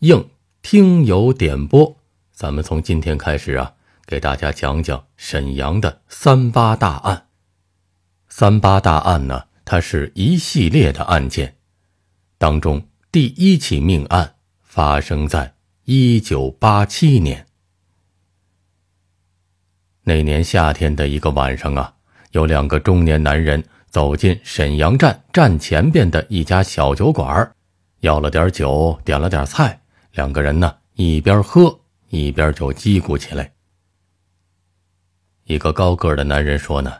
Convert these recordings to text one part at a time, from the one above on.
应听友点播，咱们从今天开始啊，给大家讲讲沈阳的三八大案。三八大案呢，它是一系列的案件，当中第一起命案发生在一九八七年。那年夏天的一个晚上啊，有两个中年男人走进沈阳站站前边的一家小酒馆，要了点酒，点了点菜。两个人呢，一边喝一边就嘀咕起来。一个高个的男人说：“呢，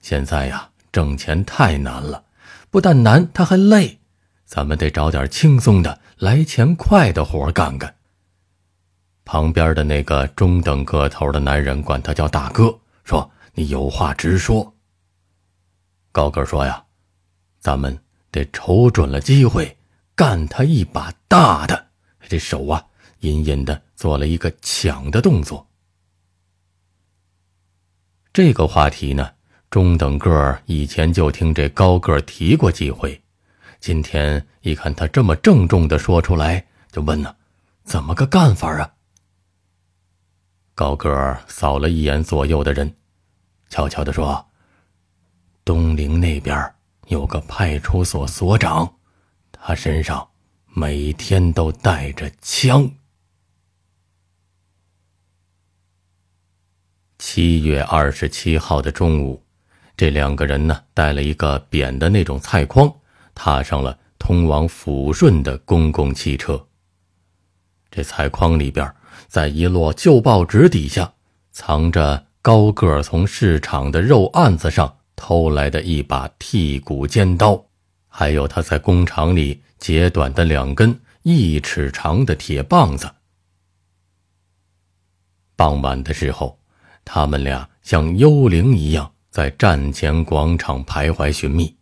现在呀，挣钱太难了，不但难，他还累，咱们得找点轻松的、来钱快的活干干。”旁边的那个中等个头的男人管他叫大哥，说：“你有话直说。”高个说：“呀，咱们得瞅准了机会，干他一把大的。”这手啊，隐隐的做了一个抢的动作。这个话题呢，中等个儿以前就听这高个儿提过几回，今天一看他这么郑重的说出来，就问呢，怎么个干法啊？高个儿扫了一眼左右的人，悄悄的说：“东陵那边有个派出所所长，他身上。”每天都带着枪。七月二十七号的中午，这两个人呢，带了一个扁的那种菜筐，踏上了通往抚顺的公共汽车。这菜筐里边，在一摞旧报纸底下，藏着高个儿从市场的肉案子上偷来的一把剔骨尖刀，还有他在工厂里。截短的两根一尺长的铁棒子。傍晚的时候，他们俩像幽灵一样在站前广场徘徊寻觅，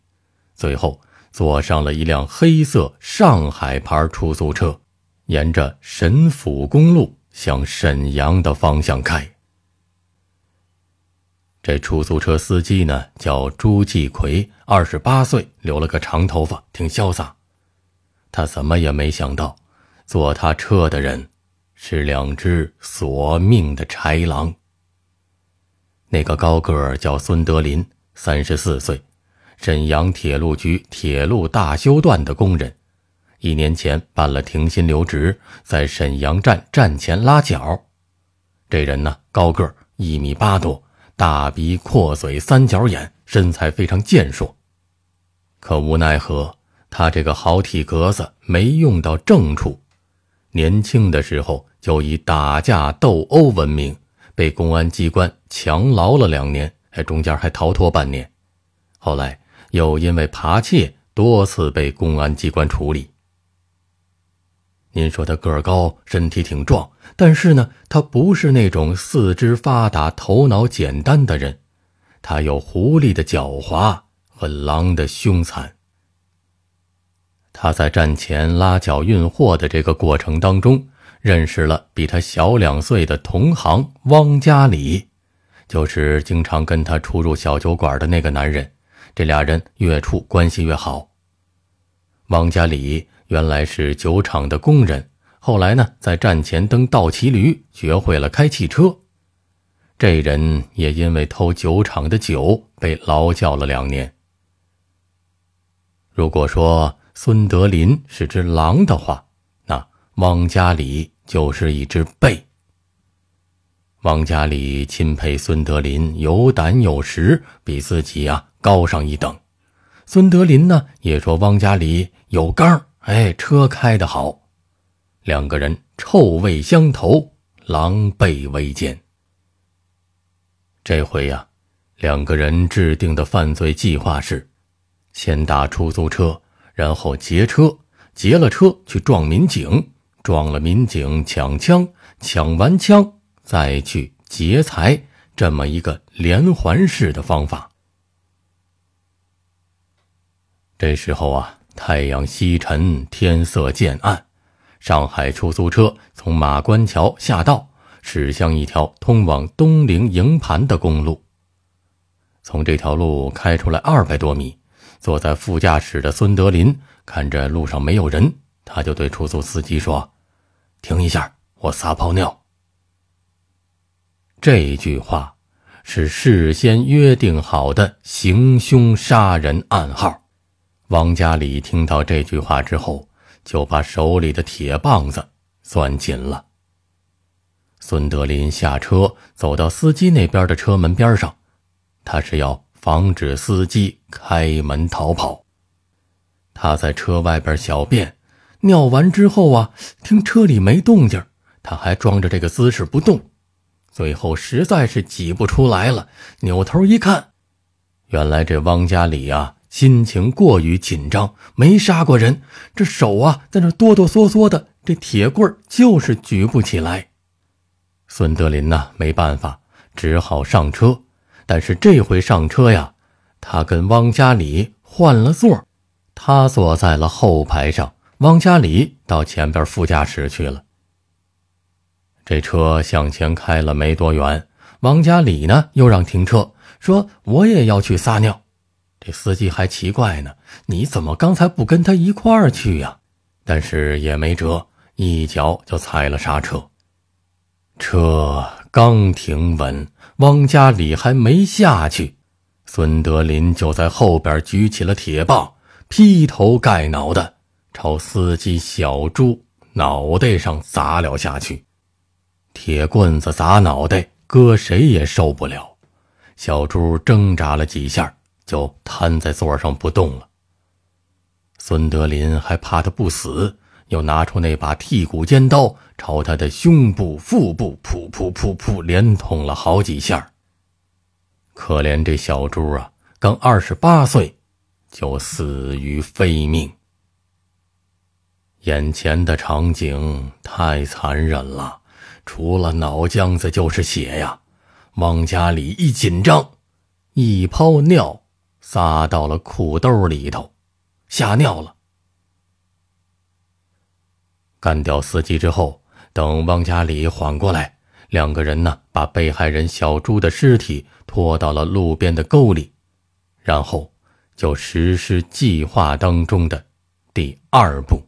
最后坐上了一辆黑色上海牌出租车，沿着沈抚公路向沈阳的方向开。这出租车司机呢，叫朱继奎，二十八岁，留了个长头发，挺潇洒。他怎么也没想到，坐他车的人是两只索命的豺狼。那个高个儿叫孙德林，三十四岁，沈阳铁路局铁路大修段的工人，一年前办了停薪留职，在沈阳站站前拉脚。这人呢，高个儿一米八多，大鼻阔嘴三角眼，身材非常健硕，可无奈何。他这个好体格子没用到正处，年轻的时候就以打架斗殴闻名，被公安机关强劳了两年，还中间还逃脱半年，后来又因为扒窃多次被公安机关处理。您说他个高，身体挺壮，但是呢，他不是那种四肢发达、头脑简单的人，他有狐狸的狡猾和狼的凶残。他在站前拉脚运货的这个过程当中，认识了比他小两岁的同行汪家里，就是经常跟他出入小酒馆的那个男人。这俩人越处关系越好。汪家里原来是酒厂的工人，后来呢在站前蹬道骑驴，学会了开汽车。这人也因为偷酒厂的酒被劳教了两年。如果说，孙德林是只狼的话，那汪家里就是一只狈。汪家里钦佩孙德林有胆有识，比自己呀高上一等。孙德林呢也说汪家里有刚，哎，车开得好。两个人臭味相投，狼狈为奸。这回呀，两个人制定的犯罪计划是，先打出租车。然后劫车，劫了车去撞民警，撞了民警抢枪，抢完枪再去劫财，这么一个连环式的方法。这时候啊，太阳西沉，天色渐暗，上海出租车从马关桥下道，驶向一条通往东陵营盘的公路。从这条路开出来二百多米。坐在副驾驶的孙德林看着路上没有人，他就对出租司机说：“停一下，我撒泡尿。”这句话是事先约定好的行凶杀人暗号。王家里听到这句话之后，就把手里的铁棒子攥紧了。孙德林下车，走到司机那边的车门边上，他是要。防止司机开门逃跑，他在车外边小便，尿完之后啊，听车里没动静，他还装着这个姿势不动。最后实在是挤不出来了，扭头一看，原来这汪家里啊，心情过于紧张，没杀过人，这手啊在那哆哆嗦嗦的，这铁棍就是举不起来。孙德林呐，没办法，只好上车。但是这回上车呀，他跟汪家里换了座他坐在了后排上，汪家里到前边副驾驶去了。这车向前开了没多远，汪家里呢又让停车，说我也要去撒尿。这司机还奇怪呢，你怎么刚才不跟他一块儿去呀？但是也没辙，一脚就踩了刹车，车刚停稳。汪家里还没下去，孙德林就在后边举起了铁棒，劈头盖脑的朝司机小朱脑袋上砸了下去。铁棍子砸脑袋，搁谁也受不了。小朱挣扎了几下，就瘫在座上不动了。孙德林还怕他不死。又拿出那把剔骨尖刀，朝他的胸部、腹部，噗噗噗噗，连捅了好几下。可怜这小猪啊，刚二十八岁，就死于非命。眼前的场景太残忍了，除了脑浆子就是血呀！往家里一紧张，一泡尿撒到了裤兜里头，吓尿了。干掉司机之后，等汪家里缓过来，两个人呢把被害人小朱的尸体拖到了路边的沟里，然后就实施计划当中的第二步，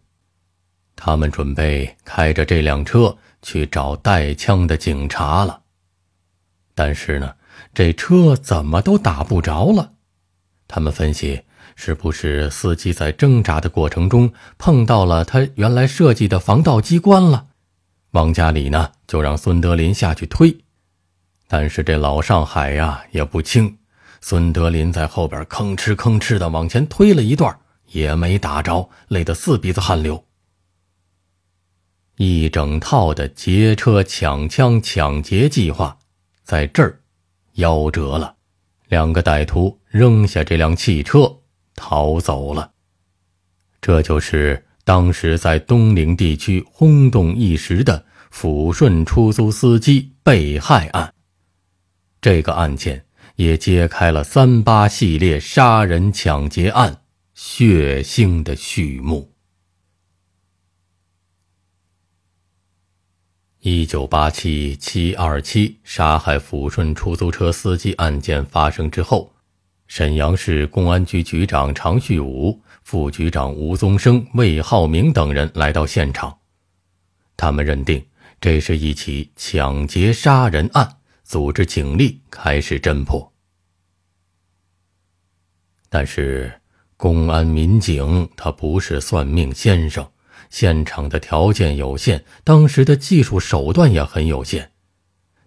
他们准备开着这辆车去找带枪的警察了。但是呢，这车怎么都打不着了，他们分析。是不是司机在挣扎的过程中碰到了他原来设计的防盗机关了？王家里呢，就让孙德林下去推，但是这老上海呀也不轻，孙德林在后边吭哧吭哧的往前推了一段，也没打着，累得四鼻子汗流。一整套的劫车抢枪抢劫计划，在这儿，夭折了。两个歹徒扔下这辆汽车。逃走了，这就是当时在东陵地区轰动一时的抚顺出租司机被害案。这个案件也揭开了“三八”系列杀人抢劫案血腥的序幕。一九八七七二七杀害抚顺出租车司机案件发生之后。沈阳市公安局局长常旭武、副局长吴宗生、魏浩明等人来到现场，他们认定这是一起抢劫杀人案，组织警力开始侦破。但是，公安民警他不是算命先生，现场的条件有限，当时的技术手段也很有限。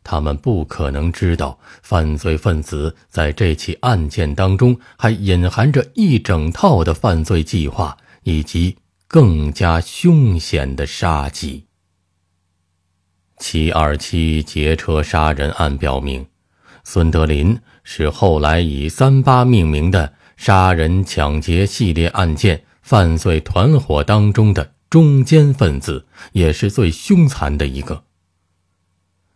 他们不可能知道，犯罪分子在这起案件当中还隐含着一整套的犯罪计划，以及更加凶险的杀机。七二七劫车杀人案表明，孙德林是后来以“三八”命名的杀人抢劫系列案件犯罪团伙当中的中间分子，也是最凶残的一个。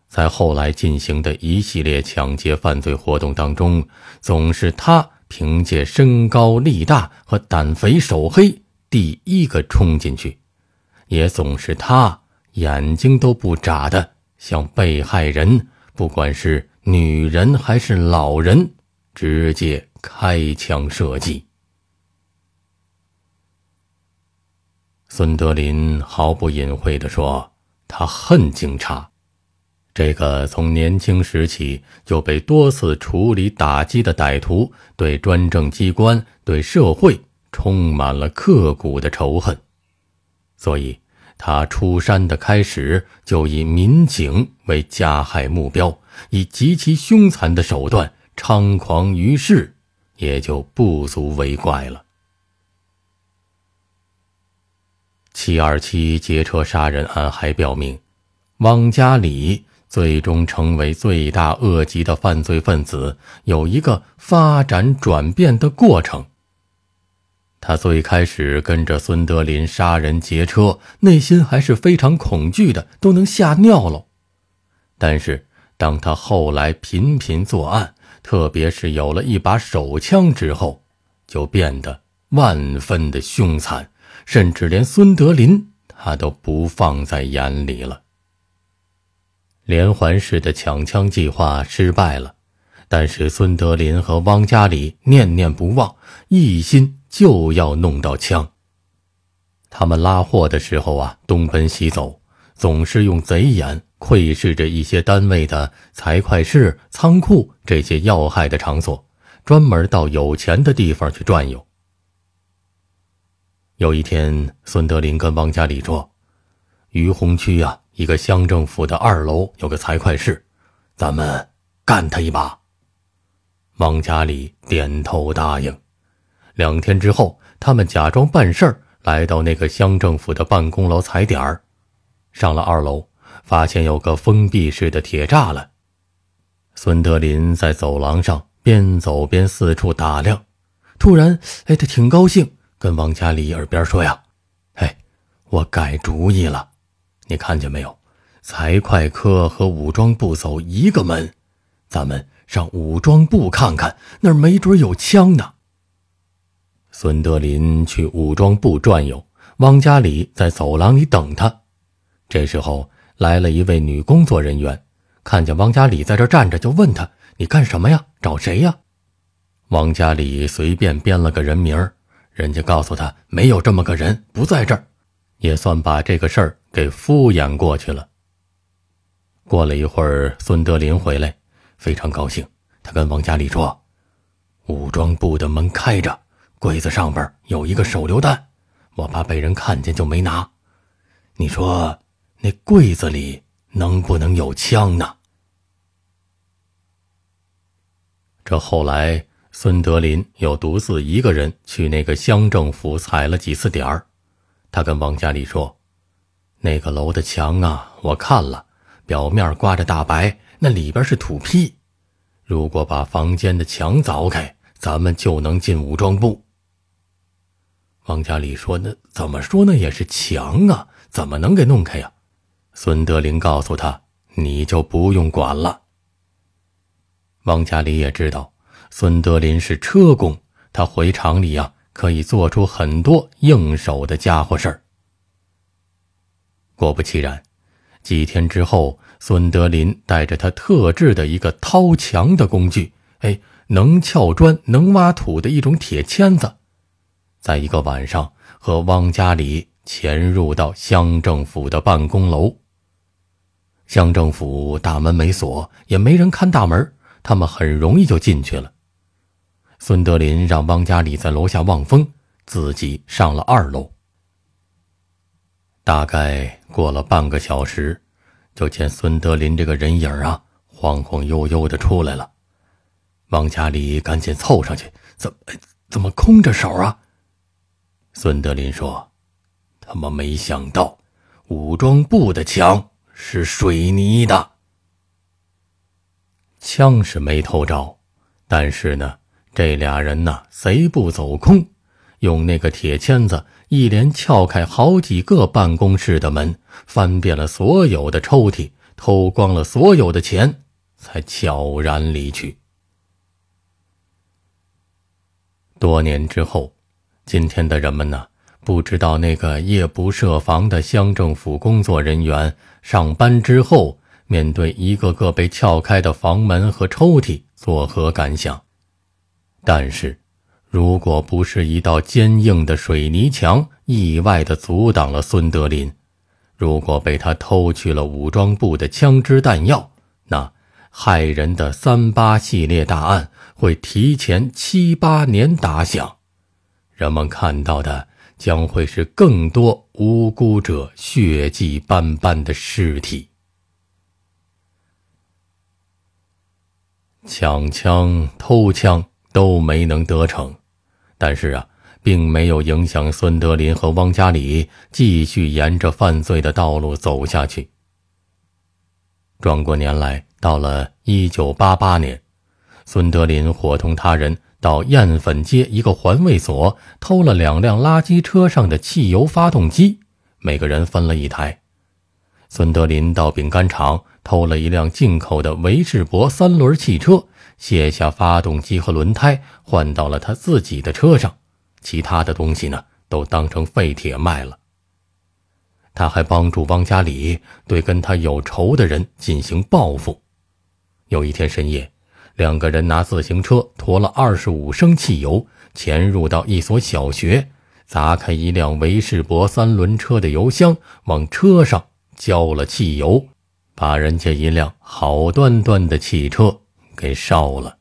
在后来进行的一系列抢劫犯罪活动当中，总是他凭借身高力大和胆肥手黑，第一个冲进去，也总是他眼睛都不眨的向被害人，不管是女人还是老人，直接开枪射击。孙德林毫不隐晦地说：“他恨警察。”这个从年轻时起就被多次处理打击的歹徒，对专政机关、对社会充满了刻骨的仇恨，所以他出山的开始就以民警为加害目标，以极其凶残的手段猖狂于世，也就不足为怪了。七二七劫车杀人案还表明，汪家里。最终成为罪大恶极的犯罪分子，有一个发展转变的过程。他最开始跟着孙德林杀人劫车，内心还是非常恐惧的，都能吓尿了。但是，当他后来频频作案，特别是有了一把手枪之后，就变得万分的凶残，甚至连孙德林他都不放在眼里了。连环式的抢枪计划失败了，但是孙德林和汪家里念念不忘，一心就要弄到枪。他们拉货的时候啊，东奔西走，总是用贼眼窥视着一些单位的财会室、仓库这些要害的场所，专门到有钱的地方去转悠。有一天，孙德林跟汪家里说：“于洪区啊。”一个乡政府的二楼有个财会室，咱们干他一把。王家里点头答应。两天之后，他们假装办事儿来到那个乡政府的办公楼踩点儿。上了二楼，发现有个封闭式的铁栅栏。孙德林在走廊上边走边四处打量，突然，哎，他挺高兴，跟王家里耳边说呀：“哎，我改主意了。”你看见没有？财会科和武装部走一个门，咱们上武装部看看，那儿没准有枪呢。孙德林去武装部转悠，汪家里在走廊里等他。这时候来了一位女工作人员，看见汪家里在这站着，就问他：“你干什么呀？找谁呀？”汪家里随便编了个人名人家告诉他没有这么个人，不在这儿。也算把这个事儿给敷衍过去了。过了一会儿，孙德林回来，非常高兴。他跟王家丽说：“武装部的门开着，柜子上边有一个手榴弹，我怕被人看见就没拿。你说那柜子里能不能有枪呢？”这后来，孙德林又独自一个人去那个乡政府踩了几次点儿。他跟王家里说：“那个楼的墙啊，我看了，表面刮着大白，那里边是土坯。如果把房间的墙凿开，咱们就能进武装部。”王家里说：“那怎么说呢？也是墙啊，怎么能给弄开呀？”孙德林告诉他：“你就不用管了。”王家里也知道，孙德林是车工，他回厂里啊。可以做出很多应手的家伙事儿。果不其然，几天之后，孙德林带着他特制的一个掏墙的工具，哎，能撬砖、能挖土的一种铁钎子，在一个晚上和汪家里潜入到乡政府的办公楼。乡政府大门没锁，也没人看大门，他们很容易就进去了。孙德林让汪家里在楼下望风，自己上了二楼。大概过了半个小时，就见孙德林这个人影啊，晃晃悠悠的出来了。汪家里赶紧凑上去：“怎，怎么空着手啊？”孙德林说：“他妈没想到，武装部的墙是水泥的，枪是没偷着，但是呢。”这俩人呢，贼不走空，用那个铁签子一连撬开好几个办公室的门，翻遍了所有的抽屉，偷光了所有的钱，才悄然离去。多年之后，今天的人们呢，不知道那个夜不设防的乡政府工作人员上班之后，面对一个个被撬开的房门和抽屉，作何感想？但是，如果不是一道坚硬的水泥墙意外地阻挡了孙德林，如果被他偷去了武装部的枪支弹药，那害人的“三八”系列大案会提前七八年打响，人们看到的将会是更多无辜者血迹斑斑的尸体。抢枪、偷枪。都没能得逞，但是啊，并没有影响孙德林和汪家里继续沿着犯罪的道路走下去。转过年来，到了一九八八年，孙德林伙同他人到燕粉街一个环卫所偷了两辆垃圾车上的汽油发动机，每个人分了一台。孙德林到饼干厂偷了一辆进口的维士博三轮汽车。卸下发动机和轮胎，换到了他自己的车上。其他的东西呢，都当成废铁卖了。他还帮助汪家里对跟他有仇的人进行报复。有一天深夜，两个人拿自行车驮了二十五升汽油，潜入到一所小学，砸开一辆维士博三轮车的油箱，往车上浇了汽油，把人家一辆好端端的汽车。给烧了。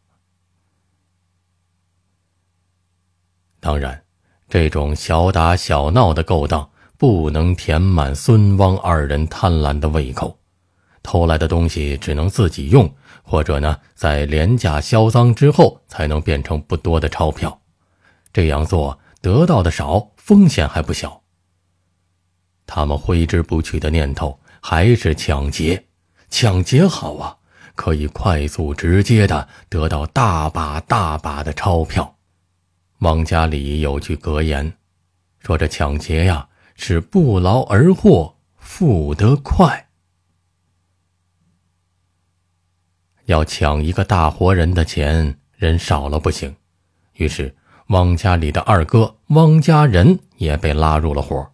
当然，这种小打小闹的勾当不能填满孙汪二人贪婪的胃口，偷来的东西只能自己用，或者呢，在廉价销赃之后才能变成不多的钞票。这样做得到的少，风险还不小。他们挥之不去的念头还是抢劫，抢劫好啊！可以快速直接的得到大把大把的钞票。汪家里有句格言，说这抢劫呀是不劳而获，富得快。要抢一个大活人的钱，人少了不行。于是，汪家里的二哥汪家人也被拉入了伙。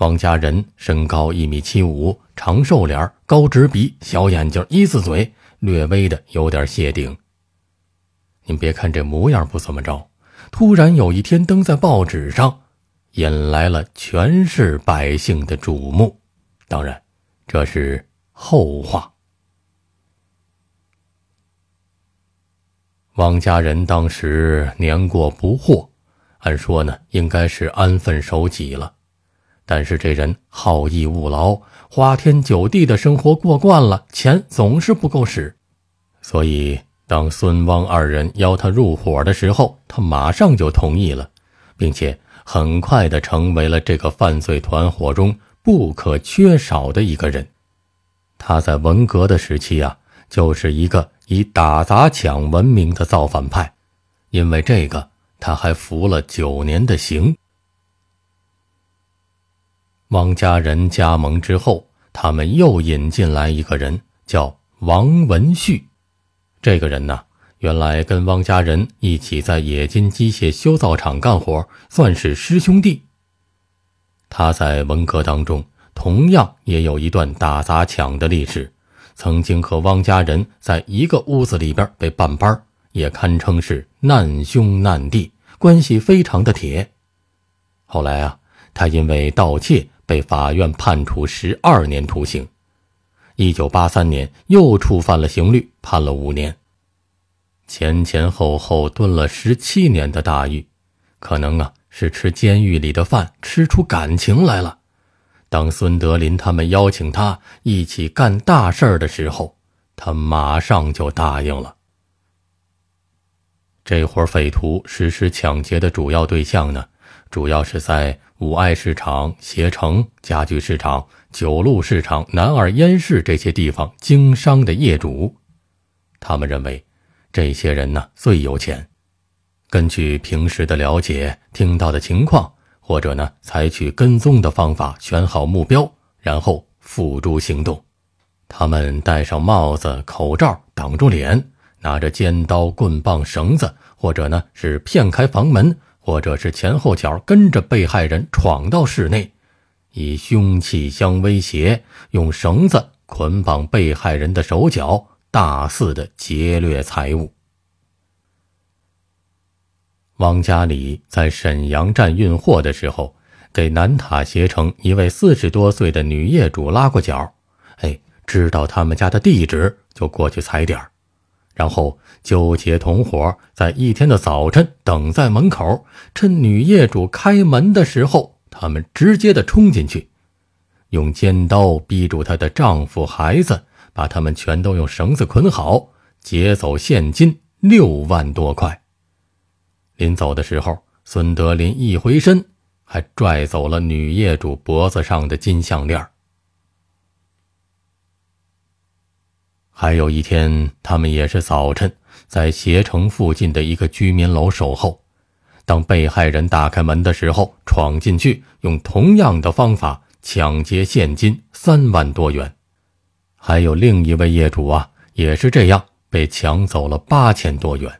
汪家人身高一米七五，长瘦脸，高直鼻，小眼睛，一字嘴，略微的有点谢顶。您别看这模样不怎么着，突然有一天登在报纸上，引来了全市百姓的瞩目。当然，这是后话。汪家人当时年过不惑，按说呢，应该是安分守己了。但是这人好逸恶劳，花天酒地的生活过惯了，钱总是不够使，所以当孙汪二人邀他入伙的时候，他马上就同意了，并且很快的成为了这个犯罪团伙中不可缺少的一个人。他在文革的时期啊，就是一个以打砸抢闻名的造反派，因为这个他还服了九年的刑。汪家人加盟之后，他们又引进来一个人，叫王文旭。这个人呢，原来跟汪家人一起在冶金机械修造厂干活，算是师兄弟。他在文革当中同样也有一段打砸抢的历史，曾经和汪家人在一个屋子里边被办班也堪称是难兄难弟，关系非常的铁。后来啊，他因为盗窃。被法院判处十二年徒刑，一九八三年又触犯了刑律，判了五年，前前后后蹲了十七年的大狱，可能啊是吃监狱里的饭，吃出感情来了。当孙德林他们邀请他一起干大事儿的时候，他马上就答应了。这伙匪徒实施抢劫的主要对象呢，主要是在。五爱市场、协程、家具市场、九路市场、南二烟市这些地方经商的业主，他们认为，这些人呢最有钱。根据平时的了解、听到的情况，或者呢采取跟踪的方法选好目标，然后付诸行动。他们戴上帽子、口罩挡住脸，拿着尖刀、棍棒、绳子，或者呢是骗开房门。或者是前后脚跟着被害人闯到室内，以凶器相威胁，用绳子捆绑被害人的手脚，大肆的劫掠财物。汪家里在沈阳站运货的时候，给南塔鞋城一位四十多岁的女业主拉过脚，哎，知道他们家的地址，就过去踩点儿。然后纠结同伙，在一天的早晨等在门口，趁女业主开门的时候，他们直接的冲进去，用尖刀逼住她的丈夫、孩子，把他们全都用绳子捆好，劫走现金六万多块。临走的时候，孙德林一回身，还拽走了女业主脖子上的金项链还有一天，他们也是早晨在携城附近的一个居民楼守候。当被害人打开门的时候，闯进去，用同样的方法抢劫现金三万多元。还有另一位业主啊，也是这样被抢走了八千多元。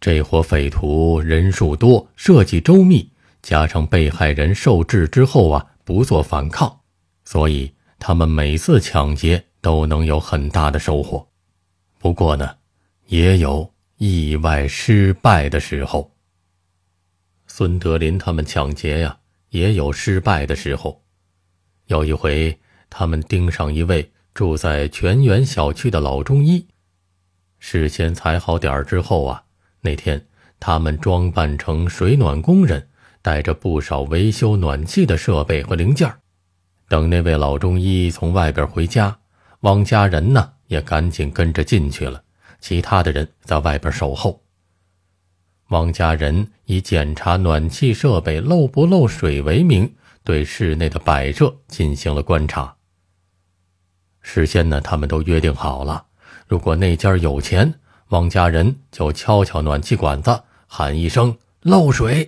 这伙匪徒人数多，设计周密，加上被害人受制之后啊，不做反抗，所以他们每次抢劫。都能有很大的收获，不过呢，也有意外失败的时候。孙德林他们抢劫呀，也有失败的时候。有一回，他们盯上一位住在泉源小区的老中医，事先踩好点儿之后啊，那天他们装扮成水暖工人，带着不少维修暖气的设备和零件儿，等那位老中医从外边回家。汪家人呢也赶紧跟着进去了，其他的人在外边守候。汪家人以检查暖气设备漏不漏水为名，对室内的摆设进行了观察。事先呢，他们都约定好了，如果那家有钱，汪家人就敲敲暖气管子，喊一声漏水；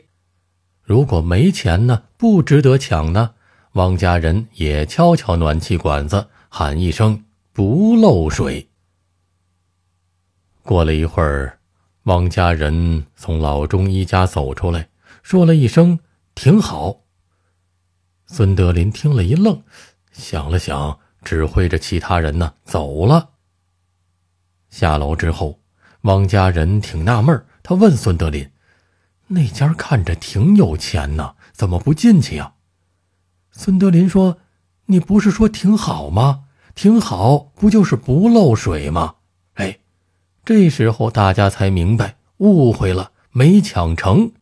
如果没钱呢，不值得抢呢，汪家人也敲敲暖气管子。喊一声不漏水。过了一会儿，汪家人从老中医家走出来，说了一声挺好。孙德林听了一愣，想了想，指挥着其他人呢走了。下楼之后，汪家人挺纳闷，他问孙德林：“那家看着挺有钱呢，怎么不进去呀？”孙德林说。你不是说挺好吗？挺好，不就是不漏水吗？哎，这时候大家才明白，误会了，没抢成。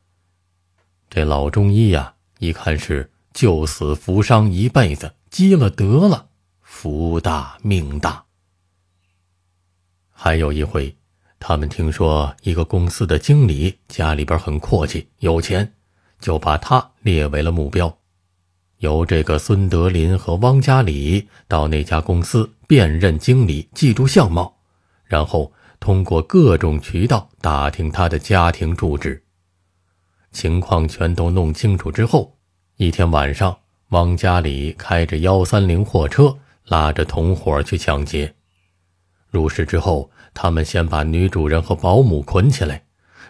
这老中医呀，一看是救死扶伤一辈子，积了德了，福大命大。还有一回，他们听说一个公司的经理家里边很阔气，有钱，就把他列为了目标。由这个孙德林和汪家里到那家公司辨认经理，记住相貌，然后通过各种渠道打听他的家庭住址。情况全都弄清楚之后，一天晚上，汪家里开着幺三零货车拉着同伙去抢劫。入室之后，他们先把女主人和保姆捆起来，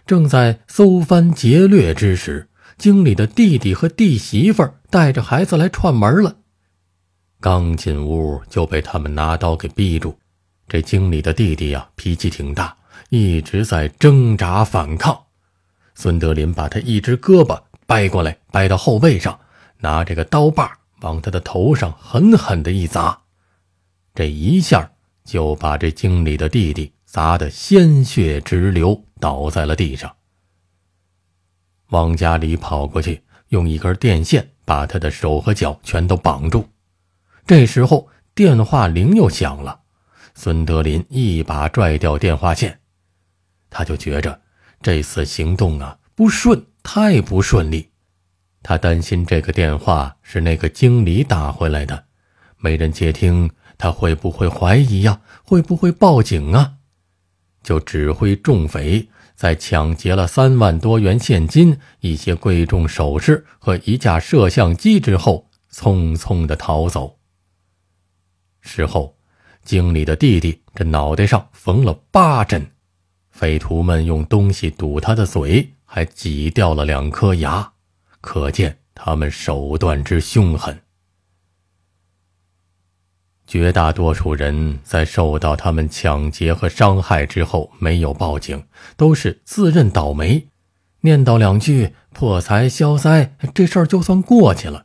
正在搜翻劫掠之时。经理的弟弟和弟媳妇带着孩子来串门了，刚进屋就被他们拿刀给逼住。这经理的弟弟呀，脾气挺大，一直在挣扎反抗。孙德林把他一只胳膊掰过来，掰到后背上，拿这个刀把往他的头上狠狠的一砸，这一下就把这经理的弟弟砸得鲜血直流，倒在了地上。往家里跑过去，用一根电线把他的手和脚全都绑住。这时候电话铃又响了，孙德林一把拽掉电话线。他就觉着这次行动啊不顺，太不顺利。他担心这个电话是那个经理打回来的，没人接听，他会不会怀疑呀？会不会报警啊？就指挥众匪。在抢劫了三万多元现金、一些贵重首饰和一架摄像机之后，匆匆地逃走。事后，经理的弟弟这脑袋上缝了八针，匪徒们用东西堵他的嘴，还挤掉了两颗牙，可见他们手段之凶狠。绝大多数人在受到他们抢劫和伤害之后没有报警，都是自认倒霉，念叨两句破财消灾，这事儿就算过去了。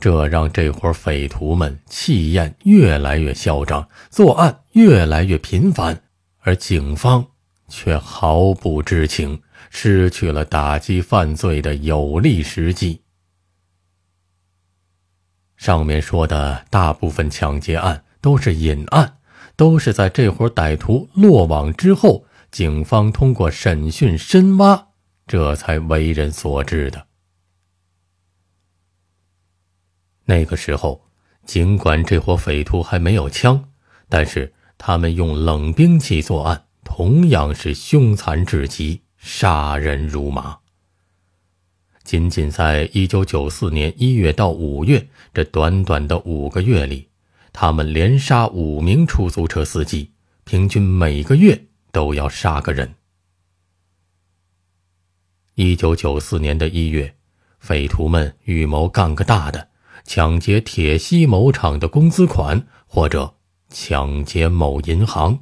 这让这伙匪徒们气焰越来越嚣张，作案越来越频繁，而警方却毫不知情，失去了打击犯罪的有利时机。上面说的大部分抢劫案都是隐案，都是在这伙歹徒落网之后，警方通过审讯深挖，这才为人所知的。那个时候，尽管这伙匪徒还没有枪，但是他们用冷兵器作案，同样是凶残至极，杀人如麻。仅仅在一九九四年一月到五月这短短的五个月里，他们连杀五名出租车司机，平均每个月都要杀个人。一九九四年的一月，匪徒们预谋干个大的，抢劫铁西某厂的工资款，或者抢劫某银行。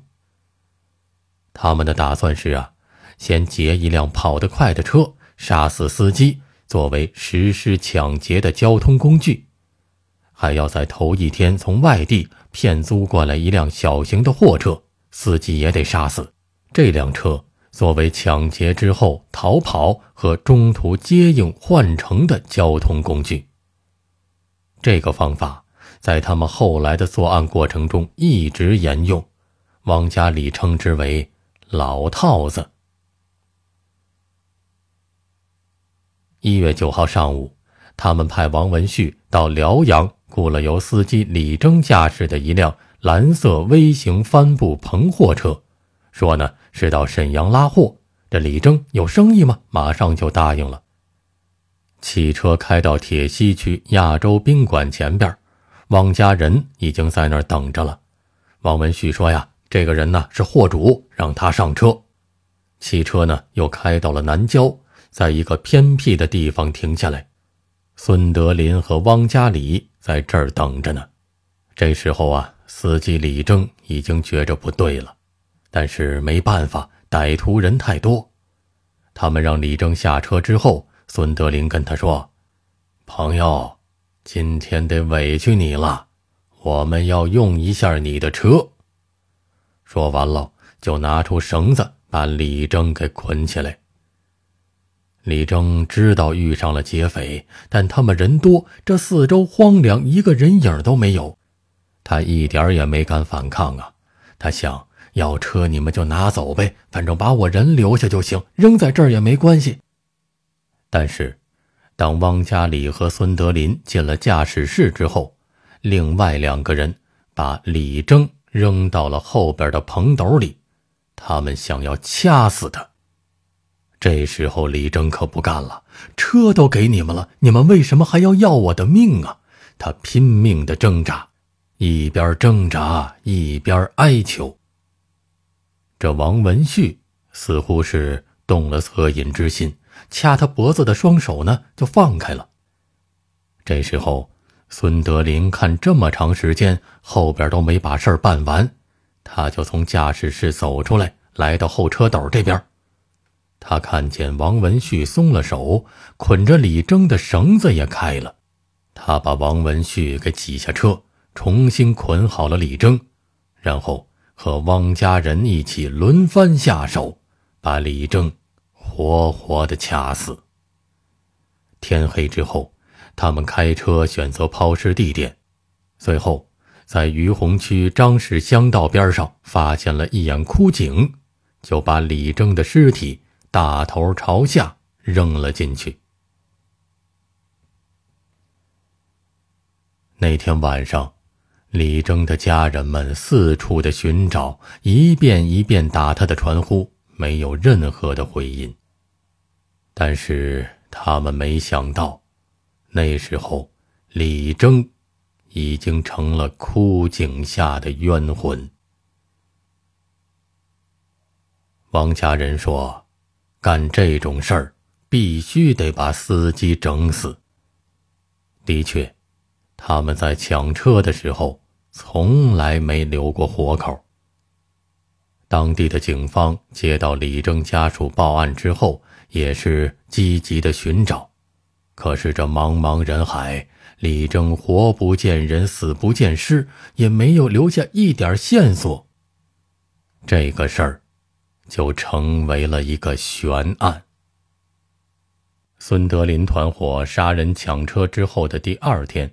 他们的打算是啊，先劫一辆跑得快的车，杀死司机。作为实施抢劫的交通工具，还要在头一天从外地骗租过来一辆小型的货车，司机也得杀死。这辆车作为抢劫之后逃跑和中途接应换乘的交通工具。这个方法在他们后来的作案过程中一直沿用，王家里称之为“老套子”。一月九号上午，他们派王文旭到辽阳，雇了由司机李征驾驶的一辆蓝色微型帆布篷货车，说呢是到沈阳拉货。这李征有生意吗？马上就答应了。汽车开到铁西区亚洲宾馆前边，汪家人已经在那儿等着了。王文旭说呀，这个人呢是货主，让他上车。汽车呢又开到了南郊。在一个偏僻的地方停下来，孙德林和汪家里在这儿等着呢。这时候啊，司机李正已经觉着不对了，但是没办法，歹徒人太多。他们让李正下车之后，孙德林跟他说：“朋友，今天得委屈你了，我们要用一下你的车。”说完了，就拿出绳子把李正给捆起来。李征知道遇上了劫匪，但他们人多，这四周荒凉，一个人影都没有，他一点也没敢反抗啊。他想要车，你们就拿走呗，反正把我人留下就行，扔在这儿也没关系。但是，当汪家里和孙德林进了驾驶室之后，另外两个人把李征扔到了后边的棚斗里，他们想要掐死他。这时候，李正可不干了，车都给你们了，你们为什么还要要我的命啊？他拼命的挣扎，一边挣扎一边哀求。这王文旭似乎是动了恻隐之心，掐他脖子的双手呢就放开了。这时候，孙德林看这么长时间后边都没把事儿办完，他就从驾驶室走出来，来到后车斗这边。他看见王文旭松了手，捆着李征的绳子也开了。他把王文旭给挤下车，重新捆好了李征，然后和汪家人一起轮番下手，把李征活活的掐死。天黑之后，他们开车选择抛尸地点，随后在于洪区张氏乡道边上发现了一眼枯井，就把李征的尸体。大头朝下扔了进去。那天晚上，李征的家人们四处的寻找，一遍一遍打他的传呼，没有任何的回音。但是他们没想到，那时候李征已经成了枯井下的冤魂。王家人说。干这种事儿，必须得把司机整死。的确，他们在抢车的时候从来没留过活口。当地的警方接到李征家属报案之后，也是积极的寻找，可是这茫茫人海，李征活不见人，死不见尸，也没有留下一点线索。这个事儿。就成为了一个悬案。孙德林团伙杀人抢车之后的第二天，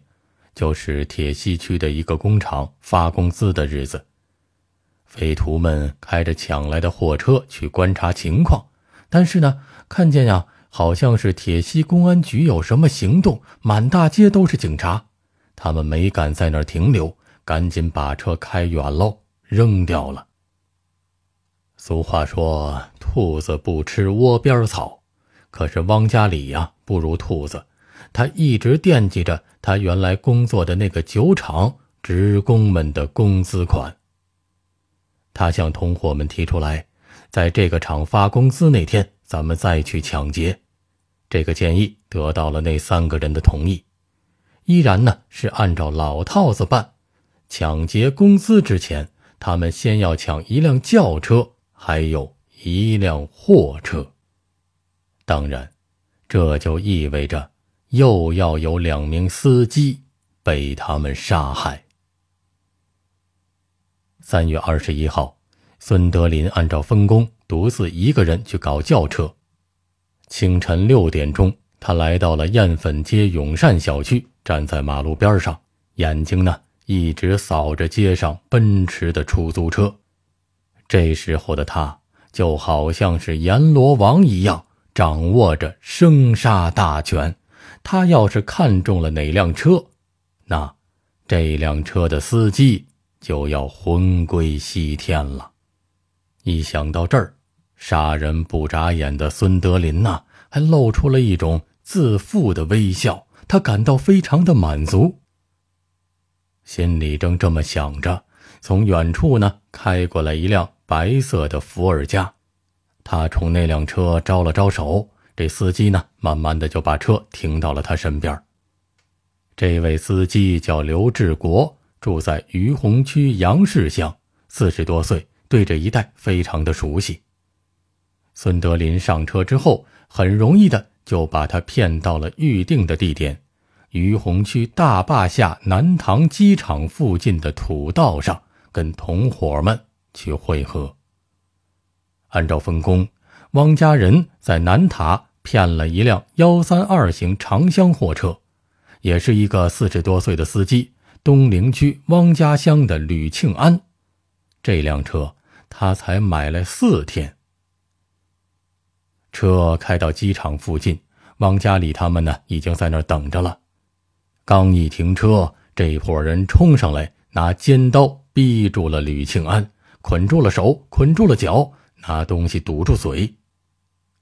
就是铁西区的一个工厂发工资的日子。匪徒们开着抢来的货车去观察情况，但是呢，看见呀，好像是铁西公安局有什么行动，满大街都是警察，他们没敢在那儿停留，赶紧把车开远喽，扔掉了。俗话说：“兔子不吃窝边草。”可是汪家里呀，不如兔子。他一直惦记着他原来工作的那个酒厂职工们的工资款。他向同伙们提出来，在这个厂发工资那天，咱们再去抢劫。这个建议得到了那三个人的同意。依然呢，是按照老套子办：抢劫工资之前，他们先要抢一辆轿车。还有一辆货车，当然，这就意味着又要有两名司机被他们杀害。三月二十一号，孙德林按照分工，独自一个人去搞轿车。清晨六点钟，他来到了燕粉街永善小区，站在马路边上，眼睛呢一直扫着街上奔驰的出租车。这时候的他就好像是阎罗王一样，掌握着生杀大权。他要是看中了哪辆车，那这辆车的司机就要魂归西天了。一想到这儿，杀人不眨眼的孙德林呐，还露出了一种自负的微笑。他感到非常的满足，心里正这么想着，从远处呢开过来一辆。白色的伏尔加，他冲那辆车招了招手。这司机呢，慢慢的就把车停到了他身边。这位司机叫刘志国，住在于洪区杨氏乡，四十多岁，对这一带非常的熟悉。孙德林上车之后，很容易的就把他骗到了预定的地点——于洪区大坝下南塘机场附近的土道上，跟同伙们。去汇合。按照分工，汪家人在南塔骗了一辆幺三二型长厢货车，也是一个四十多岁的司机，东陵区汪家乡的吕庆安。这辆车他才买了四天。车开到机场附近，汪家里他们呢已经在那儿等着了。刚一停车，这伙人冲上来，拿尖刀逼住了吕庆安。捆住了手，捆住了脚，拿东西堵住嘴。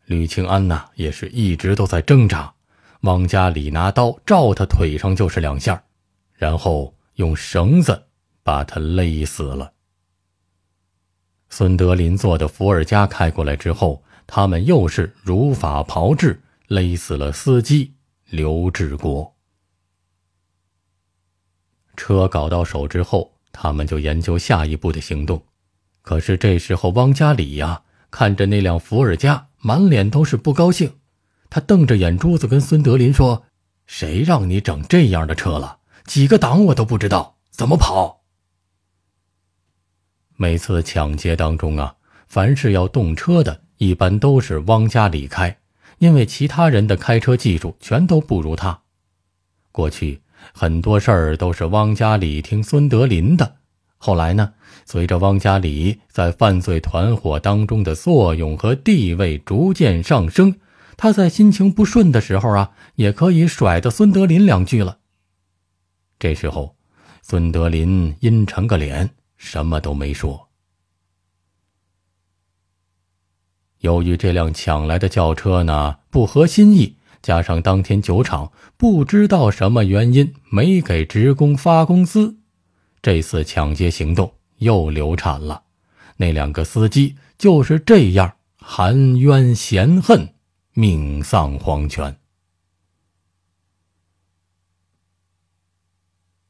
吕清安呢，也是一直都在挣扎。往家里拿刀照他腿上就是两下，然后用绳子把他勒死了。孙德林坐的伏尔加开过来之后，他们又是如法炮制，勒死了司机刘志国。车搞到手之后，他们就研究下一步的行动。可是这时候，汪家里呀，看着那辆伏尔加，满脸都是不高兴。他瞪着眼珠子跟孙德林说：“谁让你整这样的车了？几个档我都不知道，怎么跑？”每次抢劫当中啊，凡是要动车的，一般都是汪家里开，因为其他人的开车技术全都不如他。过去很多事儿都是汪家里听孙德林的。后来呢？随着汪家里在犯罪团伙当中的作用和地位逐渐上升，他在心情不顺的时候啊，也可以甩的孙德林两句了。这时候，孙德林阴沉个脸，什么都没说。由于这辆抢来的轿车呢不合心意，加上当天酒厂不知道什么原因没给职工发工资。这次抢劫行动又流产了，那两个司机就是这样含冤嫌恨，命丧黄泉。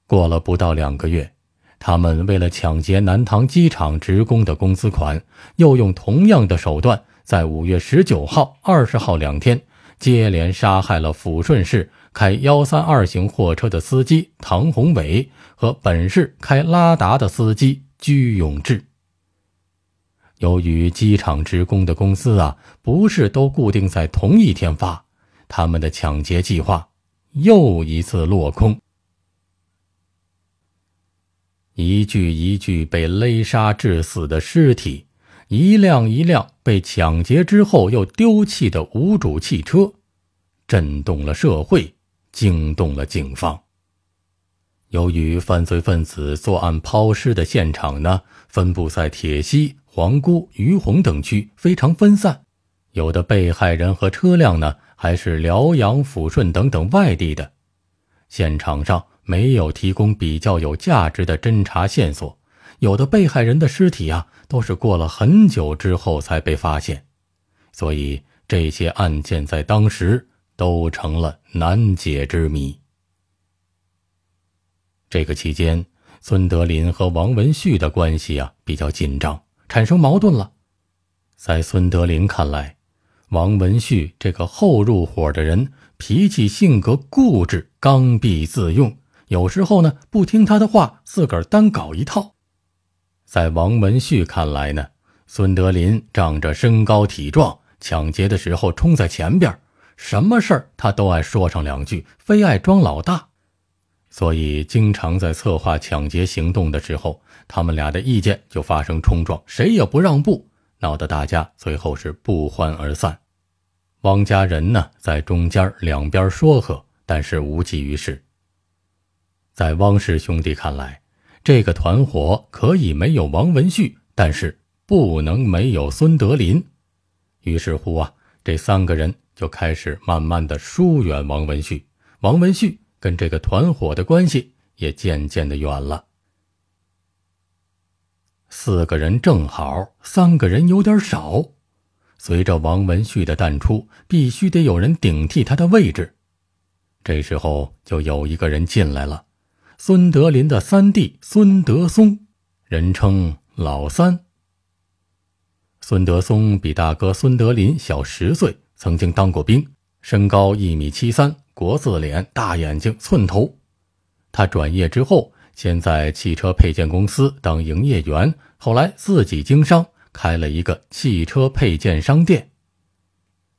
过了不到两个月，他们为了抢劫南塘机场职工的工资款，又用同样的手段，在五月十九号、二十号两天，接连杀害了抚顺市开幺三二型货车的司机唐宏伟。和本市开拉达的司机居永志。由于机场职工的工资啊，不是都固定在同一天发，他们的抢劫计划又一次落空。一具一具被勒杀致死的尸体，一辆一辆被抢劫之后又丢弃的无主汽车，震动了社会，惊动了警方。由于犯罪分子作案抛尸的现场呢，分布在铁西、皇姑、于洪等区，非常分散。有的被害人和车辆呢，还是辽阳、抚顺等等外地的。现场上没有提供比较有价值的侦查线索。有的被害人的尸体啊，都是过了很久之后才被发现，所以这些案件在当时都成了难解之谜。这个期间，孙德林和王文旭的关系啊比较紧张，产生矛盾了。在孙德林看来，王文旭这个后入伙的人，脾气性格固执、刚愎自用，有时候呢不听他的话，自个儿单搞一套。在王文旭看来呢，孙德林仗着身高体壮，抢劫的时候冲在前边，什么事儿他都爱说上两句，非爱装老大。所以，经常在策划抢劫行动的时候，他们俩的意见就发生冲撞，谁也不让步，闹得大家最后是不欢而散。汪家人呢，在中间两边说和，但是无济于事。在汪氏兄弟看来，这个团伙可以没有王文旭，但是不能没有孙德林。于是乎啊，这三个人就开始慢慢的疏远王文旭。王文旭。跟这个团伙的关系也渐渐的远了。四个人正好，三个人有点少。随着王文旭的淡出，必须得有人顶替他的位置。这时候就有一个人进来了，孙德林的三弟孙德松，人称老三。孙德松比大哥孙德林小十岁，曾经当过兵，身高一米七三。国字脸、大眼睛、寸头，他转业之后，先在汽车配件公司当营业员，后来自己经商，开了一个汽车配件商店。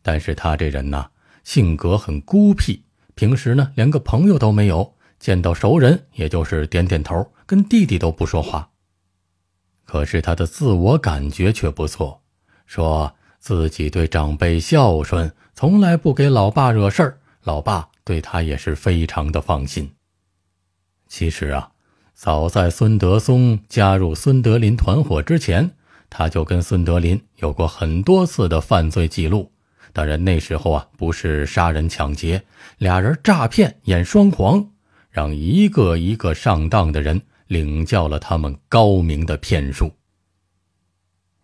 但是他这人呐，性格很孤僻，平时呢连个朋友都没有，见到熟人也就是点点头，跟弟弟都不说话。可是他的自我感觉却不错，说自己对长辈孝顺，从来不给老爸惹事儿，老爸。对他也是非常的放心。其实啊，早在孙德松加入孙德林团伙之前，他就跟孙德林有过很多次的犯罪记录。当然那时候啊，不是杀人抢劫，俩人诈骗演双簧，让一个一个上当的人领教了他们高明的骗术。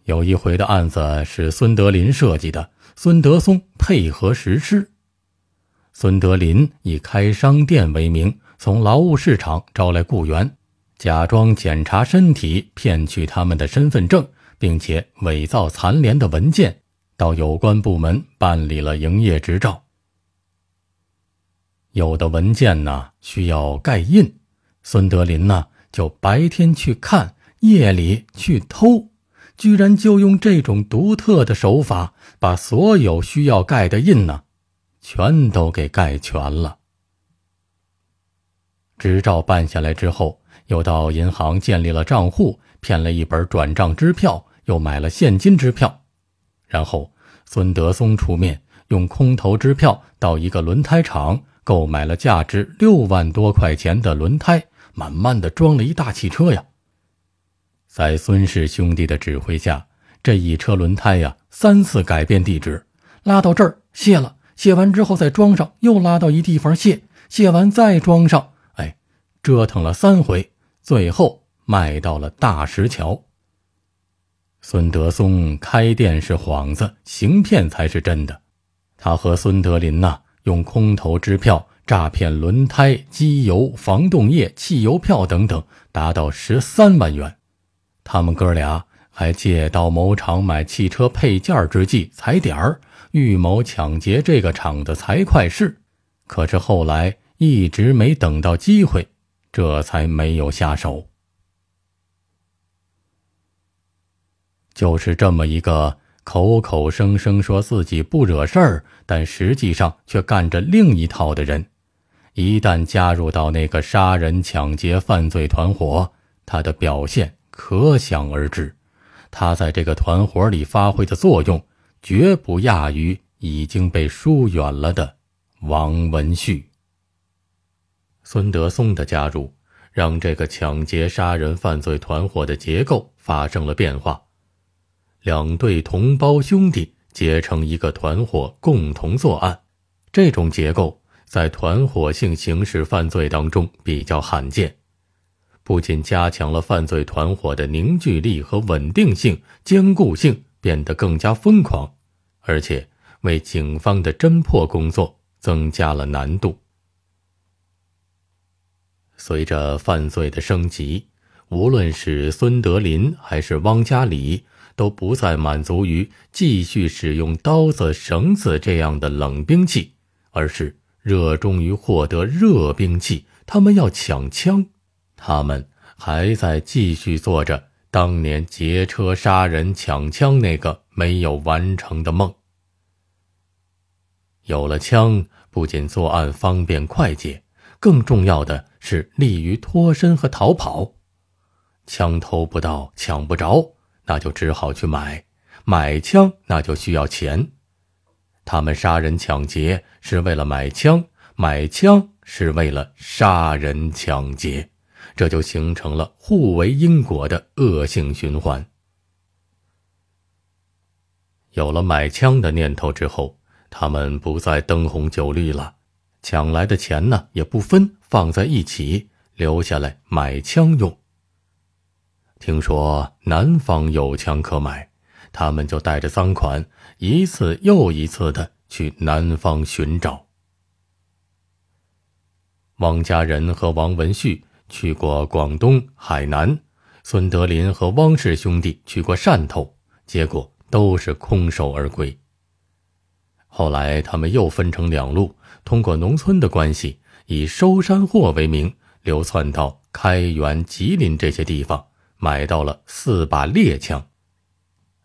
有一回的案子是孙德林设计的，孙德松配合实施。孙德林以开商店为名，从劳务市场招来雇员，假装检查身体，骗取他们的身份证，并且伪造残联的文件，到有关部门办理了营业执照。有的文件呢需要盖印，孙德林呢就白天去看，夜里去偷，居然就用这种独特的手法，把所有需要盖的印呢。全都给盖全了。执照办下来之后，又到银行建立了账户，骗了一本转账支票，又买了现金支票。然后孙德松出面，用空头支票到一个轮胎厂购买了价值六万多块钱的轮胎，满满的装了一大汽车呀。在孙氏兄弟的指挥下，这一车轮胎呀，三次改变地址，拉到这儿卸了。卸完之后再装上，又拉到一地方卸，卸完再装上，哎，折腾了三回，最后卖到了大石桥。孙德松开店是幌子，行骗才是真的。他和孙德林呐，用空头支票诈骗轮胎、机油、防冻液、汽油票等等，达到十三万元。他们哥俩还借到某厂买汽车配件之际踩点儿。预谋抢劫这个厂的财会室，可是后来一直没等到机会，这才没有下手。就是这么一个口口声声说自己不惹事儿，但实际上却干着另一套的人，一旦加入到那个杀人抢劫犯罪团伙，他的表现可想而知，他在这个团伙里发挥的作用。绝不亚于已经被疏远了的王文旭。孙德松的加入，让这个抢劫杀人犯罪团伙的结构发生了变化。两对同胞兄弟结成一个团伙共同作案，这种结构在团伙性刑事犯罪当中比较罕见，不仅加强了犯罪团伙的凝聚力和稳定性、坚固性。变得更加疯狂，而且为警方的侦破工作增加了难度。随着犯罪的升级，无论是孙德林还是汪家里，都不再满足于继续使用刀子、绳子这样的冷兵器，而是热衷于获得热兵器。他们要抢枪，他们还在继续做着。当年劫车杀人抢枪那个没有完成的梦，有了枪，不仅作案方便快捷，更重要的是利于脱身和逃跑。枪偷不到抢不着，那就只好去买。买枪那就需要钱。他们杀人抢劫是为了买枪，买枪是为了杀人抢劫。这就形成了互为因果的恶性循环。有了买枪的念头之后，他们不再灯红酒绿了，抢来的钱呢也不分，放在一起，留下来买枪用。听说南方有枪可买，他们就带着赃款，一次又一次的去南方寻找。王家人和王文旭。去过广东、海南，孙德林和汪氏兄弟去过汕头，结果都是空手而归。后来他们又分成两路，通过农村的关系，以收山货为名，流窜到开原、吉林这些地方，买到了四把猎枪。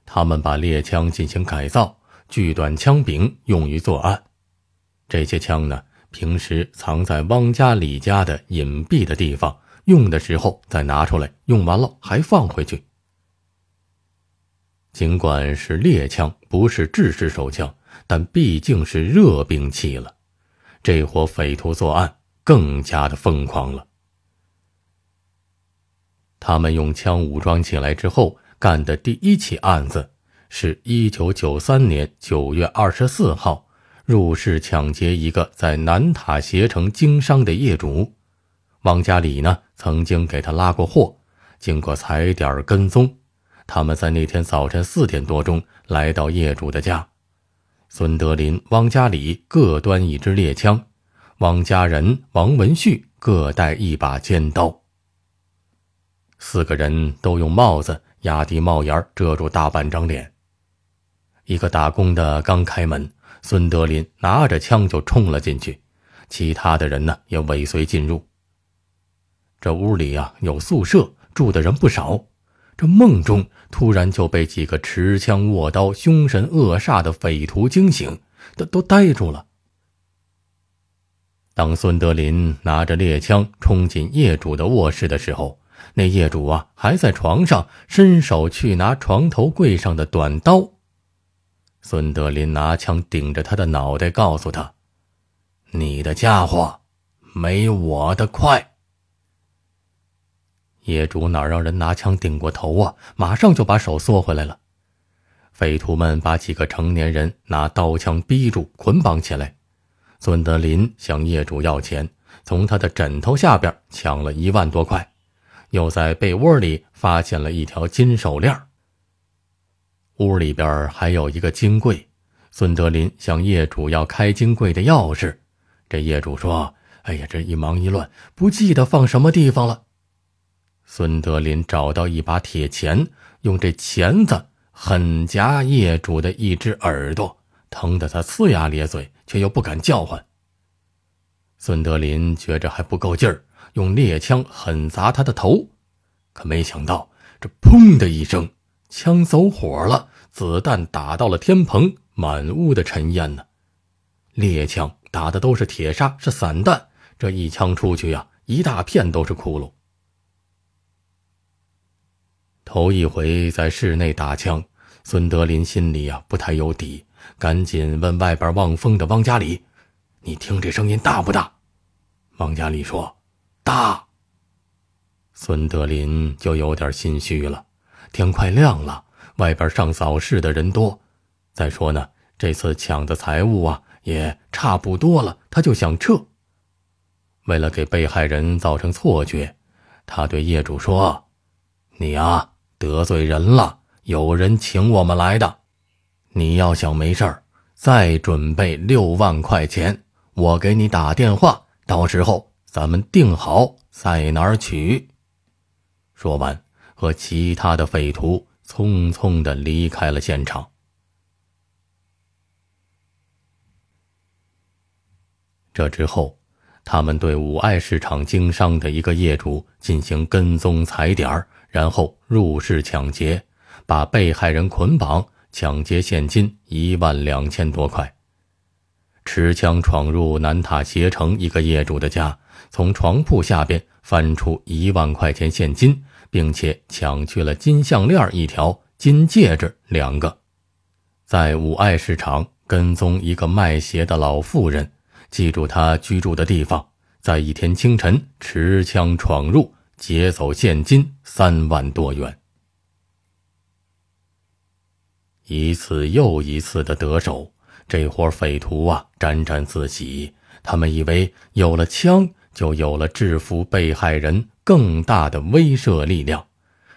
他们把猎枪进行改造，锯短枪柄，用于作案。这些枪呢？平时藏在汪家、李家的隐蔽的地方，用的时候再拿出来，用完了还放回去。尽管是猎枪，不是制式手枪，但毕竟是热兵器了。这伙匪徒作案更加的疯狂了。他们用枪武装起来之后，干的第一起案子是一九九三年九月二十四号。入室抢劫一个在南塔鞋城经商的业主，汪家里呢曾经给他拉过货。经过踩点跟踪，他们在那天早晨四点多钟来到业主的家。孙德林、汪家里各端一支猎枪，汪家人、王文旭各带一把尖刀。四个人都用帽子压低帽檐儿遮住大半张脸。一个打工的刚开门。孙德林拿着枪就冲了进去，其他的人呢也尾随进入。这屋里啊有宿舍，住的人不少。这梦中突然就被几个持枪握刀、凶神恶煞的匪徒惊醒，都都呆住了。当孙德林拿着猎枪冲进业主的卧室的时候，那业主啊还在床上伸手去拿床头柜上的短刀。孙德林拿枪顶着他的脑袋，告诉他：“你的家伙，没我的快。”业主哪让人拿枪顶过头啊？马上就把手缩回来了。匪徒们把几个成年人拿刀枪逼住，捆绑起来。孙德林向业主要钱，从他的枕头下边抢了一万多块，又在被窝里发现了一条金手链儿。屋里边还有一个金柜，孙德林向业主要开金柜的钥匙。这业主说：“哎呀，这一忙一乱，不记得放什么地方了。”孙德林找到一把铁钳，用这钳子狠夹业主的一只耳朵，疼得他呲牙咧嘴，却又不敢叫唤。孙德林觉着还不够劲儿，用猎枪狠砸他的头，可没想到这“砰”的一声。枪走火了，子弹打到了天棚，满屋的尘烟呢。猎枪打的都是铁砂，是散弹，这一枪出去呀，一大片都是窟窿。头一回在室内打枪，孙德林心里呀不太有底，赶紧问外边望风的汪家里：“你听这声音大不大？”汪家里说：“大。”孙德林就有点心虚了。天快亮了，外边上早市的人多。再说呢，这次抢的财物啊也差不多了，他就想撤。为了给被害人造成错觉，他对业主说：“你啊得罪人了，有人请我们来的。你要想没事儿，再准备六万块钱，我给你打电话，到时候咱们定好在哪儿取。”说完。和其他的匪徒匆匆的离开了现场。这之后，他们对五爱市场经商的一个业主进行跟踪踩点儿，然后入室抢劫，把被害人捆绑，抢劫现金一万两千多块。持枪闯入南塔鞋城一个业主的家，从床铺下边翻出一万块钱现金。并且抢去了金项链一条、金戒指两个，在五爱市场跟踪一个卖鞋的老妇人，记住她居住的地方，在一天清晨持枪闯入，劫走现金三万多元。一次又一次的得手，这伙匪徒啊，沾沾自喜，他们以为有了枪。就有了制服被害人更大的威慑力量，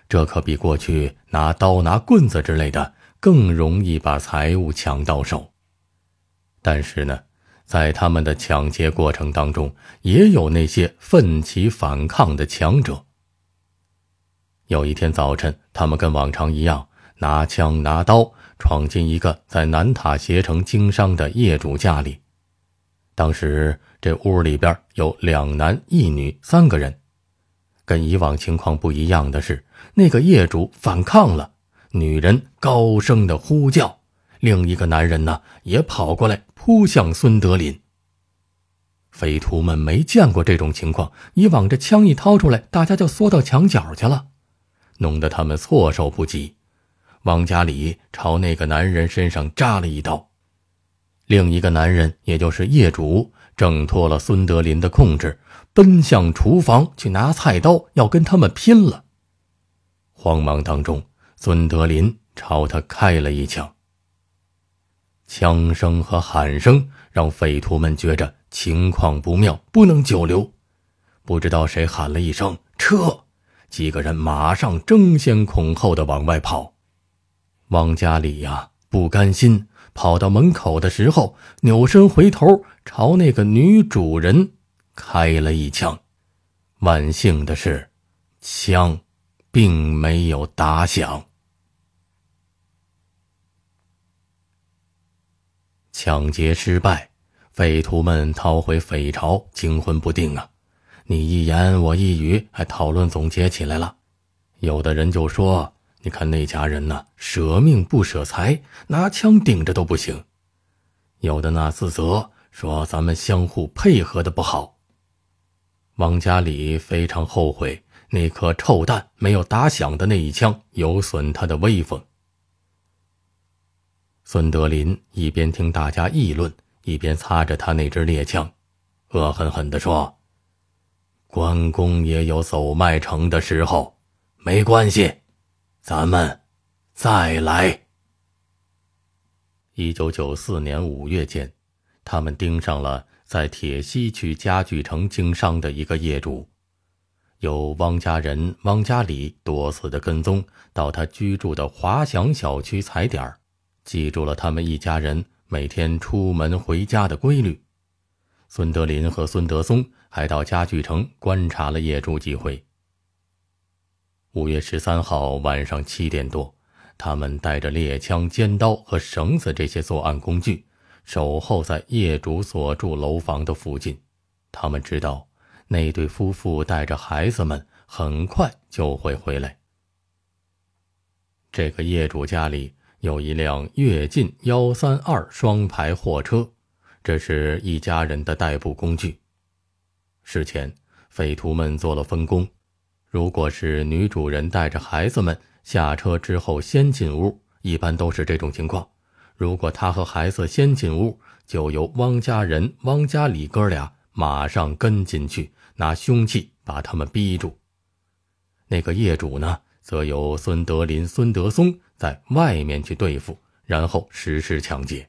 这可比过去拿刀拿棍子之类的更容易把财物抢到手。但是呢，在他们的抢劫过程当中，也有那些奋起反抗的强者。有一天早晨，他们跟往常一样，拿枪拿刀闯进一个在南塔鞋城经商的业主家里，当时。这屋里边有两男一女三个人，跟以往情况不一样的是，那个业主反抗了，女人高声的呼叫，另一个男人呢也跑过来扑向孙德林。匪徒们没见过这种情况，以往这枪一掏出来，大家就缩到墙角去了，弄得他们措手不及。王家里朝那个男人身上扎了一刀，另一个男人也就是业主。挣脱了孙德林的控制，奔向厨房去拿菜刀，要跟他们拼了。慌忙当中，孙德林朝他开了一枪。枪声和喊声让匪徒们觉着情况不妙，不能久留。不知道谁喊了一声“撤”，几个人马上争先恐后的往外跑。汪家里呀不甘心，跑到门口的时候，扭身回头。朝那个女主人开了一枪，万幸的是，枪并没有打响。抢劫失败，匪徒们逃回匪巢，惊魂不定啊！你一言我一语，还讨论总结起来了。有的人就说：“你看那家人呐，舍命不舍财，拿枪顶着都不行。”有的呢，自责。说：“咱们相互配合的不好。”王家里非常后悔那颗臭弹没有打响的那一枪，有损他的威风。孙德林一边听大家议论，一边擦着他那支猎枪，恶狠狠地说：“关公也有走麦城的时候，没关系，咱们再来。”一九九四年五月间。他们盯上了在铁西区家具城经商的一个业主，有汪家人汪家里多次的跟踪，到他居住的华翔小区踩点儿，记住了他们一家人每天出门回家的规律。孙德林和孙德松还到家具城观察了业主几回。五月十三号晚上七点多，他们带着猎枪、尖刀和绳子这些作案工具。守候在业主所住楼房的附近，他们知道那对夫妇带着孩子们很快就会回来。这个业主家里有一辆跃进幺三二双排货车，这是一家人的代步工具。事前，匪徒们做了分工：如果是女主人带着孩子们下车之后先进屋，一般都是这种情况。如果他和孩子先进屋，就由汪家人、汪家里哥俩马上跟进去，拿凶器把他们逼住。那个业主呢，则由孙德林、孙德松在外面去对付，然后实施抢劫。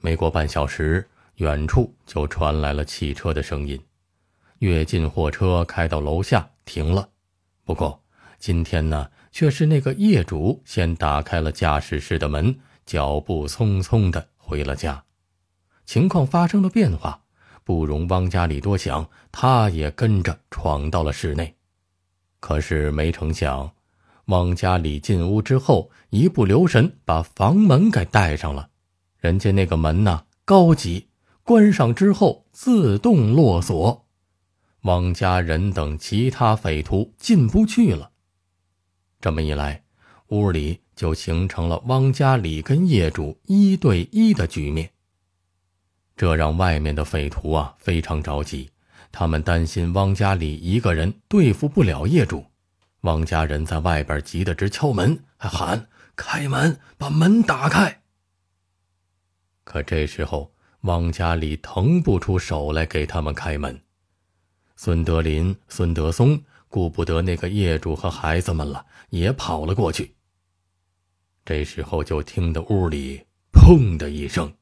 没过半小时，远处就传来了汽车的声音，越进货车开到楼下停了。不过今天呢？却是那个业主先打开了驾驶室的门，脚步匆匆地回了家。情况发生了变化，不容汪家里多想，他也跟着闯到了室内。可是没成想，汪家里进屋之后一不留神把房门给带上了。人家那个门呐，高级，关上之后自动落锁，汪家人等其他匪徒进不去了。这么一来，屋里就形成了汪家里跟业主一对一的局面。这让外面的匪徒啊非常着急，他们担心汪家里一个人对付不了业主。汪家人在外边急得直敲门，还喊开门，把门打开。可这时候，汪家里腾不出手来给他们开门。孙德林、孙德松。顾不得那个业主和孩子们了，也跑了过去。这时候就听到屋里“砰”的一声，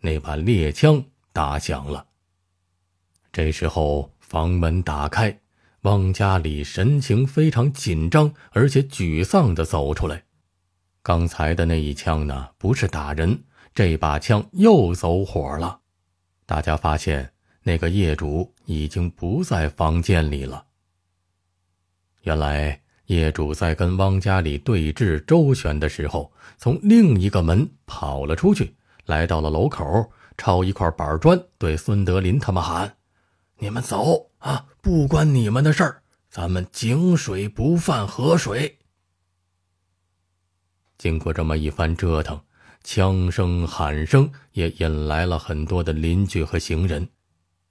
那把猎枪打响了。这时候房门打开，汪家里神情非常紧张，而且沮丧地走出来。刚才的那一枪呢，不是打人，这把枪又走火了。大家发现那个业主已经不在房间里了。原来业主在跟汪家里对峙周旋的时候，从另一个门跑了出去，来到了楼口，抄一块板砖，对孙德林他们喊：“你们走啊，不关你们的事儿，咱们井水不犯河水。”经过这么一番折腾，枪声、喊声也引来了很多的邻居和行人，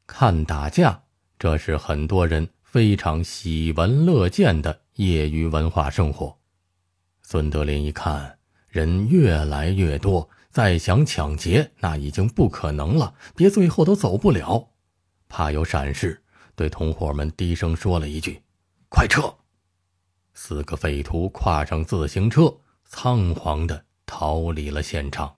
看打架，这是很多人。非常喜闻乐见的业余文化生活。孙德林一看人越来越多，再想抢劫那已经不可能了，别最后都走不了，怕有闪失，对同伙们低声说了一句：“快撤！”四个匪徒跨上自行车，仓皇地逃离了现场。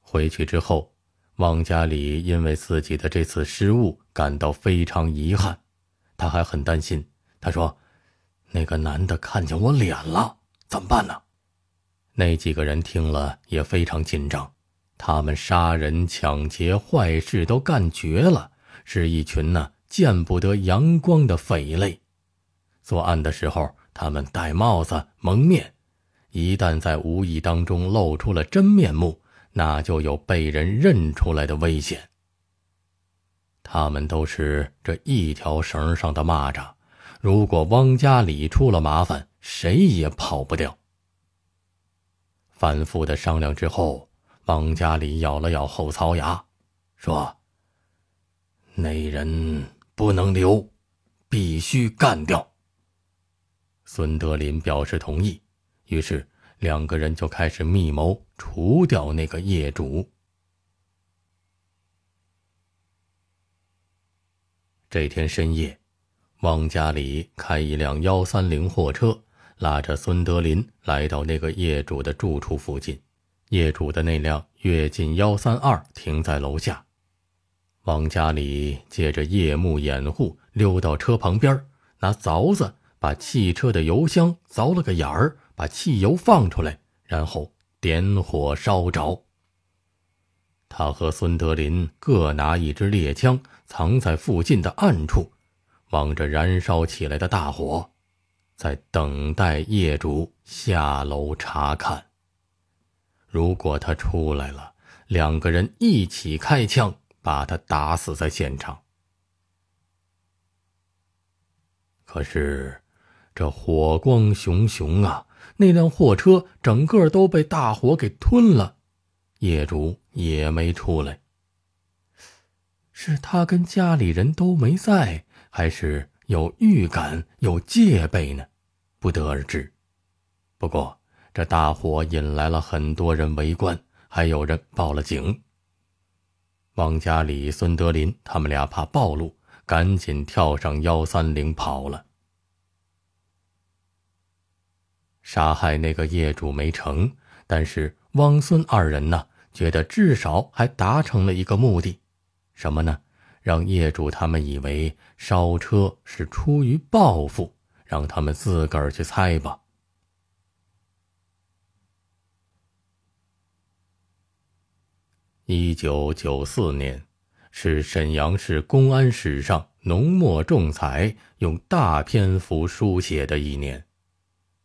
回去之后，汪家里因为自己的这次失误感到非常遗憾。他还很担心，他说：“那个男的看见我脸了，怎么办呢？”那几个人听了也非常紧张。他们杀人、抢劫、坏事都干绝了，是一群呢见不得阳光的匪类。作案的时候，他们戴帽子、蒙面，一旦在无意当中露出了真面目，那就有被人认出来的危险。他们都是这一条绳上的蚂蚱，如果汪家里出了麻烦，谁也跑不掉。反复的商量之后，汪家里咬了咬后槽牙，说：“那人不能留，必须干掉。”孙德林表示同意，于是两个人就开始密谋除掉那个业主。这天深夜，汪家里开一辆幺三零货车，拉着孙德林来到那个业主的住处附近。业主的那辆跃进幺三二停在楼下。汪家里借着夜幕掩护，溜到车旁边，拿凿子把汽车的油箱凿了个眼儿，把汽油放出来，然后点火烧着。他和孙德林各拿一支猎枪。藏在附近的暗处，望着燃烧起来的大火，在等待业主下楼查看。如果他出来了，两个人一起开枪，把他打死在现场。可是，这火光熊熊啊，那辆货车整个都被大火给吞了，业主也没出来。是他跟家里人都没在，还是有预感、有戒备呢？不得而知。不过，这大火引来了很多人围观，还有人报了警。汪家里、孙德林他们俩怕暴露，赶紧跳上幺三零跑了。杀害那个业主没成，但是汪孙二人呢，觉得至少还达成了一个目的。什么呢？让业主他们以为烧车是出于报复，让他们自个儿去猜吧。一九九四年，是沈阳市公安史上浓墨重彩、用大篇幅书写的一年。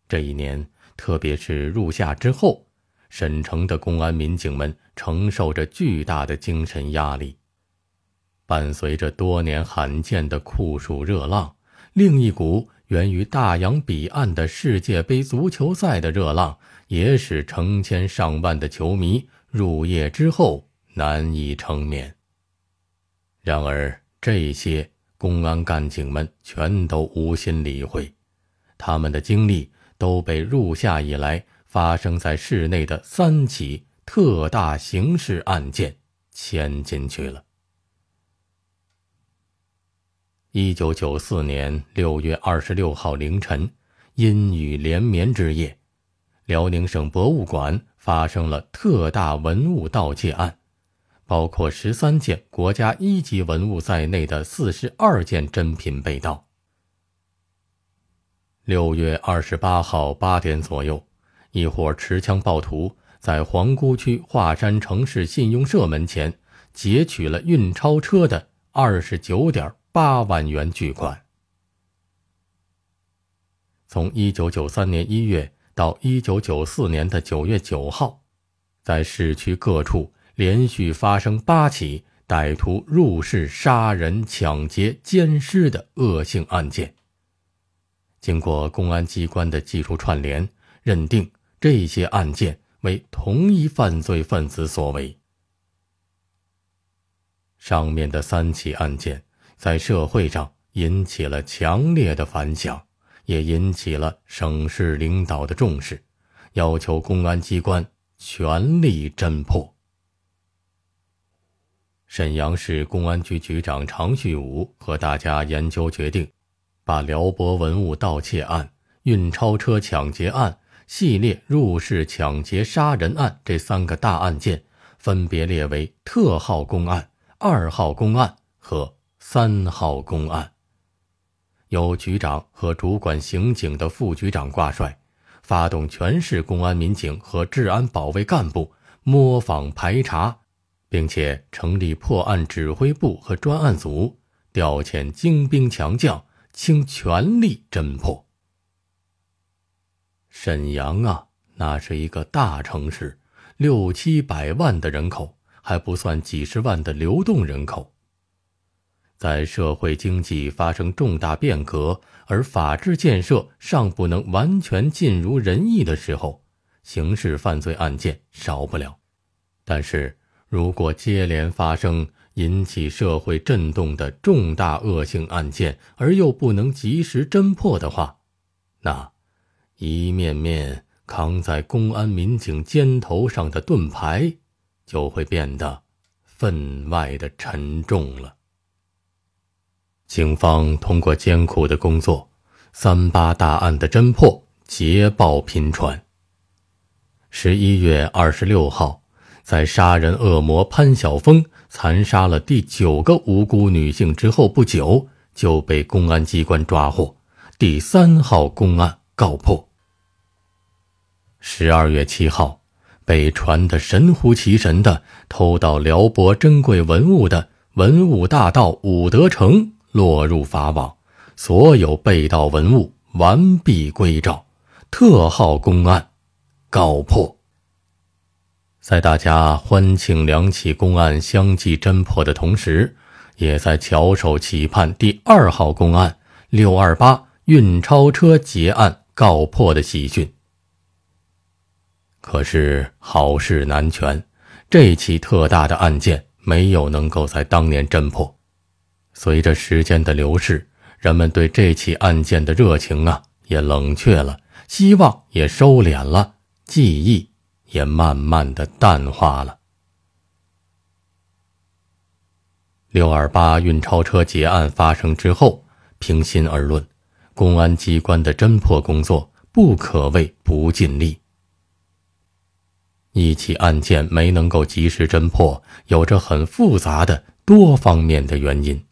这一年，特别是入夏之后，沈城的公安民警们承受着巨大的精神压力。伴随着多年罕见的酷暑热浪，另一股源于大洋彼岸的世界杯足球赛的热浪，也使成千上万的球迷入夜之后难以成眠。然而，这些公安干警们全都无心理会，他们的精力都被入夏以来发生在市内的三起特大刑事案件牵进去了。一九九四年六月二十六号凌晨，阴雨连绵之夜，辽宁省博物馆发生了特大文物盗窃案，包括十三件国家一级文物在内的四十二件珍品被盗。六月二十八号八点左右，一伙持枪暴徒在皇姑区华山城市信用社门前劫取了运钞车的二十九点。八万元巨款。从1993年1月到1994年的9月9号，在市区各处连续发生八起歹徒入室杀人、抢劫、奸尸的恶性案件。经过公安机关的技术串联，认定这些案件为同一犯罪分子所为。上面的三起案件。在社会上引起了强烈的反响，也引起了省市领导的重视，要求公安机关全力侦破。沈阳市公安局局长常旭武和大家研究决定，把辽博文物盗窃案、运钞车抢劫案、系列入室抢劫杀人案这三个大案件，分别列为特号公案、二号公案和。三号公案，由局长和主管刑警的副局长挂帅，发动全市公安民警和治安保卫干部摸访排查，并且成立破案指挥部和专案组，调遣精兵强将，倾全力侦破。沈阳啊，那是一个大城市，六七百万的人口，还不算几十万的流动人口。在社会经济发生重大变革，而法治建设尚不能完全尽如人意的时候，刑事犯罪案件少不了。但是如果接连发生引起社会震动的重大恶性案件，而又不能及时侦破的话，那一面面扛在公安民警肩头上的盾牌就会变得分外的沉重了。警方通过艰苦的工作，三八大案的侦破捷报频传。十一月二十六号，在杀人恶魔潘晓峰残杀了第九个无辜女性之后不久，就被公安机关抓获，第三号公案告破。十二月七号，被传的神乎其神的偷盗辽博珍贵文物的文物大盗武德成。落入法网，所有被盗文物完璧归赵，特号公案告破。在大家欢庆两起公案相继侦破的同时，也在翘首企盼第二号公案“六二八运钞车劫案”告破的喜讯。可是好事难全，这起特大的案件没有能够在当年侦破。随着时间的流逝，人们对这起案件的热情啊也冷却了，希望也收敛了，记忆也慢慢的淡化了。六二八运钞车劫案发生之后，平心而论，公安机关的侦破工作不可谓不尽力。一起案件没能够及时侦破，有着很复杂的多方面的原因。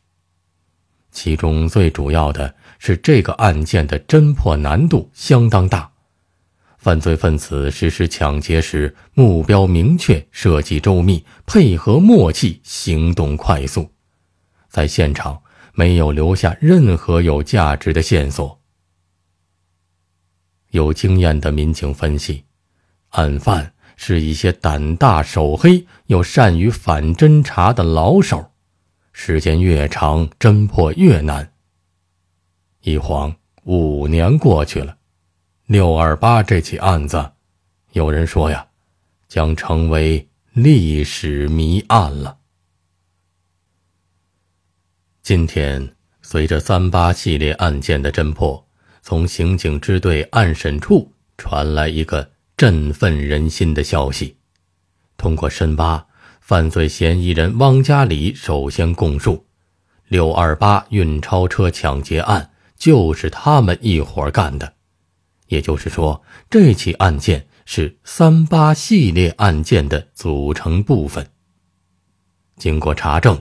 其中最主要的是，这个案件的侦破难度相当大。犯罪分子实施抢劫时，目标明确，设计周密，配合默契，行动快速，在现场没有留下任何有价值的线索。有经验的民警分析，案犯是一些胆大手黑又善于反侦查的老手。时间越长，侦破越难。一晃五年过去了，六二八这起案子，有人说呀，将成为历史谜案了。今天，随着三八系列案件的侦破，从刑警支队案审处传来一个振奋人心的消息：通过深挖。犯罪嫌疑人汪家礼首先供述：“六二八运钞车抢劫案就是他们一伙干的，也就是说，这起案件是三八系列案件的组成部分。”经过查证，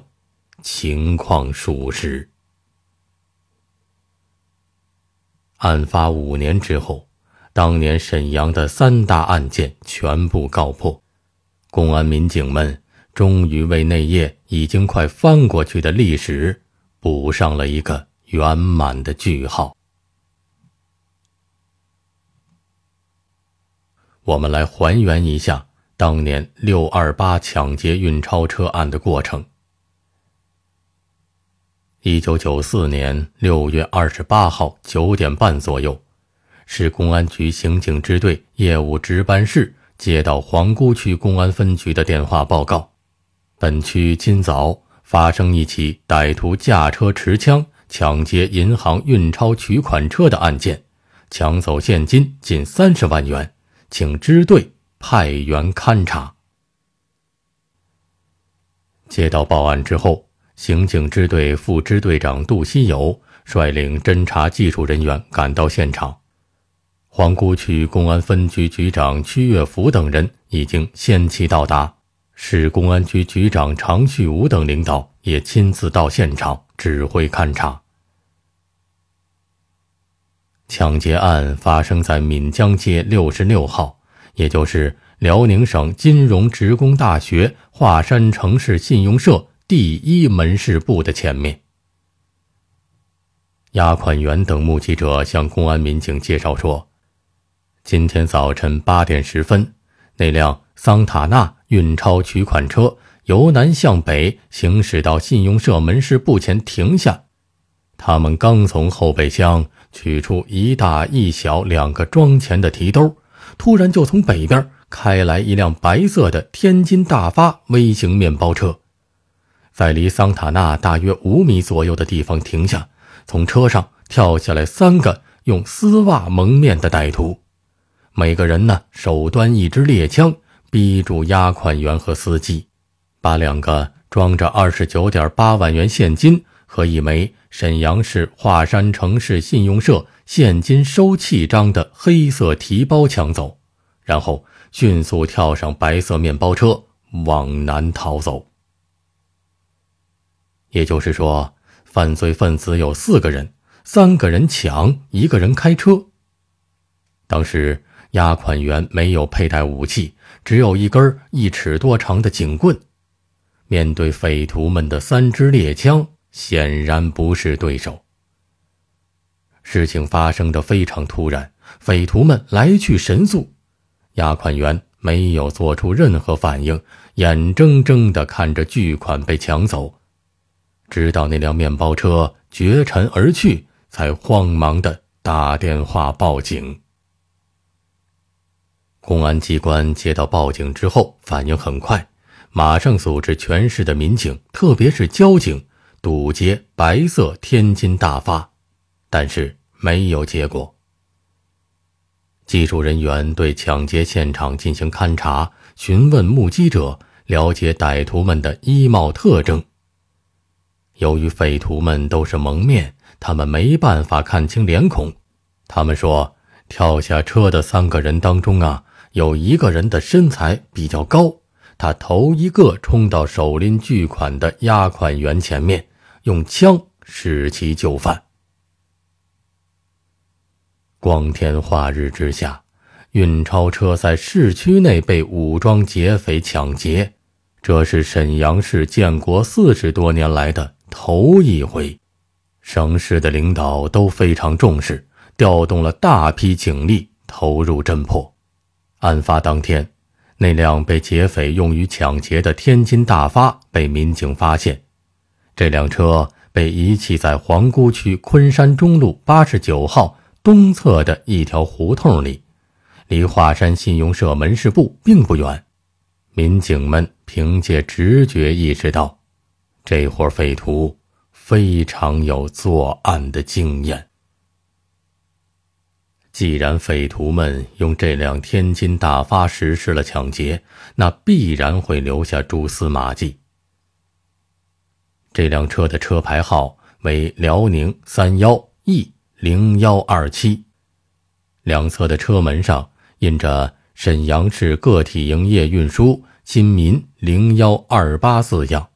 情况属实。案发五年之后，当年沈阳的三大案件全部告破，公安民警们。终于为那页已经快翻过去的历史，补上了一个圆满的句号。我们来还原一下当年六二八抢劫运钞车案的过程。一九九四年六月二十八号九点半左右，市公安局刑警支队业务值班室接到皇姑区公安分局的电话报告。本区今早发生一起歹徒驾车持枪抢劫银行运钞取款车的案件，抢走现金近三十万元，请支队派员勘查。接到报案之后，刑警支队副支队长杜西友率领侦查技术人员赶到现场，皇姑区公安分局局长屈月福等人已经先期到达。市公安局局长常旭武等领导也亲自到现场指挥勘查。抢劫案发生在闽江街六十六号，也就是辽宁省金融职工大学华山城市信用社第一门市部的前面。押款员等目击者向公安民警介绍说：“今天早晨八点十分，那辆桑塔纳。”运钞取款车由南向北行驶到信用社门市部前停下，他们刚从后备箱取出一大一小两个装钱的提兜，突然就从北边开来一辆白色的天津大发微型面包车，在离桑塔纳大约五米左右的地方停下，从车上跳下来三个用丝袜蒙面的歹徒，每个人呢手端一支猎枪。逼住押款员和司机，把两个装着二十九点八万元现金和一枚沈阳市华山城市信用社现金收讫章的黑色提包抢走，然后迅速跳上白色面包车往南逃走。也就是说，犯罪分子有四个人，三个人抢，一个人开车。当时押款员没有佩戴武器。只有一根一尺多长的警棍，面对匪徒们的三支猎枪，显然不是对手。事情发生的非常突然，匪徒们来去神速，押款员没有做出任何反应，眼睁睁地看着巨款被抢走，直到那辆面包车绝尘而去，才慌忙地打电话报警。公安机关接到报警之后，反应很快，马上组织全市的民警，特别是交警堵截白色天津大发，但是没有结果。技术人员对抢劫现场进行勘查，询问目击者，了解歹徒们的衣帽特征。由于匪徒们都是蒙面，他们没办法看清脸孔。他们说，跳下车的三个人当中啊。有一个人的身材比较高，他头一个冲到手拎巨款的押款员前面，用枪使其就范。光天化日之下，运钞车在市区内被武装劫匪抢劫，这是沈阳市建国四十多年来的头一回，省市的领导都非常重视，调动了大批警力投入侦破。案发当天，那辆被劫匪用于抢劫的天津大发被民警发现。这辆车被遗弃在皇姑区昆山中路八十九号东侧的一条胡同里，离华山信用社门市部并不远。民警们凭借直觉意识到，这伙匪徒非常有作案的经验。既然匪徒们用这辆天津大发实施了抢劫，那必然会留下蛛丝马迹。这辆车的车牌号为辽宁三幺 E 零幺二七，两侧的车门上印着“沈阳市个体营业运输新民零幺二八”字样。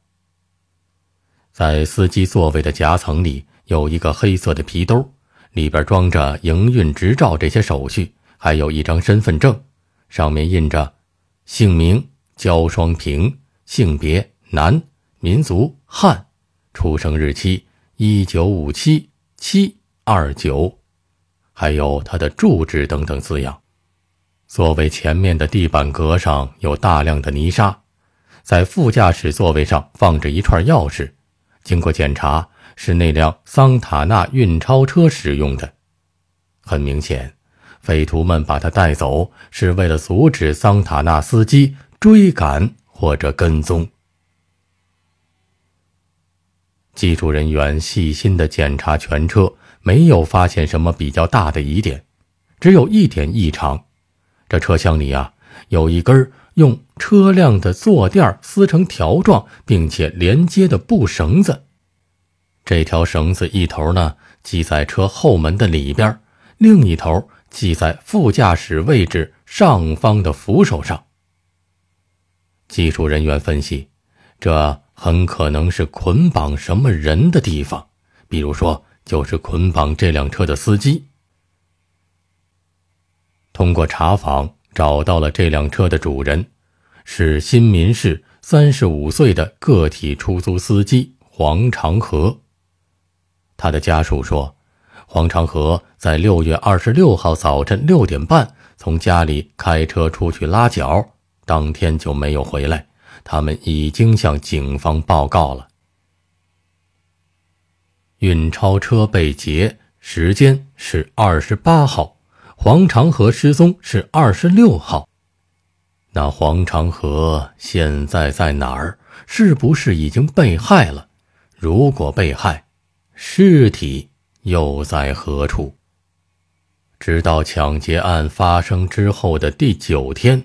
在司机座位的夹层里有一个黑色的皮兜。里边装着营运执照这些手续，还有一张身份证，上面印着姓名焦双平，性别男，民族汉，出生日期一九五七七二九，还有他的住址等等字样。座位前面的地板格上有大量的泥沙，在副驾驶座位上放着一串钥匙，经过检查。是那辆桑塔纳运钞车使用的。很明显，匪徒们把他带走是为了阻止桑塔纳司机追赶或者跟踪。技术人员细心的检查全车，没有发现什么比较大的疑点，只有一点异常：这车厢里啊，有一根用车辆的坐垫撕成条状，并且连接的布绳子。这条绳子一头呢系在车后门的里边，另一头系在副驾驶位置上方的扶手上。技术人员分析，这很可能是捆绑什么人的地方，比如说就是捆绑这辆车的司机。通过查访，找到了这辆车的主人，是新民市三十五岁的个体出租司机黄长河。他的家属说，黄长河在六月二十六号早晨六点半从家里开车出去拉脚，当天就没有回来。他们已经向警方报告了。运钞车被劫时间是二十八号，黄长河失踪是二十六号。那黄长河现在在哪儿？是不是已经被害了？如果被害？尸体又在何处？直到抢劫案发生之后的第九天，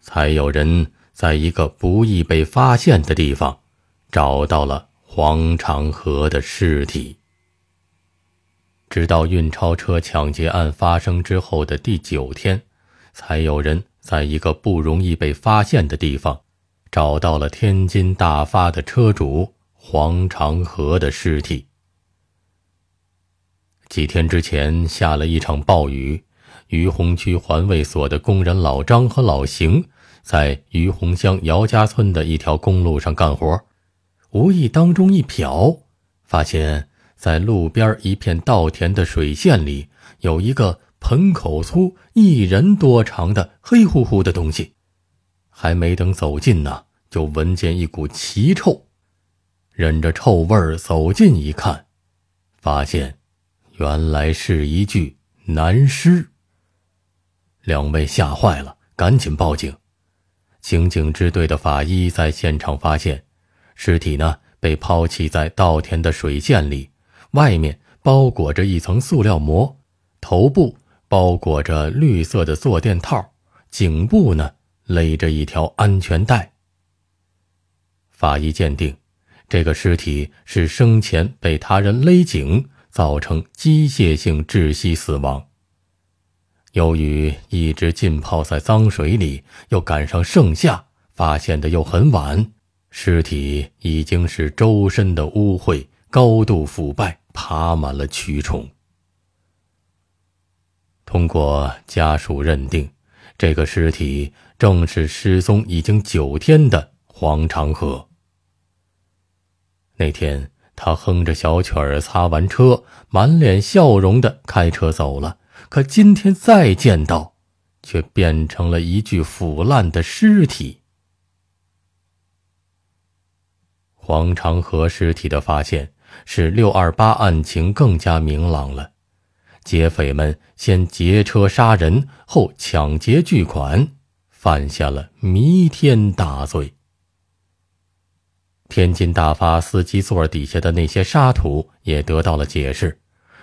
才有人在一个不易被发现的地方，找到了黄长河的尸体。直到运钞车抢劫案发生之后的第九天，才有人在一个不容易被发现的地方，找到了天津大发的车主黄长河的尸体。几天之前下了一场暴雨，于洪区环卫所的工人老张和老邢，在于洪乡姚家村的一条公路上干活，无意当中一瞟，发现，在路边一片稻田的水线里，有一个盆口粗、一人多长的黑乎乎的东西，还没等走近呢，就闻见一股奇臭，忍着臭味儿走近一看，发现。原来是一具男尸。两位吓坏了，赶紧报警。刑警支队的法医在现场发现，尸体呢被抛弃在稻田的水涧里，外面包裹着一层塑料膜，头部包裹着绿色的坐垫套，颈部呢勒着一条安全带。法医鉴定，这个尸体是生前被他人勒颈。造成机械性窒息死亡。由于一直浸泡在脏水里，又赶上盛夏，发现的又很晚，尸体已经是周身的污秽，高度腐败，爬满了蛆虫。通过家属认定，这个尸体正是失踪已经九天的黄长河。那天。他哼着小曲儿擦完车，满脸笑容的开车走了。可今天再见到，却变成了一具腐烂的尸体。黄长河尸体的发现，使六二八案情更加明朗了。劫匪们先劫车杀人，后抢劫巨款，犯下了弥天大罪。天津大发司机座底下的那些沙土也得到了解释，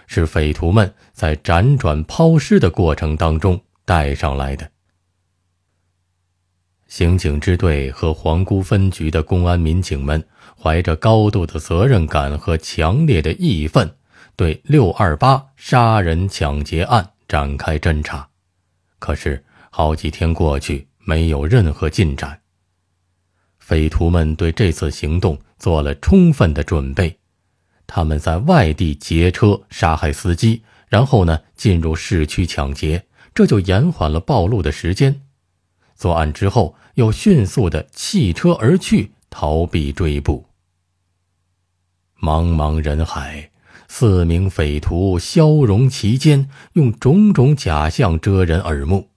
是匪徒们在辗转抛尸的过程当中带上来的。刑警支队和皇姑分局的公安民警们怀着高度的责任感和强烈的义愤，对“六二八”杀人抢劫案展开侦查，可是好几天过去，没有任何进展。匪徒们对这次行动做了充分的准备，他们在外地劫车、杀害司机，然后呢进入市区抢劫，这就延缓了暴露的时间。作案之后，又迅速的弃车而去，逃避追捕。茫茫人海，四名匪徒消融其间，用种种假象遮人耳目。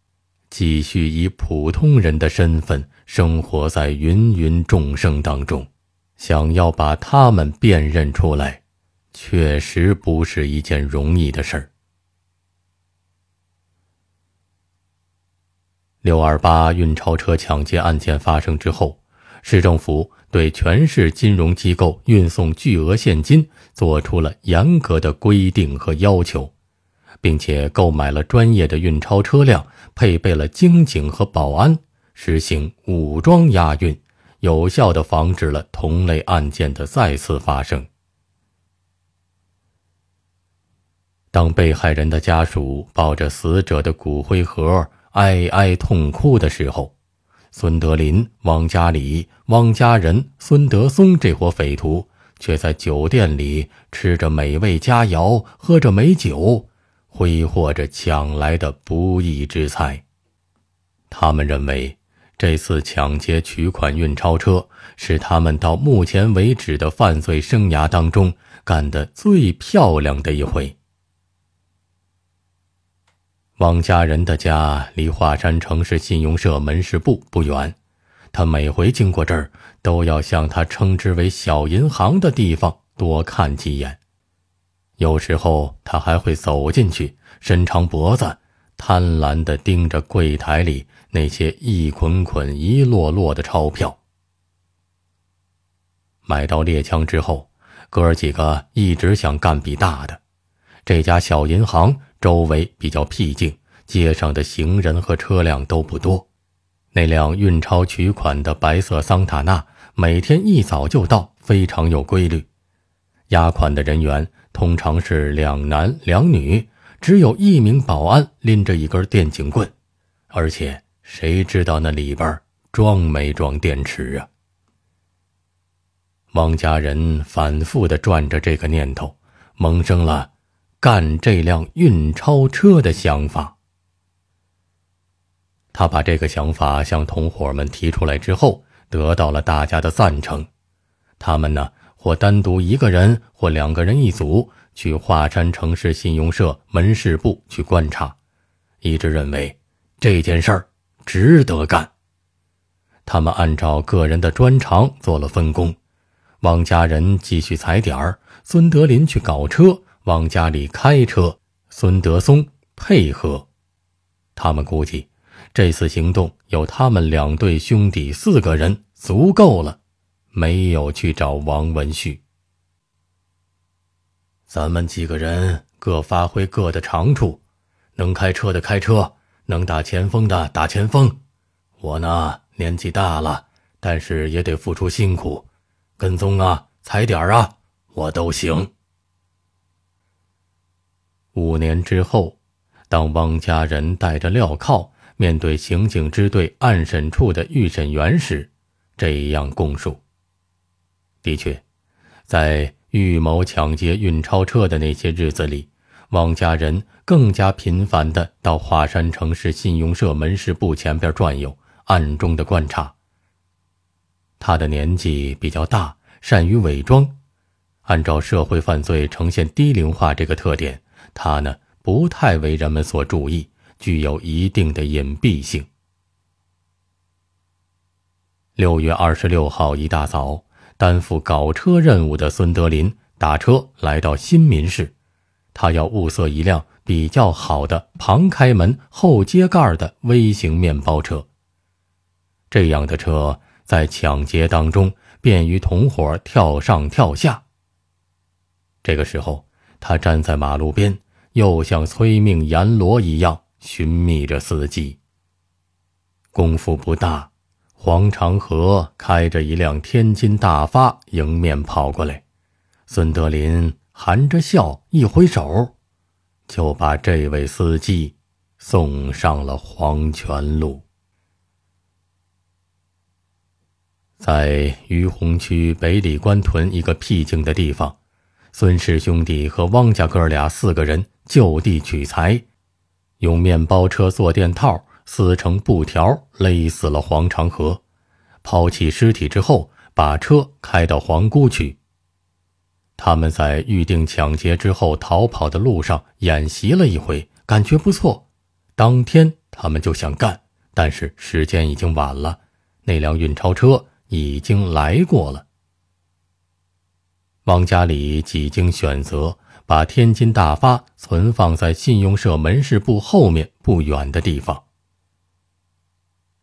继续以普通人的身份生活在芸芸众生当中，想要把他们辨认出来，确实不是一件容易的事儿。六二八运钞车抢劫案件发生之后，市政府对全市金融机构运送巨额现金做出了严格的规定和要求。并且购买了专业的运钞车辆，配备了警警和保安，实行武装押运，有效的防止了同类案件的再次发生。当被害人的家属抱着死者的骨灰盒哀哀痛哭的时候，孙德林、汪家里、汪家人、孙德松这伙匪徒却在酒店里吃着美味佳肴，喝着美酒。挥霍着抢来的不义之财，他们认为这次抢劫取款运钞车是他们到目前为止的犯罪生涯当中干的最漂亮的一回。王家人的家离华山城市信用社门市部不远，他每回经过这儿都要向他称之为“小银行”的地方多看几眼。有时候他还会走进去，伸长脖子，贪婪的盯着柜台里那些一捆捆、一摞摞的钞票。买到猎枪之后，哥儿几个一直想干笔大的。这家小银行周围比较僻静，街上的行人和车辆都不多。那辆运钞取款的白色桑塔纳每天一早就到，非常有规律。押款的人员。通常是两男两女，只有一名保安拎着一根电警棍，而且谁知道那里边装没装电池啊？汪家人反复的转着这个念头，萌生了干这辆运钞车的想法。他把这个想法向同伙们提出来之后，得到了大家的赞成，他们呢？或单独一个人，或两个人一组去华山城市信用社门市部去观察，一致认为这件事儿值得干。他们按照个人的专长做了分工：，王家人继续踩点儿，孙德林去搞车，王家里开车；，孙德松配合。他们估计，这次行动有他们两对兄弟四个人足够了。没有去找王文旭。咱们几个人各发挥各的长处，能开车的开车，能打前锋的打前锋。我呢，年纪大了，但是也得付出辛苦，跟踪啊，踩点啊，我都行。五年之后，当汪家人带着镣铐面对刑警支队案审处的预审员时，这样供述。的确，在预谋抢劫运钞车的那些日子里，汪家人更加频繁的到华山城市信用社门市部前边转悠，暗中的观察。他的年纪比较大，善于伪装，按照社会犯罪呈现低龄化这个特点，他呢不太为人们所注意，具有一定的隐蔽性。六月二十六号一大早。担负搞车任务的孙德林打车来到新民市，他要物色一辆比较好的旁开门、后街盖的微型面包车。这样的车在抢劫当中便于同伙跳上跳下。这个时候，他站在马路边，又像催命阎罗一样寻觅着司机。功夫不大。黄长河开着一辆天津大发迎面跑过来，孙德林含着笑一挥手，就把这位司机送上了黄泉路。在于洪区北里官屯一个僻静的地方，孙氏兄弟和汪家哥俩四个人就地取材，用面包车做垫套。撕成布条勒死了黄长河，抛弃尸体之后，把车开到皇姑区。他们在预定抢劫之后逃跑的路上演习了一回，感觉不错。当天他们就想干，但是时间已经晚了，那辆运钞车已经来过了。王家里几经选择，把天津大发存放在信用社门市部后面不远的地方。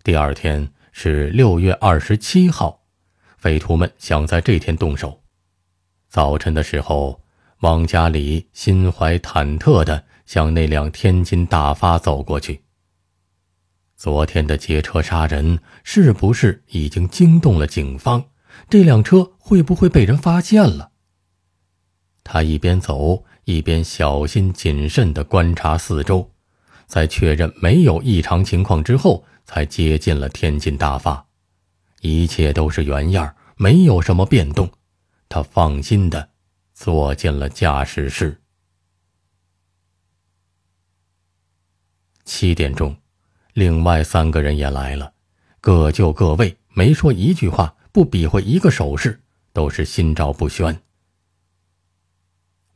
第二天是六月二十七号，匪徒们想在这天动手。早晨的时候，汪家里心怀忐忑的向那辆天津大发走过去。昨天的劫车杀人是不是已经惊动了警方？这辆车会不会被人发现了？他一边走一边小心谨慎的观察四周，在确认没有异常情况之后。才接近了天津大发，一切都是原样，没有什么变动。他放心的坐进了驾驶室。七点钟，另外三个人也来了，各就各位，没说一句话，不比划一个手势，都是心照不宣。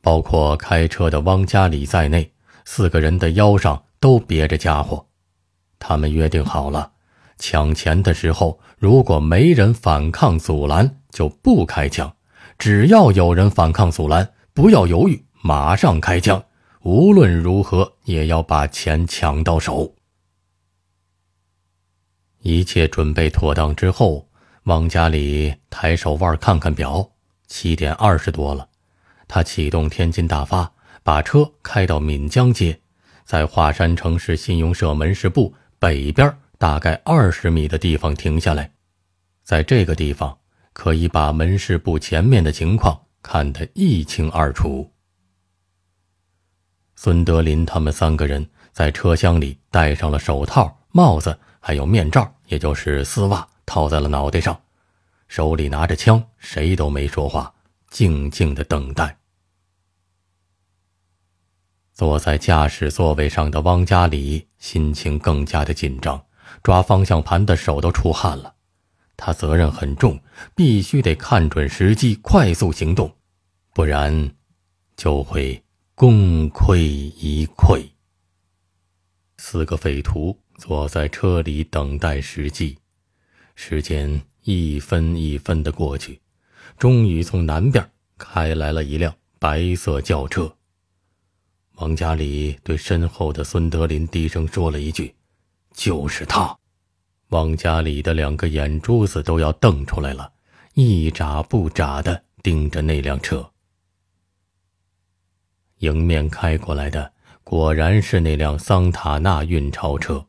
包括开车的汪家里在内，四个人的腰上都别着家伙。他们约定好了，抢钱的时候，如果没人反抗阻拦，就不开枪；只要有人反抗阻拦，不要犹豫，马上开枪。无论如何，也要把钱抢到手。一切准备妥当之后，王家里抬手腕看看表，七点二十多了。他启动天津大发，把车开到闽江街，在华山城市信用社门市部。北边大概二十米的地方停下来，在这个地方可以把门市部前面的情况看得一清二楚。孙德林他们三个人在车厢里戴上了手套、帽子，还有面罩，也就是丝袜套在了脑袋上，手里拿着枪，谁都没说话，静静的等待。坐在驾驶座位上的汪家里心情更加的紧张，抓方向盘的手都出汗了。他责任很重，必须得看准时机，快速行动，不然就会功亏一篑。四个匪徒坐在车里等待时机，时间一分一分的过去，终于从南边开来了一辆白色轿车。王家里对身后的孙德林低声说了一句：“就是他。”王家里的两个眼珠子都要瞪出来了，一眨不眨的盯着那辆车。迎面开过来的果然是那辆桑塔纳运钞车，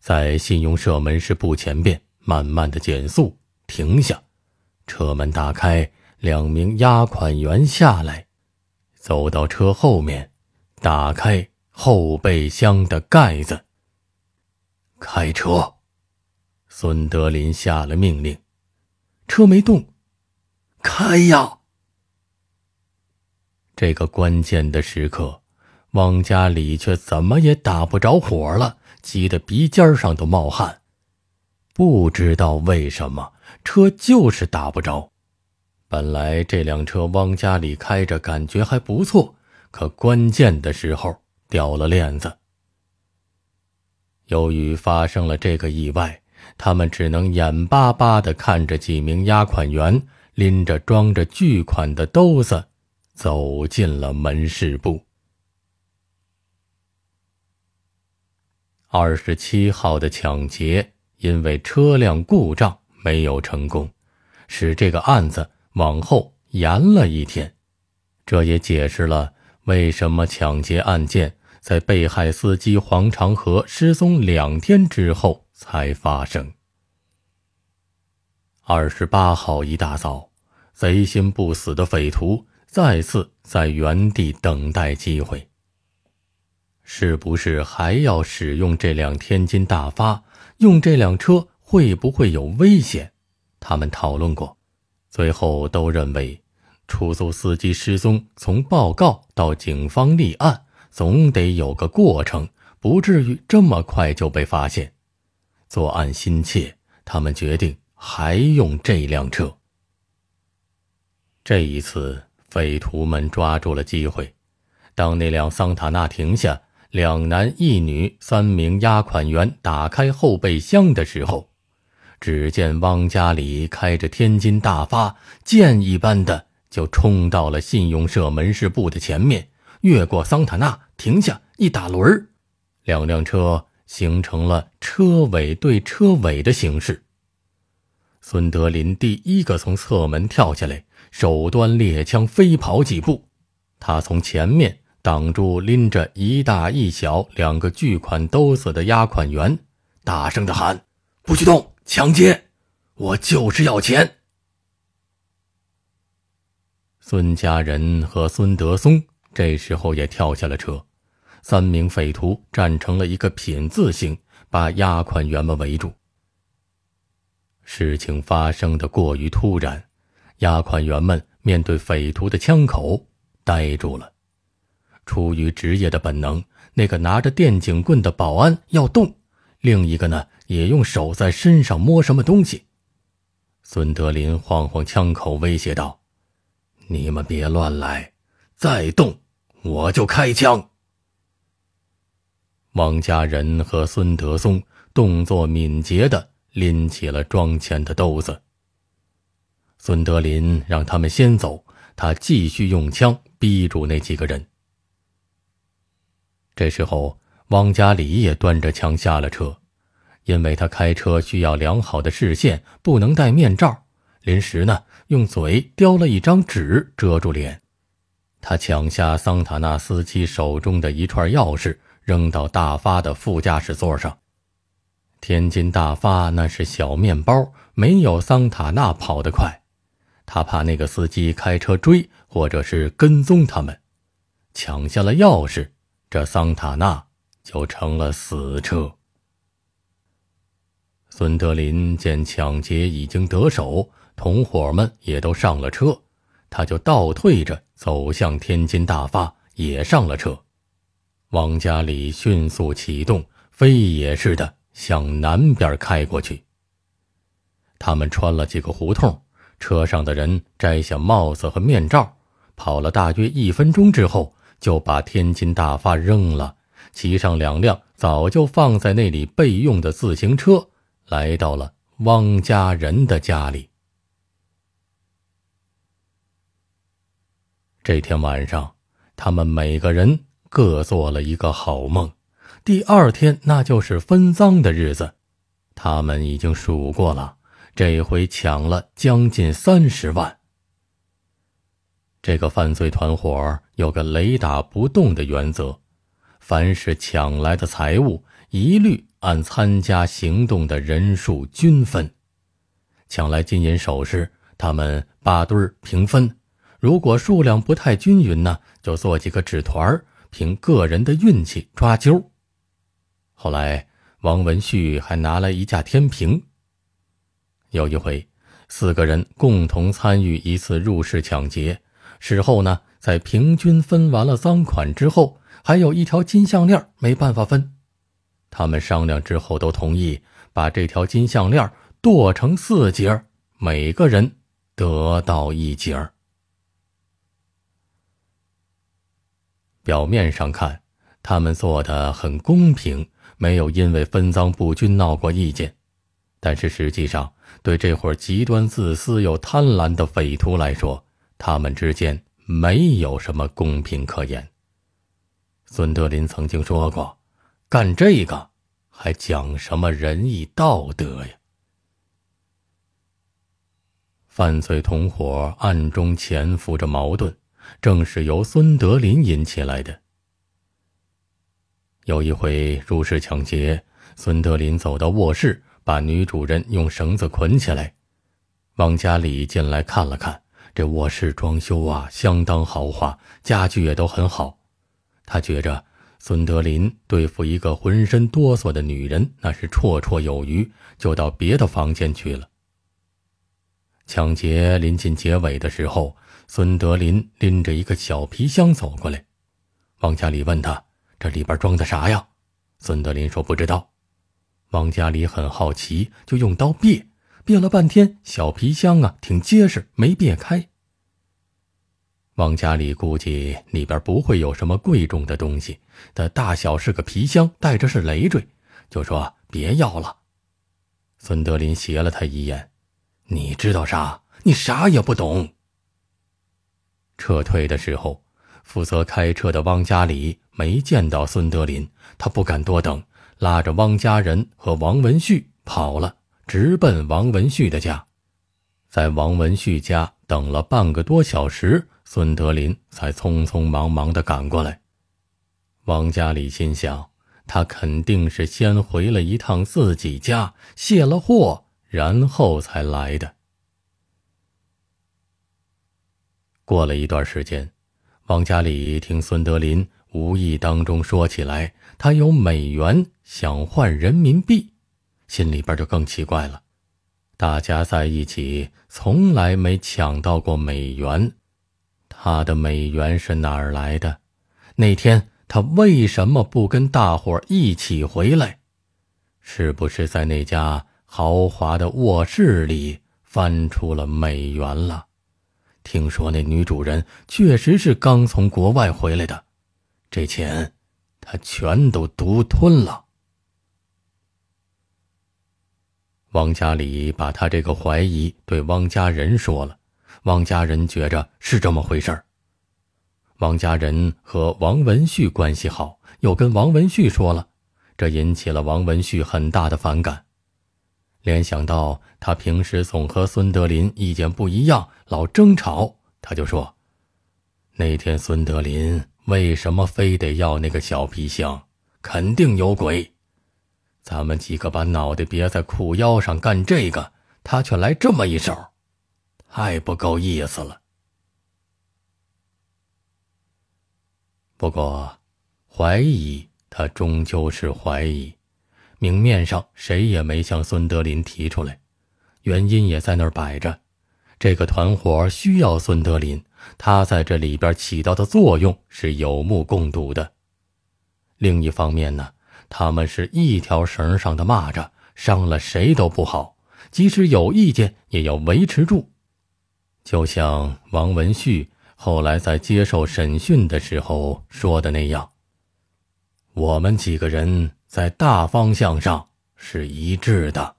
在信用社门市部前边慢慢的减速停下，车门打开，两名押款员下来，走到车后面。打开后备箱的盖子。开车，孙德林下了命令。车没动，开呀！这个关键的时刻，汪家里却怎么也打不着火了，急得鼻尖上都冒汗。不知道为什么车就是打不着。本来这辆车汪家里开着感觉还不错。可关键的时候掉了链子。由于发生了这个意外，他们只能眼巴巴的看着几名押款员拎着装着巨款的兜子走进了门市部。二十七号的抢劫因为车辆故障没有成功，使这个案子往后延了一天，这也解释了。为什么抢劫案件在被害司机黄长河失踪两天之后才发生？二十八号一大早，贼心不死的匪徒再次在原地等待机会。是不是还要使用这辆天津大发？用这辆车会不会有危险？他们讨论过，最后都认为。出租司机失踪，从报告到警方立案，总得有个过程，不至于这么快就被发现。作案心切，他们决定还用这辆车。这一次，匪徒们抓住了机会。当那辆桑塔纳停下，两男一女三名押款员打开后备箱的时候，只见汪家里开着天津大发，箭一般的。就冲到了信用社门市部的前面，越过桑塔纳，停下，一打轮儿，两辆车形成了车尾对车尾的形式。孙德林第一个从侧门跳下来，手端猎枪，飞跑几步，他从前面挡住拎着一大一小两个巨款兜子的押款员，大声地喊：“不许动！抢劫！我就是要钱！”孙家人和孙德松这时候也跳下了车，三名匪徒站成了一个品字形，把押款员们围住。事情发生的过于突然，押款员们面对匪徒的枪口呆住了。出于职业的本能，那个拿着电警棍的保安要动，另一个呢也用手在身上摸什么东西。孙德林晃晃枪口，威胁道。你们别乱来，再动我就开枪！汪家人和孙德松动作敏捷的拎起了装钱的兜子。孙德林让他们先走，他继续用枪逼住那几个人。这时候，汪家礼也端着枪下了车，因为他开车需要良好的视线，不能戴面罩，临时呢。用嘴叼了一张纸遮住脸，他抢下桑塔纳司机手中的一串钥匙，扔到大发的副驾驶座上。天津大发那是小面包，没有桑塔纳跑得快，他怕那个司机开车追或者是跟踪他们，抢下了钥匙，这桑塔纳就成了死车。孙德林见抢劫已经得手。同伙们也都上了车，他就倒退着走向天津大发，也上了车。汪家里迅速启动，飞也似的向南边开过去。他们穿了几个胡同，车上的人摘下帽子和面罩，跑了大约一分钟之后，就把天津大发扔了，骑上两辆早就放在那里备用的自行车，来到了汪家人的家里。这天晚上，他们每个人各做了一个好梦。第二天，那就是分赃的日子。他们已经数过了，这回抢了将近三十万。这个犯罪团伙有个雷打不动的原则：凡是抢来的财物，一律按参加行动的人数均分。抢来金银首饰，他们八堆儿平分。如果数量不太均匀呢，就做几个纸团儿，凭个人的运气抓阄。后来，王文旭还拿来一架天平。有一回，四个人共同参与一次入室抢劫，事后呢，在平均分完了赃款之后，还有一条金项链没办法分，他们商量之后都同意把这条金项链剁成四节，儿，每个人得到一节。儿。表面上看，他们做的很公平，没有因为分赃不均闹过意见。但是实际上，对这伙极端自私又贪婪的匪徒来说，他们之间没有什么公平可言。孙德林曾经说过：“干这个，还讲什么仁义道德呀？”犯罪同伙暗中潜伏着矛盾。正是由孙德林引起来的。有一回入室抢劫，孙德林走到卧室，把女主人用绳子捆起来，往家里进来看了看。这卧室装修啊，相当豪华，家具也都很好。他觉着孙德林对付一个浑身哆嗦的女人，那是绰绰有余，就到别的房间去了。抢劫临近结尾的时候。孙德林拎着一个小皮箱走过来，王家里问他：“这里边装的啥呀？”孙德林说：“不知道。”王家里很好奇，就用刀别，别了半天，小皮箱啊挺结实，没别开。王家里估计里边不会有什么贵重的东西，但大小是个皮箱，带着是累赘，就说别要了。孙德林斜了他一眼：“你知道啥？你啥也不懂。”撤退的时候，负责开车的汪家里没见到孙德林，他不敢多等，拉着汪家人和王文旭跑了，直奔王文旭的家。在王文旭家等了半个多小时，孙德林才匆匆忙忙地赶过来。汪家里心想，他肯定是先回了一趟自己家卸了货，然后才来的。过了一段时间，王家里听孙德林无意当中说起来，他有美元想换人民币，心里边就更奇怪了。大家在一起从来没抢到过美元，他的美元是哪儿来的？那天他为什么不跟大伙一起回来？是不是在那家豪华的卧室里翻出了美元了？听说那女主人确实是刚从国外回来的，这钱她全都独吞了。王家里把他这个怀疑对王家人说了，王家人觉着是这么回事儿。王家人和王文旭关系好，又跟王文旭说了，这引起了王文旭很大的反感。联想到他平时总和孙德林意见不一样，老争吵，他就说：“那天孙德林为什么非得要那个小皮箱？肯定有鬼！咱们几个把脑袋别在裤腰上干这个，他却来这么一手，太不够意思了。”不过，怀疑他终究是怀疑。明面上谁也没向孙德林提出来，原因也在那儿摆着。这个团伙需要孙德林，他在这里边起到的作用是有目共睹的。另一方面呢，他们是一条绳上的蚂蚱，伤了谁都不好。即使有意见，也要维持住。就像王文旭后来在接受审讯的时候说的那样：“我们几个人。”在大方向上是一致的。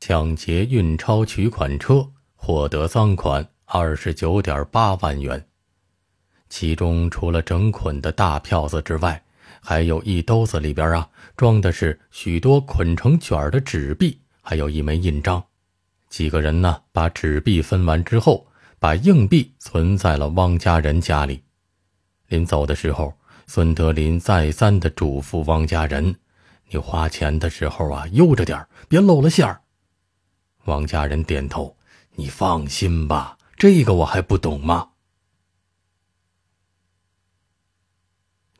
抢劫运钞取款车，获得赃款二十九点八万元，其中除了整捆的大票子之外，还有一兜子里边啊装的是许多捆成卷的纸币，还有一枚印章。几个人呢，把纸币分完之后，把硬币存在了汪家人家里。临走的时候。孙德林再三的嘱咐汪家人：“你花钱的时候啊，悠着点别露了馅儿。”汪家人点头：“你放心吧，这个我还不懂吗？”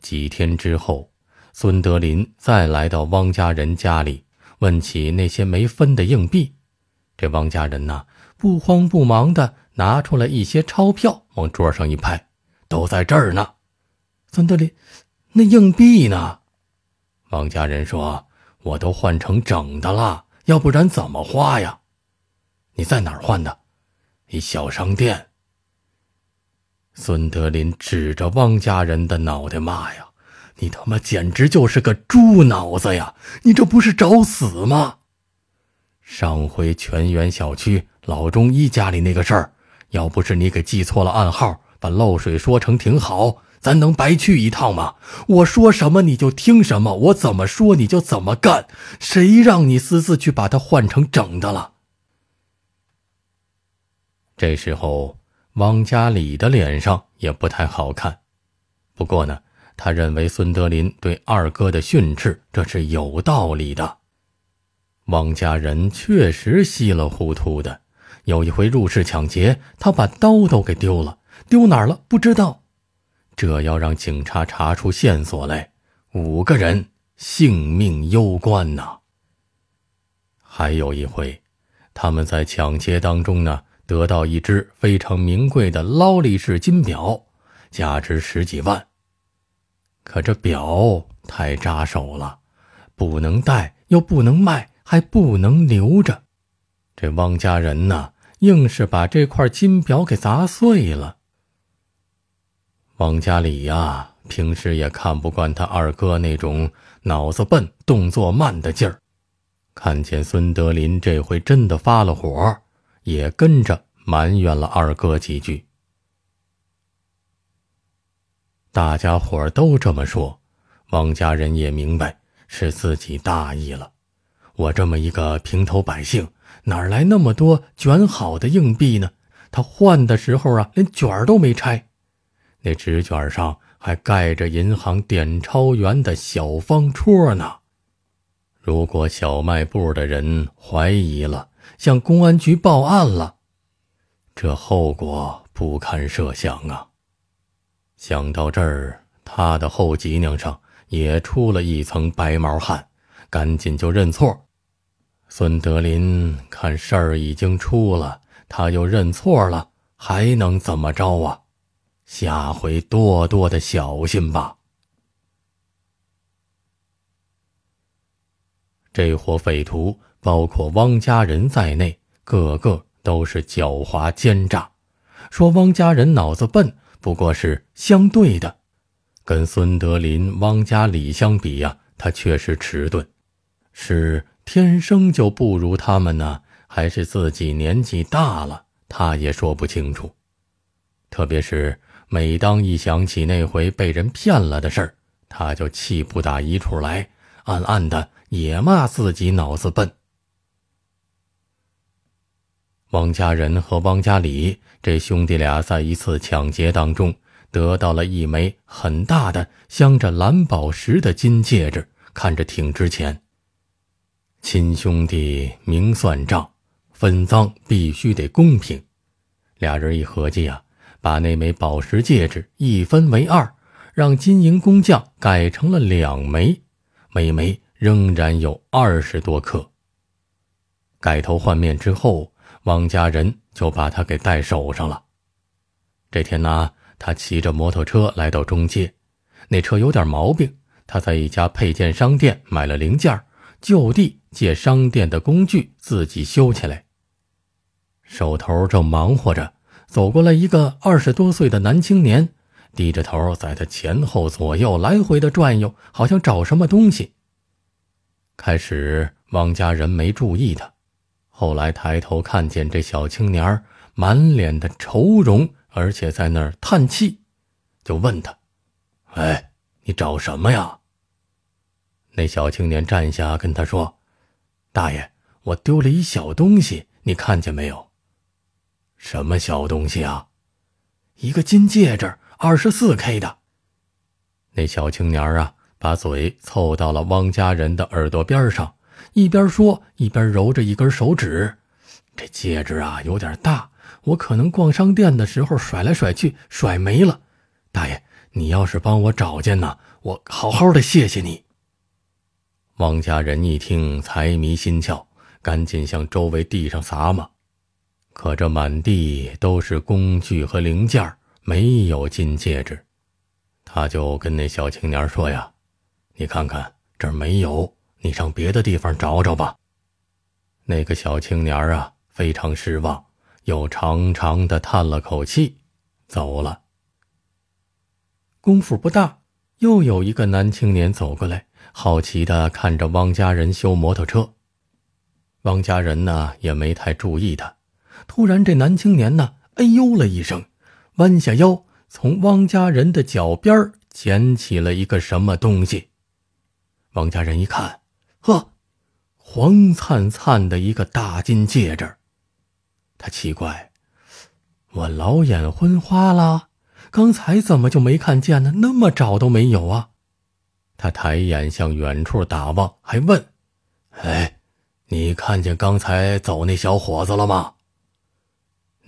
几天之后，孙德林再来到汪家人家里，问起那些没分的硬币，这汪家人呐，不慌不忙的拿出来一些钞票，往桌上一拍：“都在这儿呢。”孙德林，那硬币呢？汪家人说：“我都换成整的了，要不然怎么花呀？”你在哪儿换的？你小商店。孙德林指着汪家人的脑袋骂呀：“你他妈简直就是个猪脑子呀！你这不是找死吗？”上回泉源小区老中医家里那个事儿，要不是你给记错了暗号，把漏水说成挺好。咱能白去一趟吗？我说什么你就听什么，我怎么说你就怎么干。谁让你私自去把它换成整的了？这时候，汪家里的脸上也不太好看。不过呢，他认为孙德林对二哥的训斥这是有道理的。汪家人确实稀里糊涂的，有一回入室抢劫，他把刀都给丢了，丢哪儿了不知道。这要让警察查出线索来，五个人性命攸关呐。还有一回，他们在抢劫当中呢，得到一只非常名贵的劳力士金表，价值十几万。可这表太扎手了，不能戴，又不能卖，还不能留着。这汪家人呢，硬是把这块金表给砸碎了。王家里呀，平时也看不惯他二哥那种脑子笨、动作慢的劲儿，看见孙德林这回真的发了火，也跟着埋怨了二哥几句。大家伙都这么说，王家人也明白是自己大意了。我这么一个平头百姓，哪来那么多卷好的硬币呢？他换的时候啊，连卷儿都没拆。那纸卷上还盖着银行点钞员的小方戳呢。如果小卖部的人怀疑了，向公安局报案了，这后果不堪设想啊！想到这儿，他的后脊梁上也出了一层白毛汗，赶紧就认错。孙德林看事儿已经出了，他又认错了，还能怎么着啊？下回多多的小心吧。这伙匪徒，包括汪家人在内，个个都是狡猾奸诈。说汪家人脑子笨，不过是相对的，跟孙德林、汪家里相比呀，他确实迟钝，是天生就不如他们呢，还是自己年纪大了？他也说不清楚。特别是。每当一想起那回被人骗了的事儿，他就气不打一处来，暗暗的也骂自己脑子笨。汪家人和汪家里这兄弟俩在一次抢劫当中得到了一枚很大的镶着蓝宝石的金戒指，看着挺值钱。亲兄弟明算账，分赃必须得公平。俩人一合计啊。把那枚宝石戒指一分为二，让金银工匠改成了两枚，每枚仍然有二十多克。改头换面之后，汪家人就把它给戴手上了。这天呢，他骑着摩托车来到中介，那车有点毛病，他在一家配件商店买了零件就地借商店的工具自己修起来。手头正忙活着。走过来一个二十多岁的男青年，低着头，在他前后左右来回的转悠，好像找什么东西。开始汪家人没注意他，后来抬头看见这小青年满脸的愁容，而且在那儿叹气，就问他：“哎，你找什么呀？”那小青年站下跟他说：“大爷，我丢了一小东西，你看见没有？”什么小东西啊！一个金戒指，二十四 K 的。那小青年啊，把嘴凑到了汪家人的耳朵边上，一边说一边揉着一根手指。这戒指啊，有点大，我可能逛商店的时候甩来甩去甩没了。大爷，你要是帮我找见呢，我好好的谢谢你。汪家人一听财迷心窍，赶紧向周围地上撒嘛。可这满地都是工具和零件没有金戒指，他就跟那小青年说呀：“你看看这儿没有，你上别的地方找找吧。”那个小青年啊非常失望，又长长的叹了口气，走了。功夫不大，又有一个男青年走过来，好奇的看着汪家人修摩托车，汪家人呢也没太注意他。突然，这男青年呢，哎呦了一声，弯下腰，从汪家人的脚边捡起了一个什么东西。汪家人一看，呵，黄灿灿的一个大金戒指。他奇怪，我老眼昏花了，刚才怎么就没看见呢？那么找都没有啊！他抬眼向远处打望，还问：“哎，你看见刚才走那小伙子了吗？”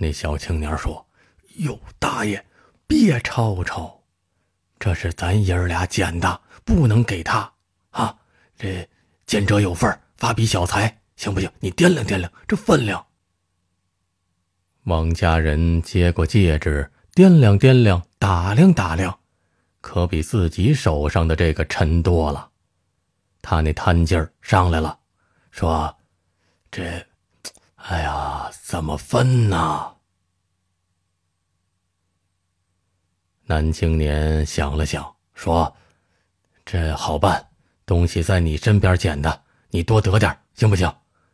那小青年说：“哟，大爷，别吵吵，这是咱爷儿俩捡的，不能给他啊！这见者有份，发笔小财，行不行？你掂量掂量这分量。”王家人接过戒指，掂量掂量，打量打量，可比自己手上的这个沉多了，他那贪劲儿上来了，说：“这。”哎呀，怎么分呢？男青年想了想，说：“这好办，东西在你身边捡的，你多得点，行不行？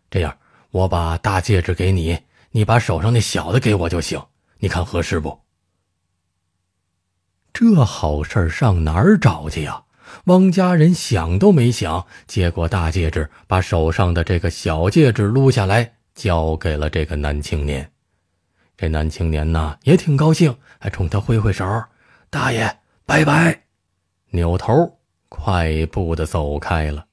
这样，我把大戒指给你，你把手上那小的给我就行，你看合适不？”这好事上哪儿找去呀？汪家人想都没想，接过大戒指，把手上的这个小戒指撸下来。交给了这个男青年，这男青年呢也挺高兴，还冲他挥挥手：“大爷，拜拜！”扭头快步的走开了。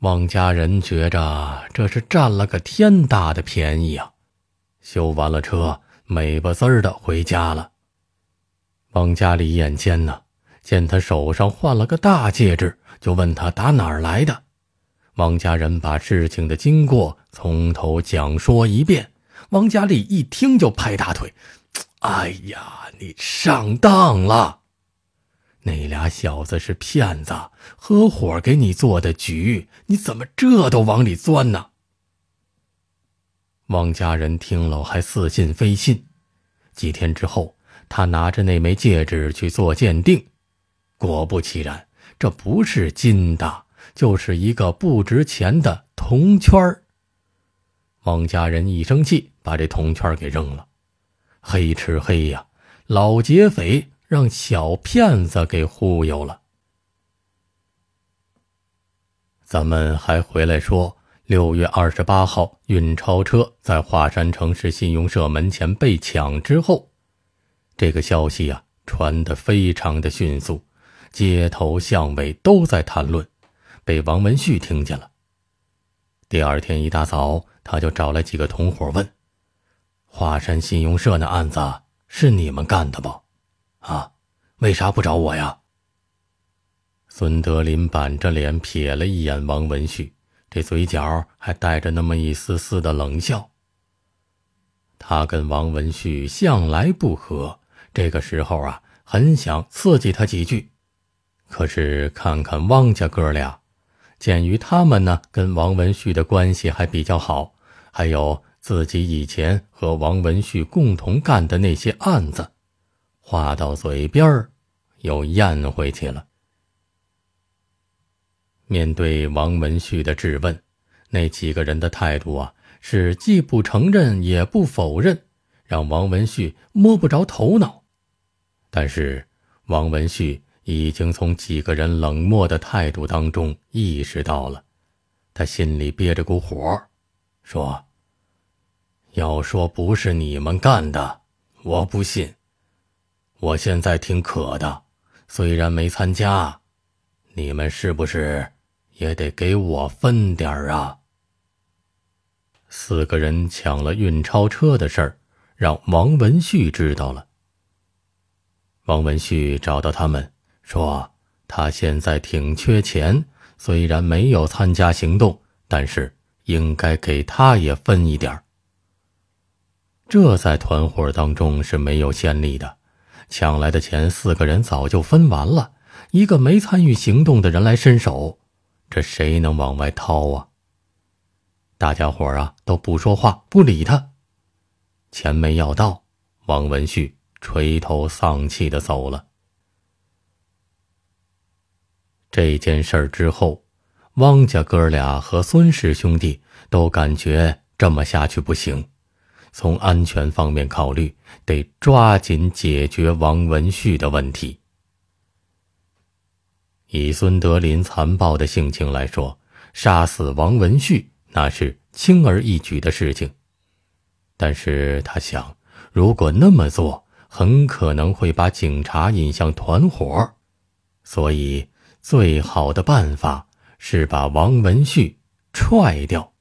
汪家人觉着这是占了个天大的便宜啊！修完了车，美不滋儿的回家了。汪家里眼尖呢，见他手上换了个大戒指，就问他打哪儿来的。汪家人把事情的经过从头讲说一遍，汪家丽一听就拍大腿：“哎呀，你上当了！那俩小子是骗子，合伙给你做的局，你怎么这都往里钻呢？”汪家人听了还似信非信。几天之后，他拿着那枚戒指去做鉴定，果不其然，这不是金的。就是一个不值钱的铜圈儿。王家人一生气，把这铜圈给扔了。黑吃黑呀，老劫匪让小骗子给忽悠了。咱们还回来说，六月二十八号，运钞车在华山城市信用社门前被抢之后，这个消息啊传得非常的迅速，街头巷尾都在谈论。被王文旭听见了。第二天一大早，他就找了几个同伙问：“华山信用社那案子是你们干的不？啊，为啥不找我呀？”孙德林板着脸瞥了一眼王文旭，这嘴角还带着那么一丝丝的冷笑。他跟王文旭向来不和，这个时候啊，很想刺激他几句，可是看看汪家哥俩。鉴于他们呢跟王文旭的关系还比较好，还有自己以前和王文旭共同干的那些案子，话到嘴边儿，又咽回去了。面对王文旭的质问，那几个人的态度啊是既不承认也不否认，让王文旭摸不着头脑。但是王文旭。已经从几个人冷漠的态度当中意识到了，他心里憋着股火，说：“要说不是你们干的，我不信。我现在挺渴的，虽然没参加，你们是不是也得给我分点儿啊？”四个人抢了运钞车的事儿，让王文旭知道了。王文旭找到他们。说他现在挺缺钱，虽然没有参加行动，但是应该给他也分一点这在团伙当中是没有先例的，抢来的钱四个人早就分完了，一个没参与行动的人来伸手，这谁能往外掏啊？大家伙啊都不说话，不理他，钱没要到，王文旭垂头丧气的走了。这件事儿之后，汪家哥俩和孙氏兄弟都感觉这么下去不行。从安全方面考虑，得抓紧解决王文旭的问题。以孙德林残暴的性情来说，杀死王文旭那是轻而易举的事情。但是他想，如果那么做，很可能会把警察引向团伙，所以。最好的办法是把王文旭踹掉。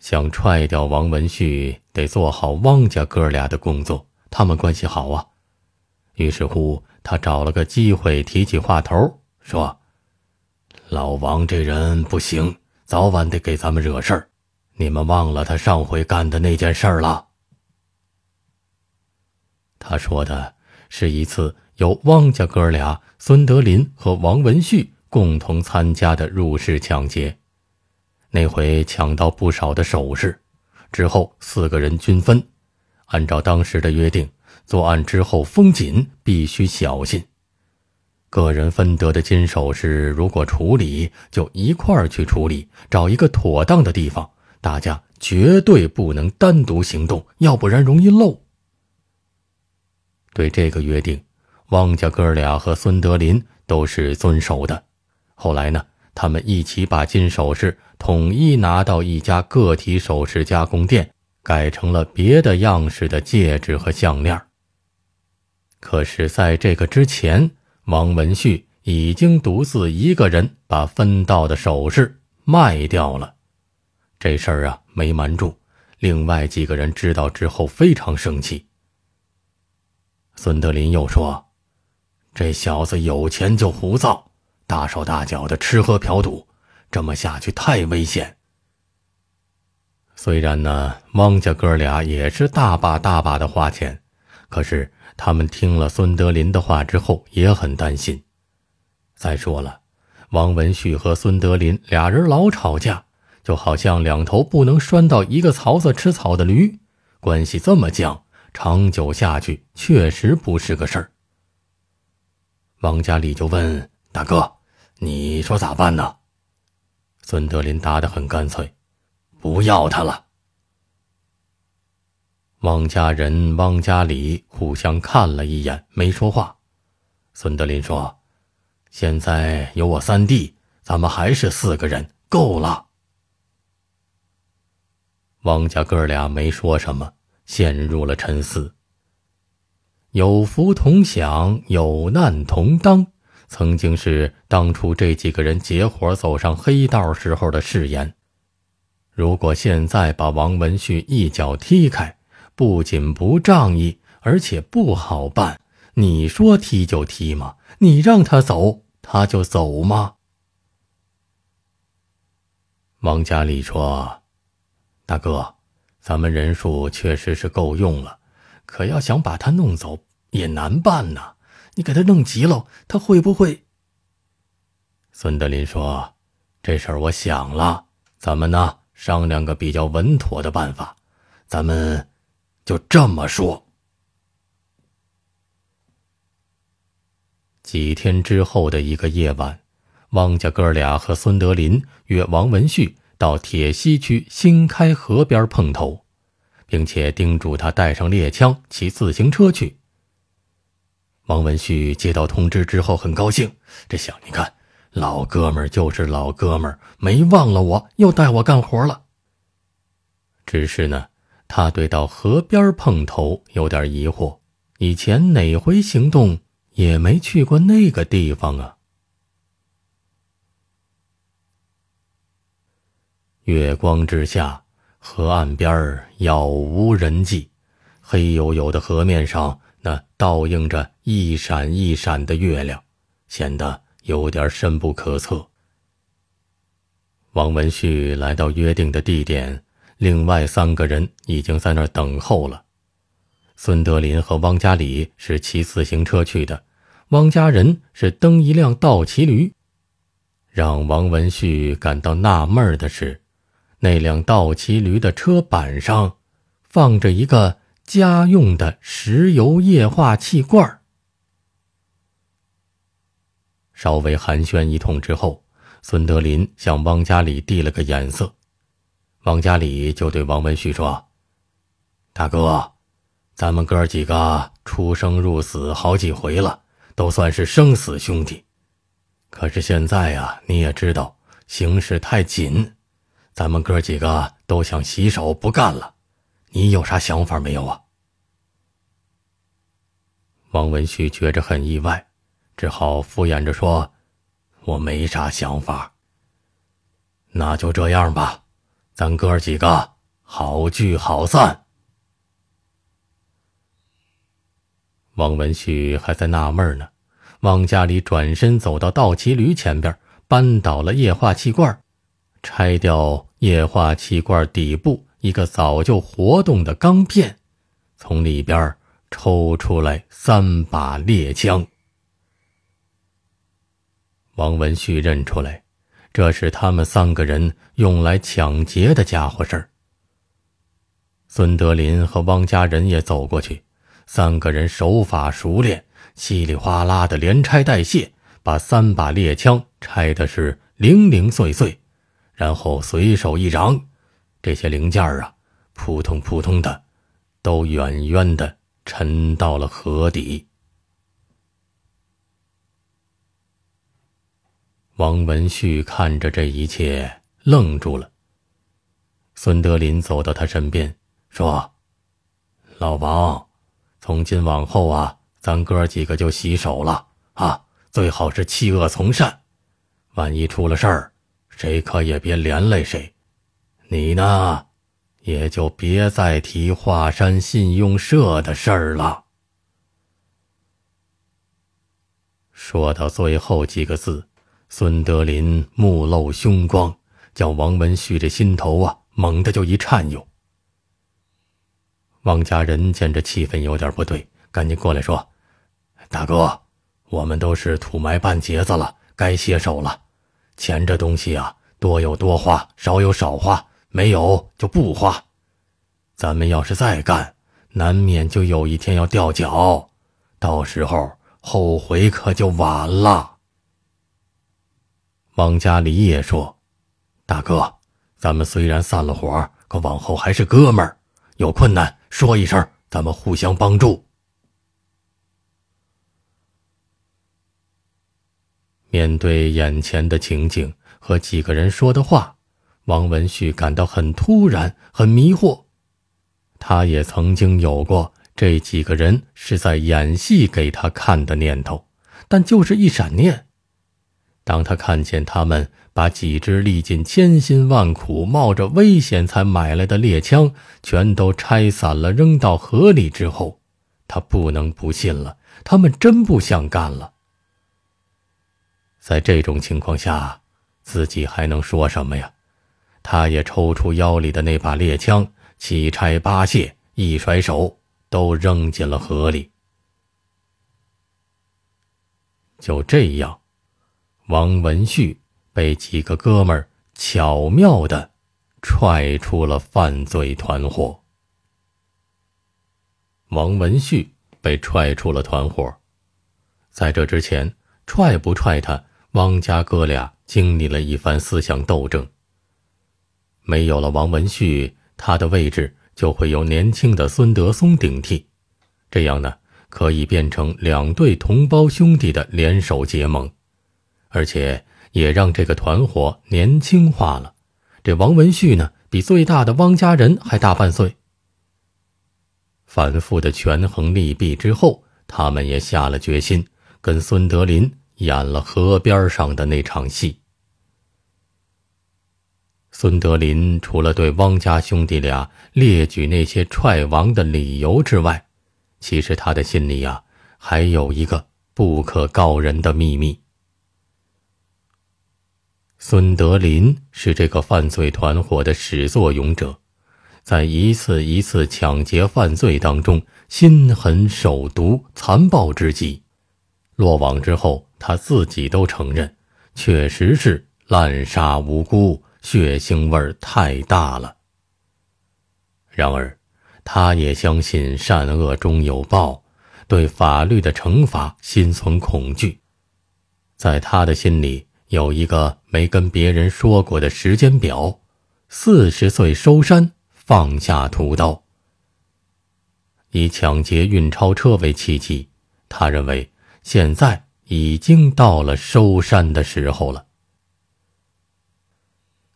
想踹掉王文旭，得做好汪家哥俩的工作，他们关系好啊。于是乎，他找了个机会提起话头，说：“老王这人不行，早晚得给咱们惹事儿。你们忘了他上回干的那件事了？”他说的是一次由汪家哥俩。孙德林和王文旭共同参加的入室抢劫，那回抢到不少的首饰，之后四个人均分。按照当时的约定，作案之后封紧，必须小心。个人分得的金首饰如果处理，就一块儿去处理，找一个妥当的地方。大家绝对不能单独行动，要不然容易漏。对这个约定。汪家哥俩和孙德林都是遵守的。后来呢，他们一起把金首饰统一拿到一家个体首饰加工店，改成了别的样式的戒指和项链。可是，在这个之前，王文旭已经独自一个人把分到的首饰卖掉了。这事儿啊，没瞒住，另外几个人知道之后非常生气。孙德林又说。这小子有钱就胡造，大手大脚的吃喝嫖赌，这么下去太危险。虽然呢，汪家哥俩也是大把大把的花钱，可是他们听了孙德林的话之后也很担心。再说了，王文旭和孙德林俩人老吵架，就好像两头不能拴到一个槽子吃草的驴，关系这么僵，长久下去确实不是个事儿。汪家里就问大哥：“你说咋办呢？”孙德林答得很干脆：“不要他了。”汪家人、汪家里互相看了一眼，没说话。孙德林说：“现在有我三弟，咱们还是四个人够了。”汪家哥俩没说什么，陷入了沉思。有福同享，有难同当，曾经是当初这几个人结伙走上黑道时候的誓言。如果现在把王文旭一脚踢开，不仅不仗义，而且不好办。你说踢就踢吗？你让他走，他就走吗？王家丽说：“大哥，咱们人数确实是够用了。”可要想把他弄走也难办呐！你给他弄急了，他会不会？孙德林说：“这事儿我想了，咱们呢商量个比较稳妥的办法。咱们就这么说。”几天之后的一个夜晚，汪家哥俩和孙德林约王文旭到铁西区新开河边碰头。并且叮嘱他带上猎枪，骑自行车去。王文旭接到通知之后很高兴，这想你看，老哥们就是老哥们没忘了我又带我干活了。只是呢，他对到河边碰头有点疑惑，以前哪回行动也没去过那个地方啊？月光之下。河岸边儿杳无人迹，黑黝黝的河面上那倒映着一闪一闪的月亮，显得有点深不可测。王文旭来到约定的地点，另外三个人已经在那儿等候了。孙德林和汪家里是骑自行车去的，汪家人是蹬一辆倒骑驴。让王文旭感到纳闷的是。那辆倒骑驴的车板上，放着一个家用的石油液化气罐。稍微寒暄一通之后，孙德林向汪家里递了个眼色，汪家里就对王文旭说：“大哥，咱们哥几个出生入死好几回了，都算是生死兄弟。可是现在呀，你也知道形势太紧。”咱们哥几个都想洗手不干了，你有啥想法没有啊？王文旭觉着很意外，只好敷衍着说：“我没啥想法。”那就这样吧，咱哥几个好聚好散。王文旭还在纳闷呢，往家里转身走到倒骑驴前边，搬倒了液化气罐，拆掉。液化气罐底部一个早就活动的钢片，从里边抽出来三把猎枪。王文旭认出来，这是他们三个人用来抢劫的家伙事儿。孙德林和汪家人也走过去，三个人手法熟练，稀里哗啦的连拆带卸，把三把猎枪拆的是零零碎碎。然后随手一掌，这些零件儿啊，扑通扑通的，都远远的沉到了河底。王文旭看着这一切，愣住了。孙德林走到他身边，说：“老王，从今往后啊，咱哥几个就洗手了啊，最好是弃恶从善，万一出了事儿。”谁可也别连累谁，你呢，也就别再提华山信用社的事儿了。说到最后几个字，孙德林目露凶光，叫王文旭这心头啊，猛的就一颤悠。王家人见这气氛有点不对，赶紧过来说：“大哥，我们都是土埋半截子了，该歇手了。”钱这东西啊，多有多花，少有少花，没有就不花。咱们要是再干，难免就有一天要掉脚，到时候后悔可就晚了。王家里也说：“大哥，咱们虽然散了伙，可往后还是哥们儿，有困难说一声，咱们互相帮助。”面对眼前的情景和几个人说的话，王文旭感到很突然、很迷惑。他也曾经有过这几个人是在演戏给他看的念头，但就是一闪念。当他看见他们把几支历尽千辛万苦、冒着危险才买来的猎枪全都拆散了，扔到河里之后，他不能不信了。他们真不想干了。在这种情况下，自己还能说什么呀？他也抽出腰里的那把猎枪，七拆八卸，一甩手，都扔进了河里。就这样，王文旭被几个哥们儿巧妙的踹出了犯罪团伙。王文旭被踹出了团伙，在这之前，踹不踹他？汪家哥俩经历了一番思想斗争。没有了王文旭，他的位置就会由年轻的孙德松顶替，这样呢，可以变成两对同胞兄弟的联手结盟，而且也让这个团伙年轻化了。这王文旭呢，比最大的汪家人还大半岁。反复的权衡利弊之后，他们也下了决心，跟孙德林。演了河边上的那场戏。孙德林除了对汪家兄弟俩列举那些踹王的理由之外，其实他的心里啊，还有一个不可告人的秘密。孙德林是这个犯罪团伙的始作俑者，在一次一次抢劫犯罪当中，心狠手毒，残暴至极。落网之后，他自己都承认，确实是滥杀无辜，血腥味太大了。然而，他也相信善恶终有报，对法律的惩罚心存恐惧。在他的心里有一个没跟别人说过的时间表：四十岁收山，放下屠刀。以抢劫运钞车为契机，他认为。现在已经到了收山的时候了。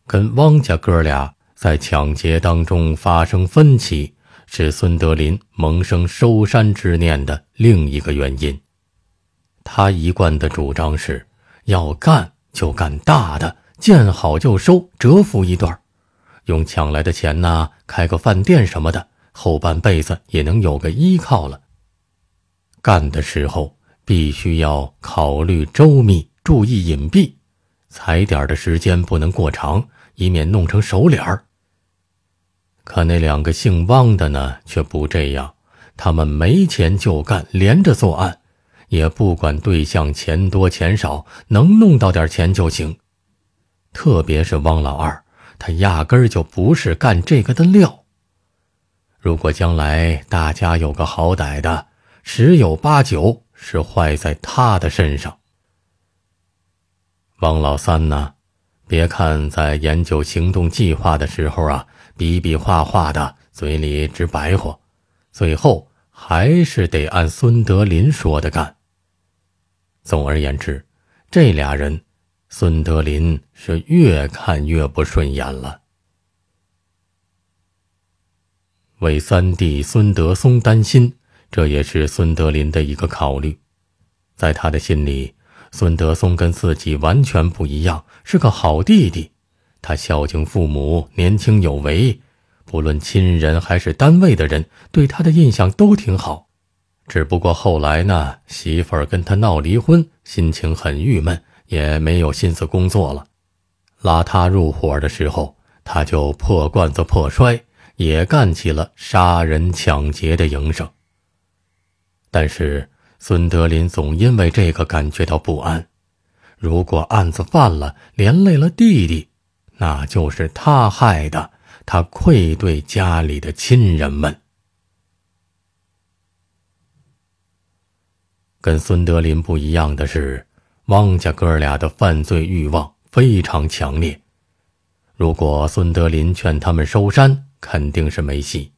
跟汪家哥俩在抢劫当中发生分歧，是孙德林萌生收山之念的另一个原因。他一贯的主张是，要干就干大的，见好就收，蛰伏一段，用抢来的钱呐开个饭店什么的，后半辈子也能有个依靠了。干的时候。必须要考虑周密，注意隐蔽，踩点的时间不能过长，以免弄成熟脸儿。可那两个姓汪的呢，却不这样，他们没钱就干，连着作案，也不管对象钱多钱少，能弄到点钱就行。特别是汪老二，他压根儿就不是干这个的料。如果将来大家有个好歹的，十有八九。是坏在他的身上。王老三呢？别看在研究行动计划的时候啊，比比划划的，嘴里直白活，最后还是得按孙德林说的干。总而言之，这俩人，孙德林是越看越不顺眼了。为三弟孙德松担心。这也是孙德林的一个考虑，在他的心里，孙德松跟自己完全不一样，是个好弟弟。他孝敬父母，年轻有为，不论亲人还是单位的人对他的印象都挺好。只不过后来呢，媳妇儿跟他闹离婚，心情很郁闷，也没有心思工作了。拉他入伙的时候，他就破罐子破摔，也干起了杀人抢劫的营生。但是孙德林总因为这个感觉到不安，如果案子犯了，连累了弟弟，那就是他害的，他愧对家里的亲人们。跟孙德林不一样的是，汪家哥俩的犯罪欲望非常强烈，如果孙德林劝他们收山，肯定是没戏。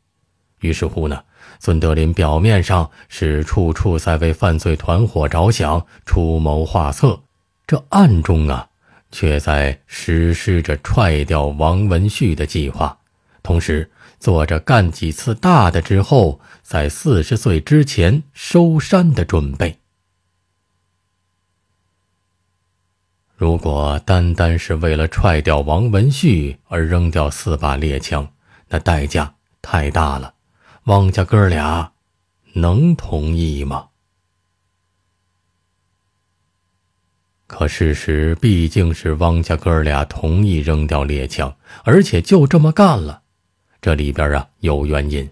于是乎呢。孙德林表面上是处处在为犯罪团伙着想，出谋划策，这暗中啊，却在实施着踹掉王文旭的计划，同时做着干几次大的之后，在四十岁之前收山的准备。如果单单是为了踹掉王文旭而扔掉四把猎枪，那代价太大了。汪家哥俩能同意吗？可事实毕竟是汪家哥俩同意扔掉猎枪，而且就这么干了。这里边啊有原因。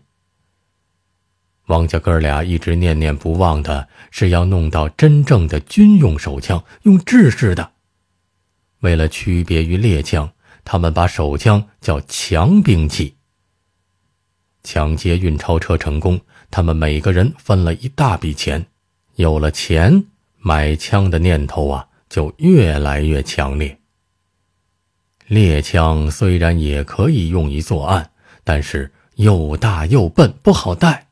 汪家哥俩一直念念不忘的是要弄到真正的军用手枪，用制式的。为了区别于猎枪，他们把手枪叫强兵器。抢劫运钞车成功，他们每个人分了一大笔钱，有了钱，买枪的念头啊就越来越强烈。猎枪虽然也可以用于作案，但是又大又笨，不好带。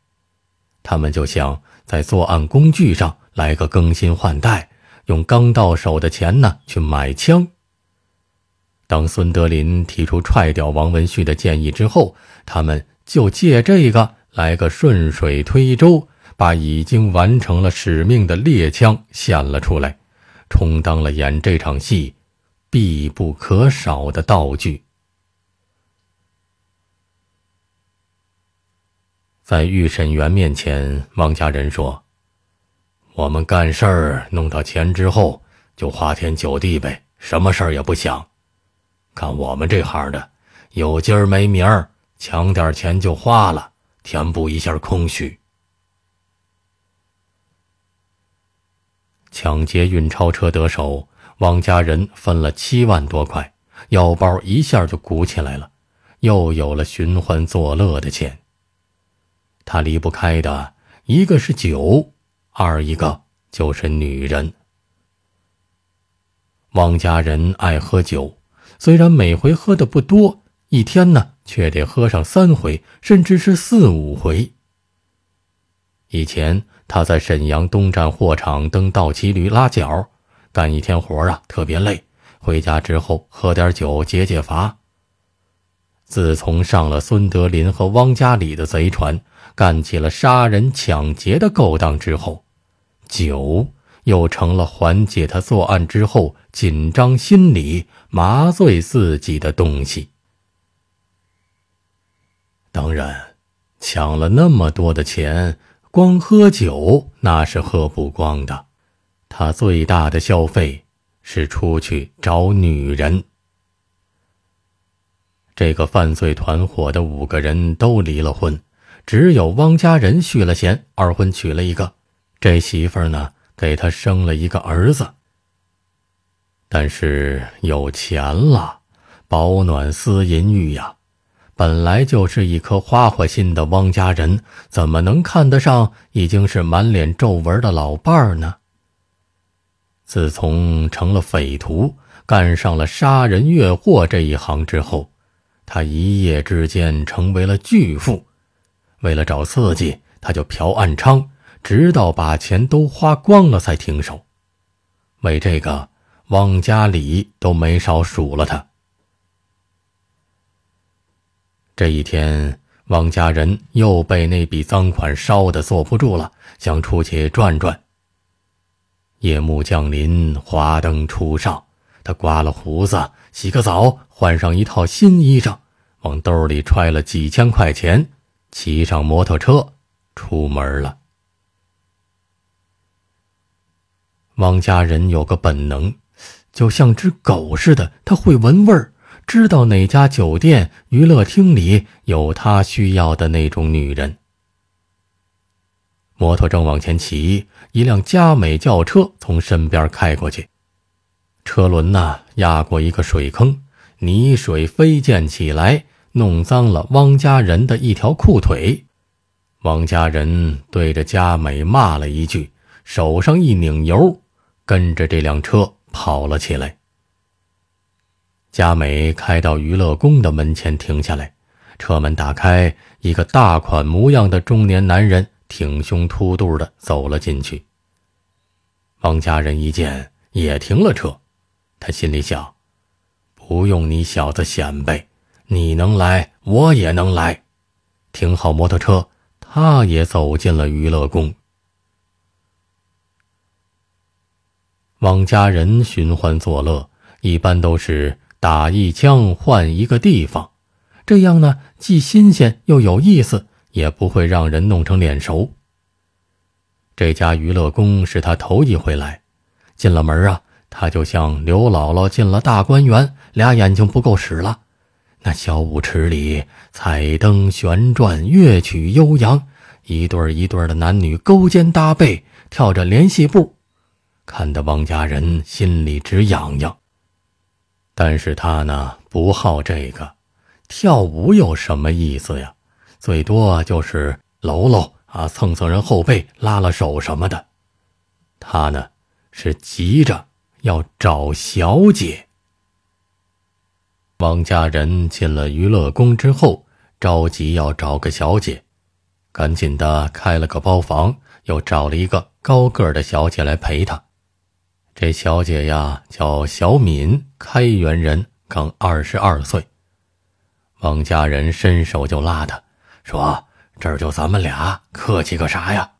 他们就想在作案工具上来个更新换代，用刚到手的钱呢去买枪。当孙德林提出踹掉王文旭的建议之后，他们。就借这个来个顺水推舟，把已经完成了使命的猎枪献了出来，充当了演这场戏必不可少的道具。在预审员面前，王家人说：“我们干事儿弄到钱之后，就花天酒地呗，什么事儿也不想。干我们这行的，有今儿没明儿。”抢点钱就花了，填补一下空虚。抢劫运钞车得手，汪家人分了七万多块，腰包一下就鼓起来了，又有了寻欢作乐的钱。他离不开的一个是酒，二一个就是女人。汪家人爱喝酒，虽然每回喝的不多，一天呢。却得喝上三回，甚至是四五回。以前他在沈阳东站货场蹬道奇驴拉脚，干一天活啊，特别累。回家之后喝点酒解解乏。自从上了孙德林和汪家里的贼船，干起了杀人抢劫的勾当之后，酒又成了缓解他作案之后紧张心理、麻醉自己的东西。当然，抢了那么多的钱，光喝酒那是喝不光的。他最大的消费是出去找女人。这个犯罪团伙的五个人都离了婚，只有汪家人续了弦，二婚娶了一个。这媳妇儿呢，给他生了一个儿子。但是有钱了，保暖思淫欲呀。本来就是一颗花花心的汪家人，怎么能看得上已经是满脸皱纹的老伴儿呢？自从成了匪徒，干上了杀人越货这一行之后，他一夜之间成为了巨富。为了找刺激，他就嫖暗娼，直到把钱都花光了才停手。为这个，汪家里都没少数了他。这一天，汪家人又被那笔赃款烧得坐不住了，想出去转转。夜幕降临，华灯初上，他刮了胡子，洗个澡，换上一套新衣裳，往兜里揣了几千块钱，骑上摩托车出门了。汪家人有个本能，就像只狗似的，他会闻味儿。知道哪家酒店、娱乐厅里有他需要的那种女人。摩托正往前骑，一辆佳美轿车从身边开过去，车轮呐压过一个水坑，泥水飞溅起来，弄脏了汪家人的一条裤腿。汪家人对着佳美骂了一句，手上一拧油，跟着这辆车跑了起来。佳美开到娱乐宫的门前停下来，车门打开，一个大款模样的中年男人挺胸凸肚的走了进去。王家人一见也停了车，他心里想：不用你小子显摆，你能来我也能来。停好摩托车，他也走进了娱乐宫。王家人寻欢作乐，一般都是。打一枪换一个地方，这样呢既新鲜又有意思，也不会让人弄成脸熟。这家娱乐宫是他头一回来，进了门啊，他就像刘姥姥进了大观园，俩眼睛不够使了。那小舞池里彩灯旋转，乐曲悠扬，一对一对的男女勾肩搭背跳着连戏步，看得王家人心里直痒痒。但是他呢不好这个，跳舞有什么意思呀？最多就是搂搂啊、蹭蹭人后背、拉拉手什么的。他呢是急着要找小姐。汪家人进了娱乐宫之后，着急要找个小姐，赶紧的开了个包房，又找了一个高个的小姐来陪他。这小姐呀，叫小敏，开元人，刚二十二岁。汪家人伸手就拉她，说：“这儿就咱们俩，客气个啥呀？”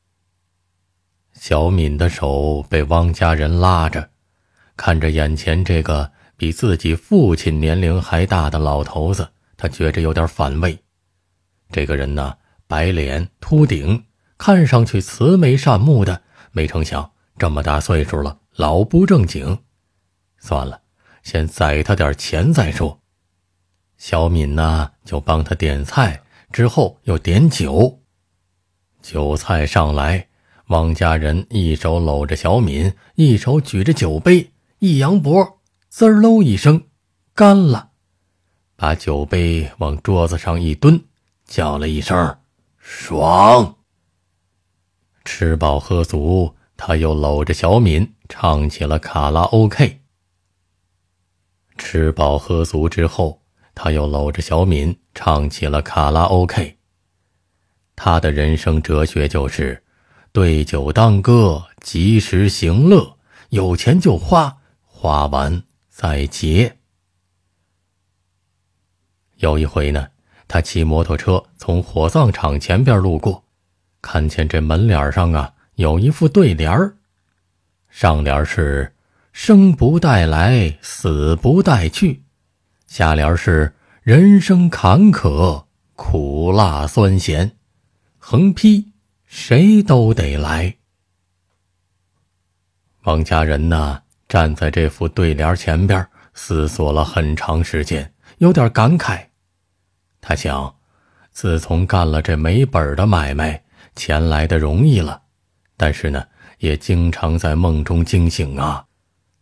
小敏的手被汪家人拉着，看着眼前这个比自己父亲年龄还大的老头子，他觉着有点反胃。这个人呢，白脸秃顶，看上去慈眉善目的，没成想这么大岁数了。老不正经，算了，先宰他点钱再说。小敏呢，就帮他点菜，之后又点酒。酒菜上来，王家人一手搂着小敏，一手举着酒杯，一扬脖，滋喽一声，干了，把酒杯往桌子上一蹲，叫了一声“爽”。吃饱喝足，他又搂着小敏。唱起了卡拉 OK。吃饱喝足之后，他又搂着小敏唱起了卡拉 OK。他的人生哲学就是：对酒当歌，及时行乐，有钱就花，花完再结。有一回呢，他骑摩托车从火葬场前边路过，看见这门脸上啊有一副对联儿。上联是“生不带来，死不带去”，下联是“人生坎坷，苦辣酸咸”。横批“谁都得来”。王家人呢，站在这副对联前边，思索了很长时间，有点感慨。他想，自从干了这没本的买卖，钱来的容易了，但是呢。也经常在梦中惊醒啊，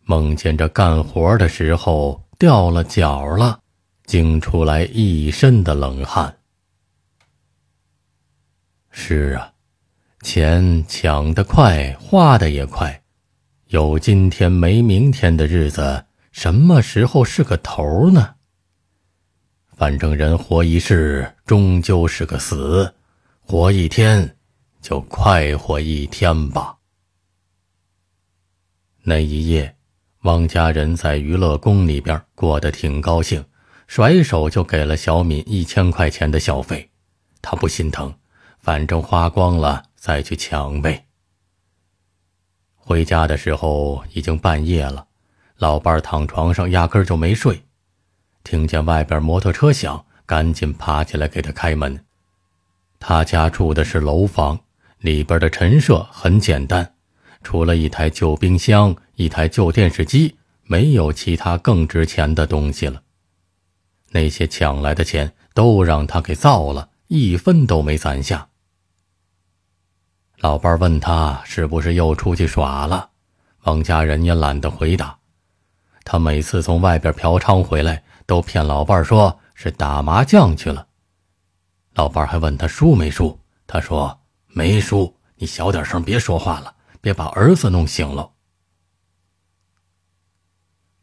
梦见着干活的时候掉了脚了，惊出来一身的冷汗。是啊，钱抢得快，花的也快，有今天没明天的日子，什么时候是个头呢？反正人活一世，终究是个死，活一天，就快活一天吧。那一夜，汪家人在娱乐宫里边过得挺高兴，甩手就给了小敏一千块钱的小费，他不心疼，反正花光了再去抢呗。回家的时候已经半夜了，老伴儿躺床上压根儿就没睡，听见外边摩托车响，赶紧爬起来给他开门。他家住的是楼房，里边的陈设很简单。除了一台旧冰箱、一台旧电视机，没有其他更值钱的东西了。那些抢来的钱都让他给造了，一分都没攒下。老伴问他是不是又出去耍了，王家人也懒得回答。他每次从外边嫖娼回来，都骗老伴说是打麻将去了。老伴还问他输没输，他说没输。你小点声，别说话了。别把儿子弄醒了。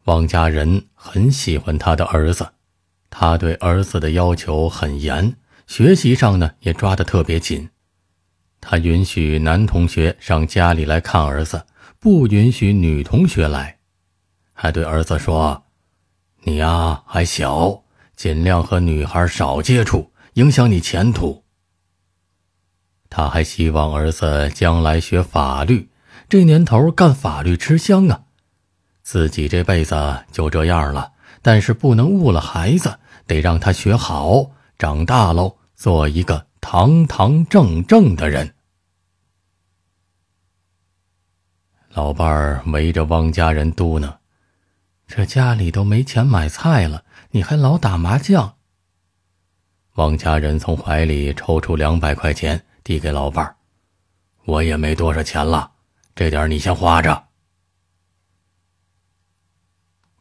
王家人很喜欢他的儿子，他对儿子的要求很严，学习上呢也抓的特别紧。他允许男同学上家里来看儿子，不允许女同学来，还对儿子说：“你呀还小，尽量和女孩少接触，影响你前途。”他还希望儿子将来学法律，这年头干法律吃香啊！自己这辈子就这样了，但是不能误了孩子，得让他学好，长大喽，做一个堂堂正正的人。老伴儿围着汪家人嘟囔：“这家里都没钱买菜了，你还老打麻将。”汪家人从怀里抽出两百块钱。递给老伴儿，我也没多少钱了，这点你先花着。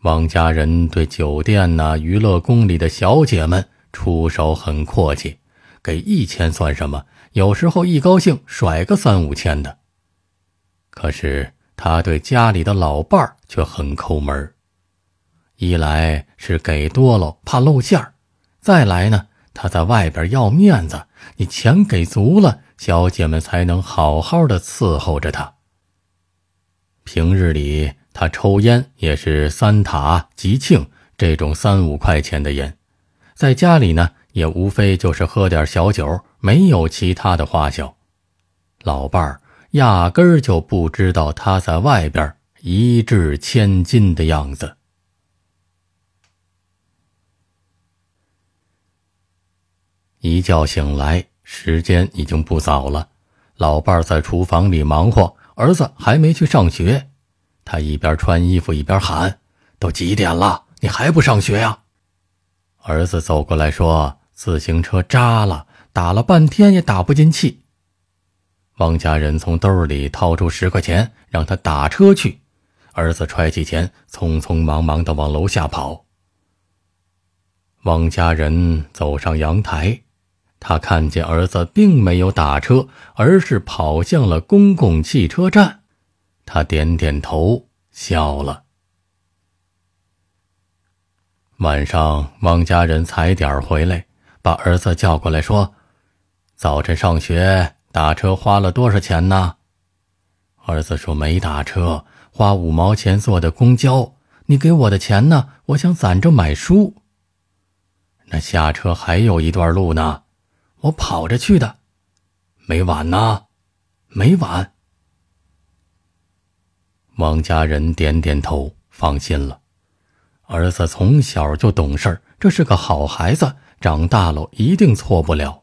汪家人对酒店呐、娱乐宫里的小姐们出手很阔气，给一千算什么？有时候一高兴甩个三五千的。可是他对家里的老伴儿却很抠门儿，一来是给多了怕露馅儿，再来呢他在外边要面子。你钱给足了，小姐们才能好好的伺候着他。平日里他抽烟也是三塔吉庆这种三五块钱的烟，在家里呢也无非就是喝点小酒，没有其他的花销。老伴儿压根儿就不知道他在外边一掷千金的样子。一觉醒来，时间已经不早了。老伴儿在厨房里忙活，儿子还没去上学。他一边穿衣服一边喊：“都几点了，你还不上学呀？”儿子走过来说：“自行车扎了，打了半天也打不进气。”王家人从兜里掏出十块钱，让他打车去。儿子揣起钱，匆匆忙忙地往楼下跑。王家人走上阳台。他看见儿子并没有打车，而是跑向了公共汽车站。他点点头，笑了。晚上，王家人踩点回来，把儿子叫过来，说：“早晨上学打车花了多少钱呢？”儿子说：“没打车，花五毛钱坐的公交。你给我的钱呢？我想攒着买书。”那下车还有一段路呢。我跑着去的，没晚呐，没晚。汪家人点点头，放心了。儿子从小就懂事这是个好孩子，长大了一定错不了。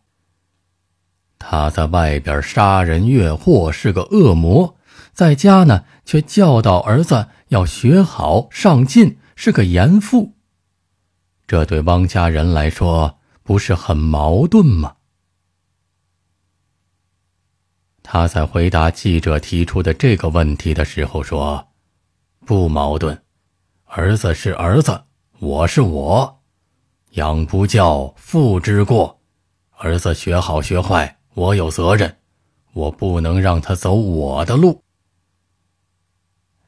他在外边杀人越货，是个恶魔；在家呢，却教导儿子要学好、上进，是个严父。这对汪家人来说，不是很矛盾吗？他在回答记者提出的这个问题的时候说：“不矛盾，儿子是儿子，我是我，养不教父之过，儿子学好学坏我有责任，我不能让他走我的路。”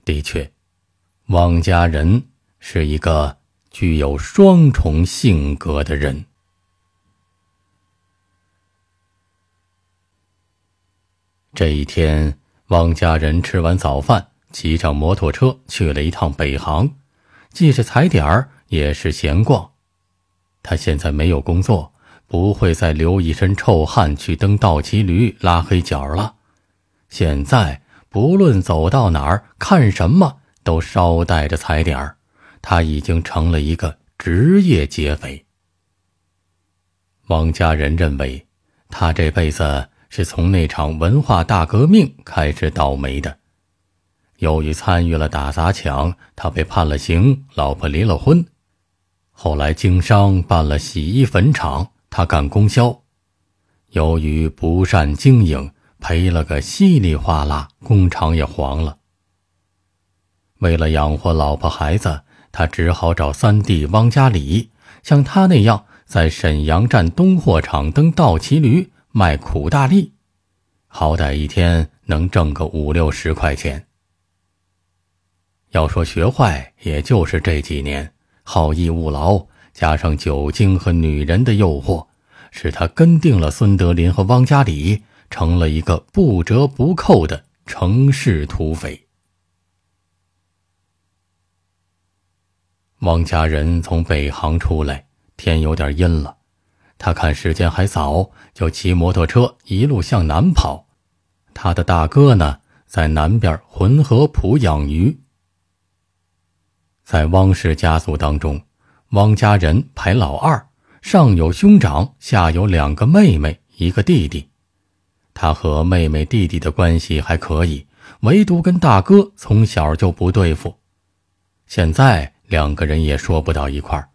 的确，汪家人是一个具有双重性格的人。这一天，汪家人吃完早饭，骑上摩托车去了一趟北航，既是踩点儿，也是闲逛。他现在没有工作，不会再流一身臭汗去蹬倒骑驴拉黑脚了。现在不论走到哪儿，看什么，都捎带着踩点儿。他已经成了一个职业劫匪。汪家人认为，他这辈子。是从那场文化大革命开始倒霉的。由于参与了打砸抢，他被判了刑，老婆离了婚。后来经商办了洗衣粉厂，他干供销。由于不善经营，赔了个稀里哗啦，工厂也黄了。为了养活老婆孩子，他只好找三弟汪家礼，像他那样在沈阳站东货场蹬倒骑驴。卖苦大力，好歹一天能挣个五六十块钱。要说学坏，也就是这几年好逸恶劳，加上酒精和女人的诱惑，使他跟定了孙德林和汪家礼，成了一个不折不扣的城市土匪。汪家人从北航出来，天有点阴了。他看时间还早，就骑摩托车一路向南跑。他的大哥呢，在南边浑河浦养鱼。在汪氏家族当中，汪家人排老二，上有兄长，下有两个妹妹，一个弟弟。他和妹妹、弟弟的关系还可以，唯独跟大哥从小就不对付，现在两个人也说不到一块儿。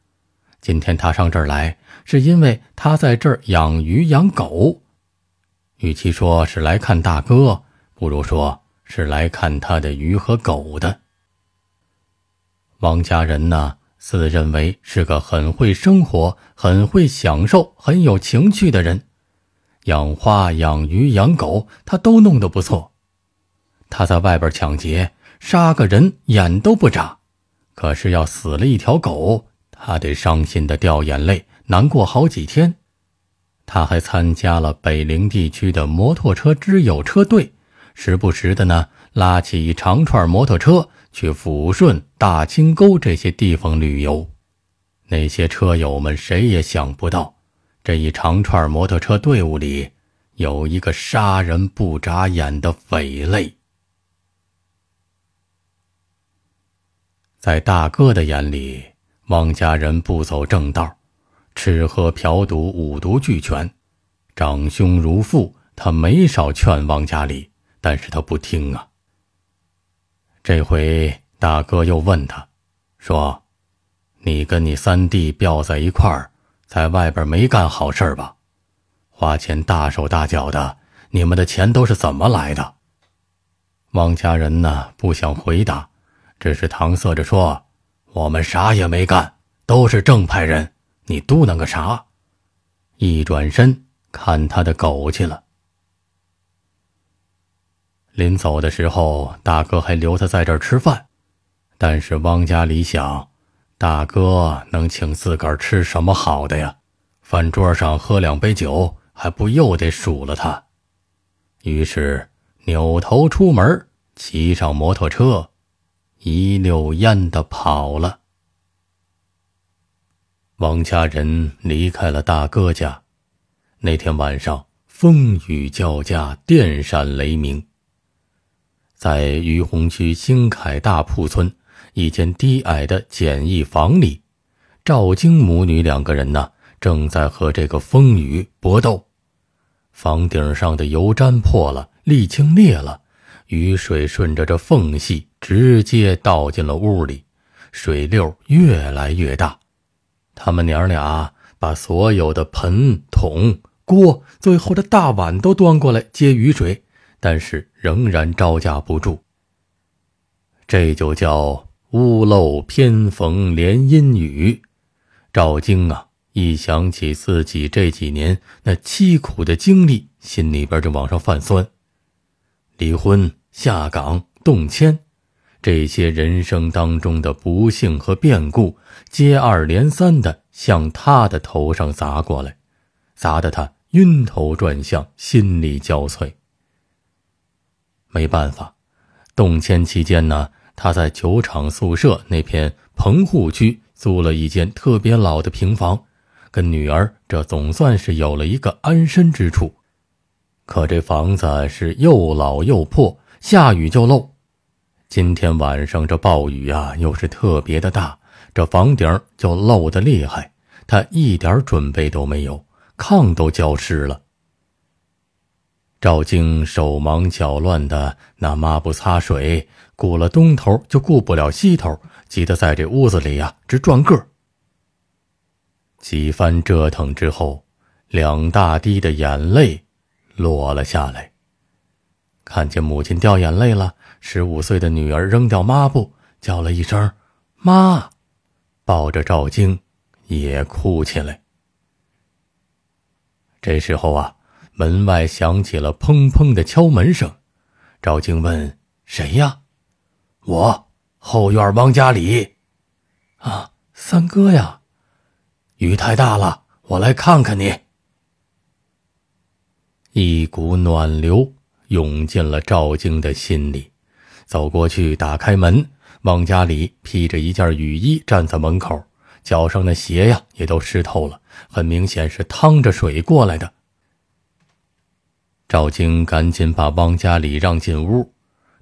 今天他上这儿来。是因为他在这儿养鱼养狗，与其说是来看大哥，不如说是来看他的鱼和狗的。王家人呢，自认为是个很会生活、很会享受、很有情趣的人，养花、养鱼、养狗，他都弄得不错。他在外边抢劫杀个人眼都不眨，可是要死了一条狗，他得伤心的掉眼泪。难过好几天，他还参加了北陵地区的摩托车之友车队，时不时的呢拉起一长串摩托车去抚顺、大清沟这些地方旅游。那些车友们谁也想不到，这一长串摩托车队伍里有一个杀人不眨眼的匪类。在大哥的眼里，汪家人不走正道。吃喝嫖赌五毒俱全，长兄如父，他没少劝王家里，但是他不听啊。这回大哥又问他，说：“你跟你三弟吊在一块儿，在外边没干好事吧？花钱大手大脚的，你们的钱都是怎么来的？”王家人呢不想回答，只是搪塞着说：“我们啥也没干，都是正派人。”你嘟囔个啥？一转身看他的狗去了。临走的时候，大哥还留他在这儿吃饭，但是汪家理想，大哥能请自个儿吃什么好的呀？饭桌上喝两杯酒，还不又得数了他？于是扭头出门，骑上摩托车，一溜烟的跑了。王家人离开了大哥家，那天晚上风雨交加，电闪雷鸣。在于洪区新凯大铺村一间低矮的简易房里，赵晶母女两个人呢，正在和这个风雨搏斗。房顶上的油毡破了，沥青裂了，雨水顺着这缝隙直接倒进了屋里，水溜越来越大。他们娘俩把所有的盆、桶、锅，最后的大碗都端过来接雨水，但是仍然招架不住。这就叫屋漏偏逢连阴雨。赵晶啊，一想起自己这几年那凄苦的经历，心里边就往上泛酸。离婚、下岗、动迁，这些人生当中的不幸和变故。接二连三地向他的头上砸过来，砸得他晕头转向，心力交瘁。没办法，动迁期间呢，他在球场宿舍那片棚户区租了一间特别老的平房，跟女儿这总算是有了一个安身之处。可这房子是又老又破，下雨就漏。今天晚上这暴雨啊，又是特别的大。这房顶儿就漏得厉害，他一点准备都没有，炕都浇湿了。赵静手忙脚乱的拿抹布擦水，顾了东头就顾不了西头，急得在这屋子里呀直转个。几番折腾之后，两大滴的眼泪落了下来。看见母亲掉眼泪了，十五岁的女儿扔掉抹布，叫了一声：“妈。”抱着赵晶，也哭起来。这时候啊，门外响起了砰砰的敲门声。赵晶问：“谁呀？”“我后院王家里。”“啊，三哥呀，雨太大了，我来看看你。”一股暖流涌进了赵晶的心里，走过去打开门。汪家里披着一件雨衣站在门口，脚上的鞋呀也都湿透了，很明显是趟着水过来的。赵晶赶紧把汪家里让进屋，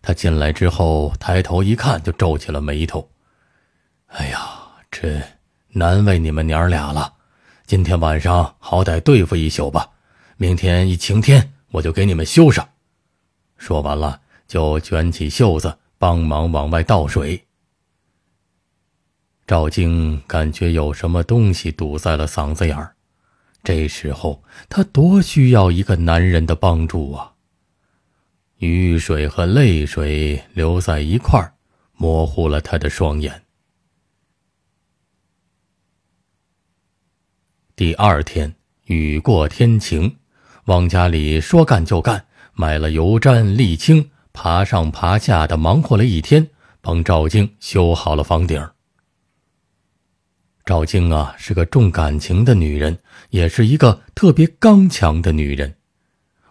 他进来之后抬头一看就皱起了眉头：“哎呀，这难为你们娘俩了，今天晚上好歹对付一宿吧，明天一晴天我就给你们修上。”说完了就卷起袖子。帮忙往外倒水。赵晶感觉有什么东西堵在了嗓子眼儿，这时候她多需要一个男人的帮助啊！雨水和泪水流在一块儿，模糊了他的双眼。第二天雨过天晴，王家里说干就干，买了油毡、沥青。爬上爬下的忙活了一天，帮赵静修好了房顶。赵静啊，是个重感情的女人，也是一个特别刚强的女人。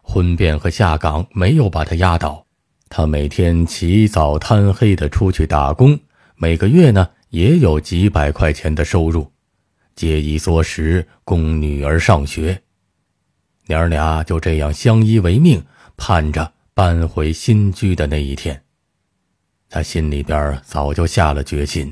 婚变和下岗没有把她压倒，她每天起早贪黑的出去打工，每个月呢也有几百块钱的收入，节衣缩食供女儿上学。娘儿俩就这样相依为命，盼着。搬回新居的那一天，他心里边早就下了决心：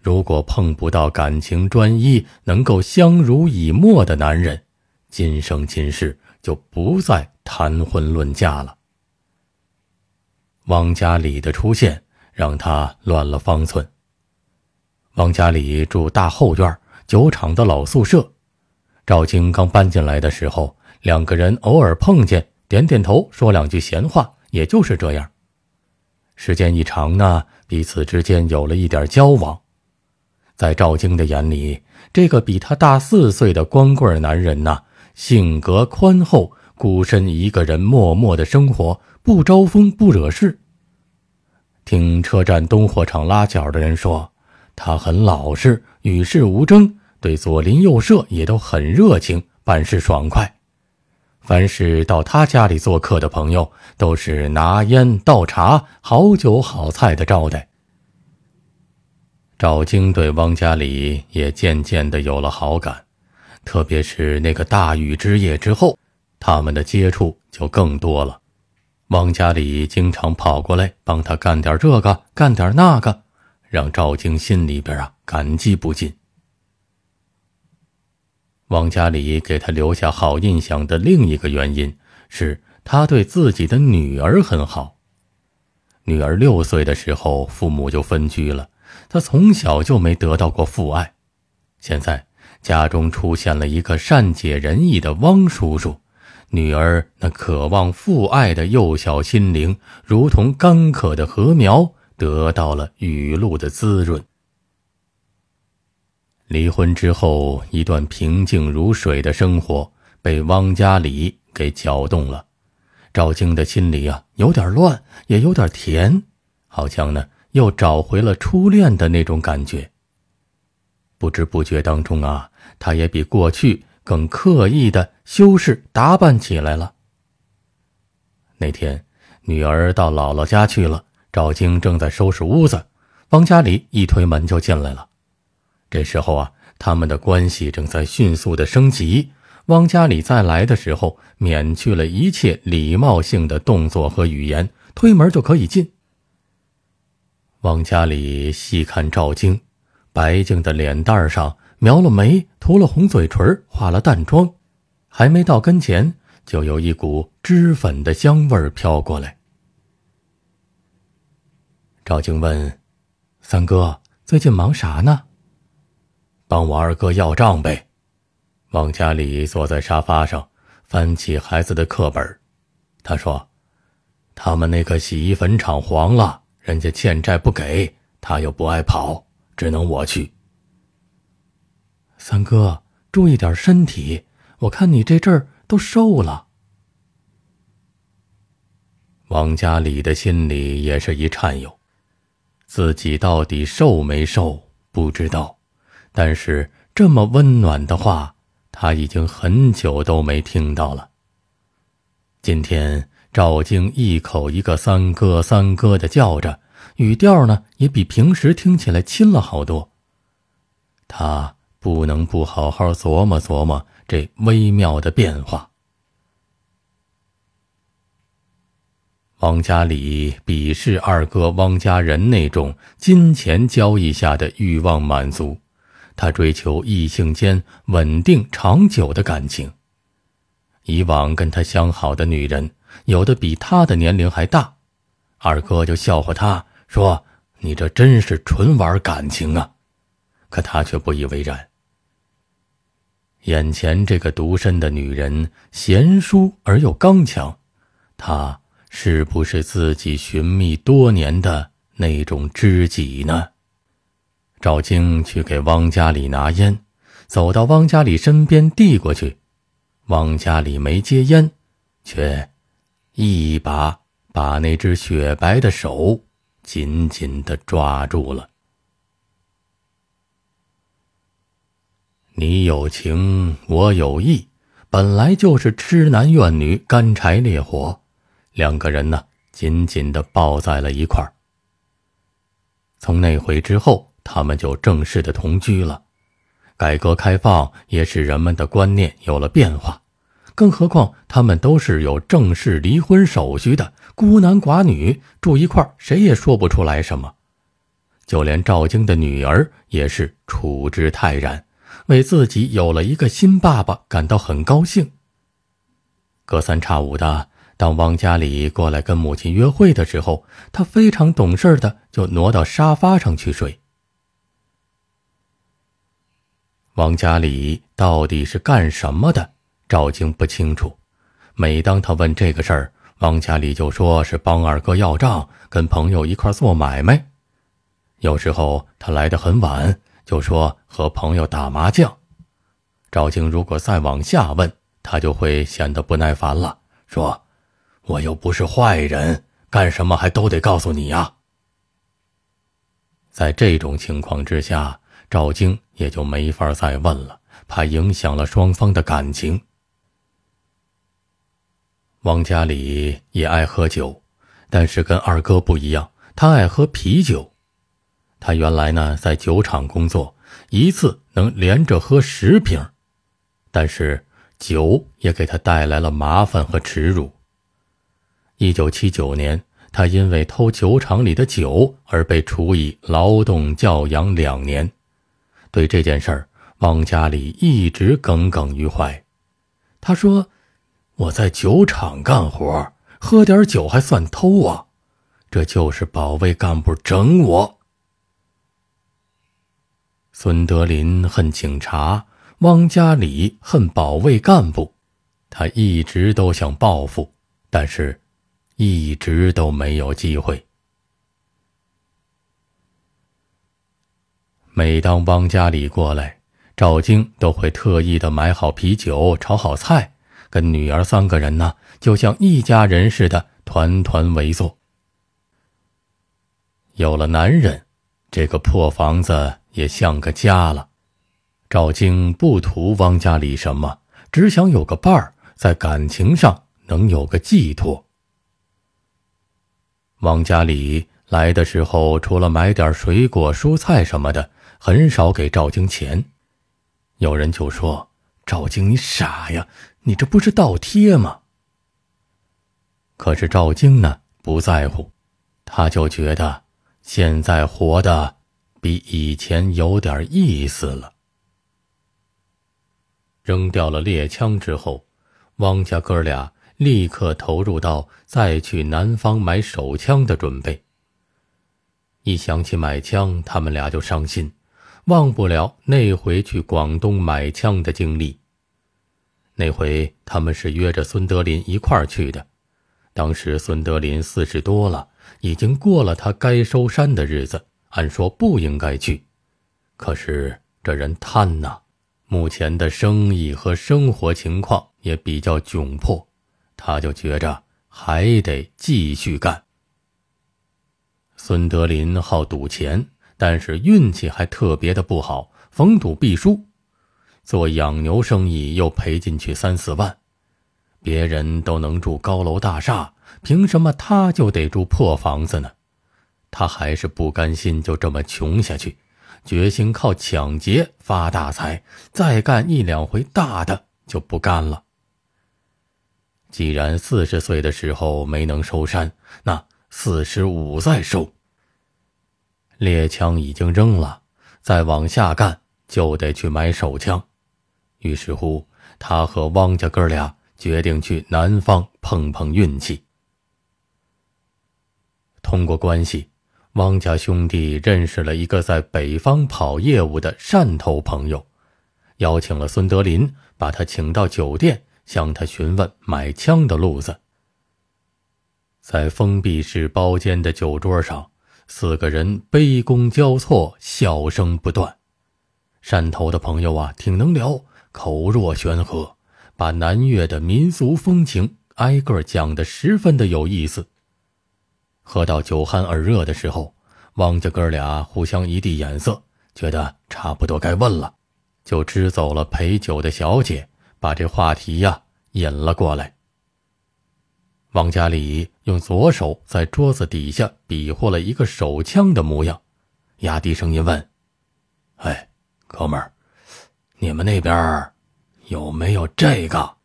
如果碰不到感情专一、能够相濡以沫的男人，今生今世就不再谈婚论嫁了。汪家里的出现让他乱了方寸。汪家里住大后院酒厂的老宿舍，赵青刚搬进来的时候，两个人偶尔碰见。点点头，说两句闲话，也就是这样。时间一长呢，彼此之间有了一点交往。在赵晶的眼里，这个比他大四岁的光棍男人呢，性格宽厚，孤身一个人默默的生活，不招风不惹事。听车站东货场拉脚的人说，他很老实，与世无争，对左邻右舍也都很热情，办事爽快。凡是到他家里做客的朋友，都是拿烟倒茶、好酒好菜的招待。赵晶对汪家里也渐渐的有了好感，特别是那个大雨之夜之后，他们的接触就更多了。汪家里经常跑过来帮他干点这个、干点那个，让赵晶心里边啊感激不尽。汪家里给他留下好印象的另一个原因是他对自己的女儿很好。女儿六岁的时候，父母就分居了，他从小就没得到过父爱。现在家中出现了一个善解人意的汪叔叔，女儿那渴望父爱的幼小心灵，如同干渴的禾苗得到了雨露的滋润。离婚之后，一段平静如水的生活被汪家里给搅动了。赵晶的心里啊，有点乱，也有点甜，好像呢又找回了初恋的那种感觉。不知不觉当中啊，她也比过去更刻意的修饰打扮起来了。那天，女儿到姥姥家去了，赵晶正在收拾屋子，汪家里一推门就进来了。这时候啊，他们的关系正在迅速的升级。汪家里再来的时候，免去了一切礼貌性的动作和语言，推门就可以进。汪家里细看赵晶，白净的脸蛋上描了眉，涂了红嘴唇，化了淡妆，还没到跟前，就有一股脂粉的香味飘过来。赵晶问：“三哥，最近忙啥呢？”帮我二哥要账呗，王家里坐在沙发上，翻起孩子的课本。他说：“他们那个洗衣粉厂黄了，人家欠债不给，他又不爱跑，只能我去。”三哥，注意点身体，我看你这阵儿都瘦了。王家里的心里也是一颤悠，自己到底瘦没瘦不知道。但是这么温暖的话，他已经很久都没听到了。今天赵静一口一个“三哥”“三哥”的叫着，语调呢也比平时听起来亲了好多。他不能不好好琢磨琢磨这微妙的变化。汪家里鄙视二哥汪家人那种金钱交易下的欲望满足。他追求异性间稳定长久的感情。以往跟他相好的女人，有的比他的年龄还大，二哥就笑话他说：“你这真是纯玩感情啊！”可他却不以为然。眼前这个独身的女人，贤淑而又刚强，她是不是自己寻觅多年的那种知己呢？赵晶去给汪家里拿烟，走到汪家里身边递过去，汪家里没接烟，却一把把那只雪白的手紧紧的抓住了。你有情，我有意，本来就是痴男怨女，干柴烈火，两个人呢紧紧的抱在了一块儿。从那回之后。他们就正式的同居了，改革开放也使人们的观念有了变化，更何况他们都是有正式离婚手续的孤男寡女住一块，谁也说不出来什么。就连赵晶的女儿也是处之泰然，为自己有了一个新爸爸感到很高兴。隔三差五的，当汪家里过来跟母亲约会的时候，他非常懂事的就挪到沙发上去睡。王家里到底是干什么的？赵晶不清楚。每当他问这个事儿，王家里就说是帮二哥要账，跟朋友一块做买卖。有时候他来得很晚，就说和朋友打麻将。赵晶如果再往下问，他就会显得不耐烦了，说：“我又不是坏人，干什么还都得告诉你呀？”在这种情况之下，赵晶。也就没法再问了，怕影响了双方的感情。王家里也爱喝酒，但是跟二哥不一样，他爱喝啤酒。他原来呢在酒厂工作，一次能连着喝十瓶。但是酒也给他带来了麻烦和耻辱。一九七九年，他因为偷酒厂里的酒而被处以劳动教养两年。对这件事儿，汪家里一直耿耿于怀。他说：“我在酒厂干活，喝点酒还算偷啊？这就是保卫干部整我。”孙德林恨警察，汪家里恨保卫干部，他一直都想报复，但是，一直都没有机会。每当汪家里过来，赵晶都会特意的买好啤酒、炒好菜，跟女儿三个人呢，就像一家人似的团团围坐。有了男人，这个破房子也像个家了。赵晶不图汪家里什么，只想有个伴儿，在感情上能有个寄托。汪家里来的时候，除了买点水果、蔬菜什么的。很少给赵晶钱，有人就说：“赵晶，你傻呀，你这不是倒贴吗？”可是赵晶呢不在乎，他就觉得现在活的比以前有点意思了。扔掉了猎枪之后，汪家哥俩立刻投入到再去南方买手枪的准备。一想起买枪，他们俩就伤心。忘不了那回去广东买枪的经历。那回他们是约着孙德林一块儿去的。当时孙德林四十多了，已经过了他该收山的日子，按说不应该去。可是这人贪呐，目前的生意和生活情况也比较窘迫，他就觉着还得继续干。孙德林好赌钱。但是运气还特别的不好，逢赌必输，做养牛生意又赔进去三四万，别人都能住高楼大厦，凭什么他就得住破房子呢？他还是不甘心就这么穷下去，决心靠抢劫发大财，再干一两回大的就不干了。既然四十岁的时候没能收山，那四十五再收。猎枪已经扔了，再往下干就得去买手枪。于是乎，他和汪家哥俩决定去南方碰碰运气。通过关系，汪家兄弟认识了一个在北方跑业务的汕头朋友，邀请了孙德林，把他请到酒店，向他询问买枪的路子。在封闭式包间的酒桌上。四个人杯觥交错，笑声不断。汕头的朋友啊，挺能聊，口若悬河，把南越的民俗风情挨个讲得十分的有意思。喝到酒酣耳热的时候，汪家哥俩互相一递眼色，觉得差不多该问了，就支走了陪酒的小姐，把这话题呀引了过来。王家里用左手在桌子底下比划了一个手枪的模样，压低声音问：“哎，哥们儿，你们那边有没有这个？”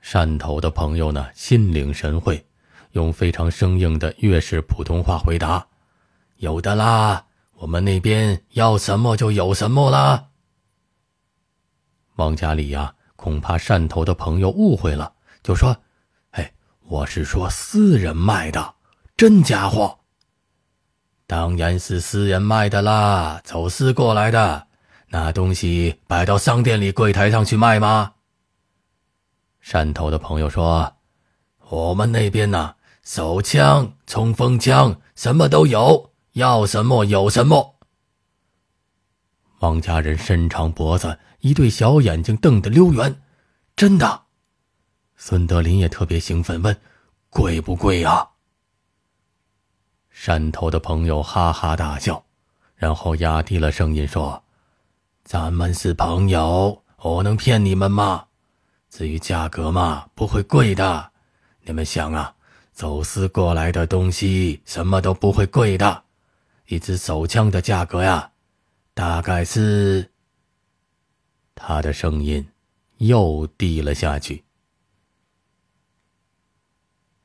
汕头的朋友呢，心领神会，用非常生硬的粤式普通话回答：“有的啦，我们那边要什么就有什么啦。”王家里呀，恐怕汕头的朋友误会了，就说。我是说，私人卖的，真家伙。当然是私人卖的啦，走私过来的。那东西摆到商店里柜台上去卖吗？汕头的朋友说：“我们那边呢，手枪、冲锋枪什么都有，要什么有什么。”王家人伸长脖子，一对小眼睛瞪得溜圆，真的。孙德林也特别兴奋，问：“贵不贵啊？”山头的朋友哈哈大笑，然后压低了声音说：“咱们是朋友，我能骗你们吗？至于价格嘛，不会贵的。你们想啊，走私过来的东西什么都不会贵的。一支手枪的价格呀，大概是……”他的声音又低了下去。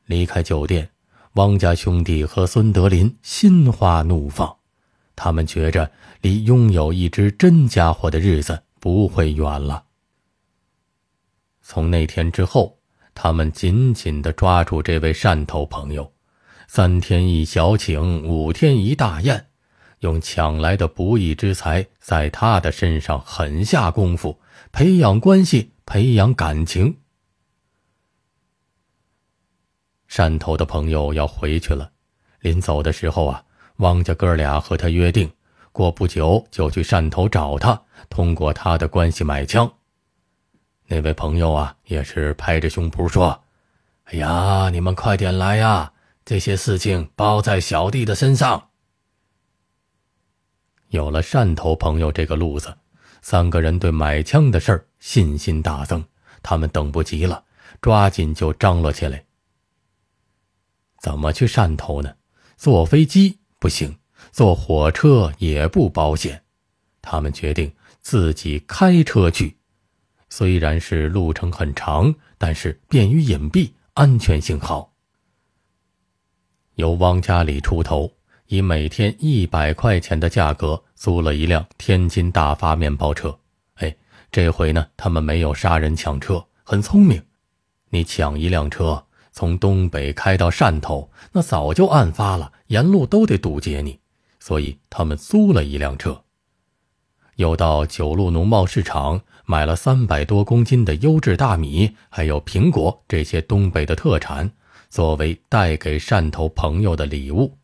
离开酒店，汪家兄弟和孙德林心花怒放，他们觉着离拥有一只真家伙的日子不会远了。从那天之后，他们紧紧地抓住这位汕头朋友，三天一小请，五天一大宴，用抢来的不义之财在他的身上狠下功夫，培养关系，培养感情。汕头的朋友要回去了，临走的时候啊，汪家哥俩和他约定，过不久就去汕头找他，通过他的关系买枪。那位朋友啊，也是拍着胸脯说：“哎呀，你们快点来呀，这些事情包在小弟的身上。”有了汕头朋友这个路子，三个人对买枪的事儿信心大增，他们等不及了，抓紧就张罗起来。怎么去汕头呢？坐飞机不行，坐火车也不保险。他们决定自己开车去，虽然是路程很长，但是便于隐蔽，安全性好。由汪家里出头，以每天一百块钱的价格租了一辆天津大发面包车。哎，这回呢，他们没有杀人抢车，很聪明。你抢一辆车。从东北开到汕头，那早就案发了，沿路都得堵截你，所以他们租了一辆车，又到九路农贸市场买了三百多公斤的优质大米，还有苹果这些东北的特产，作为带给汕头朋友的礼物，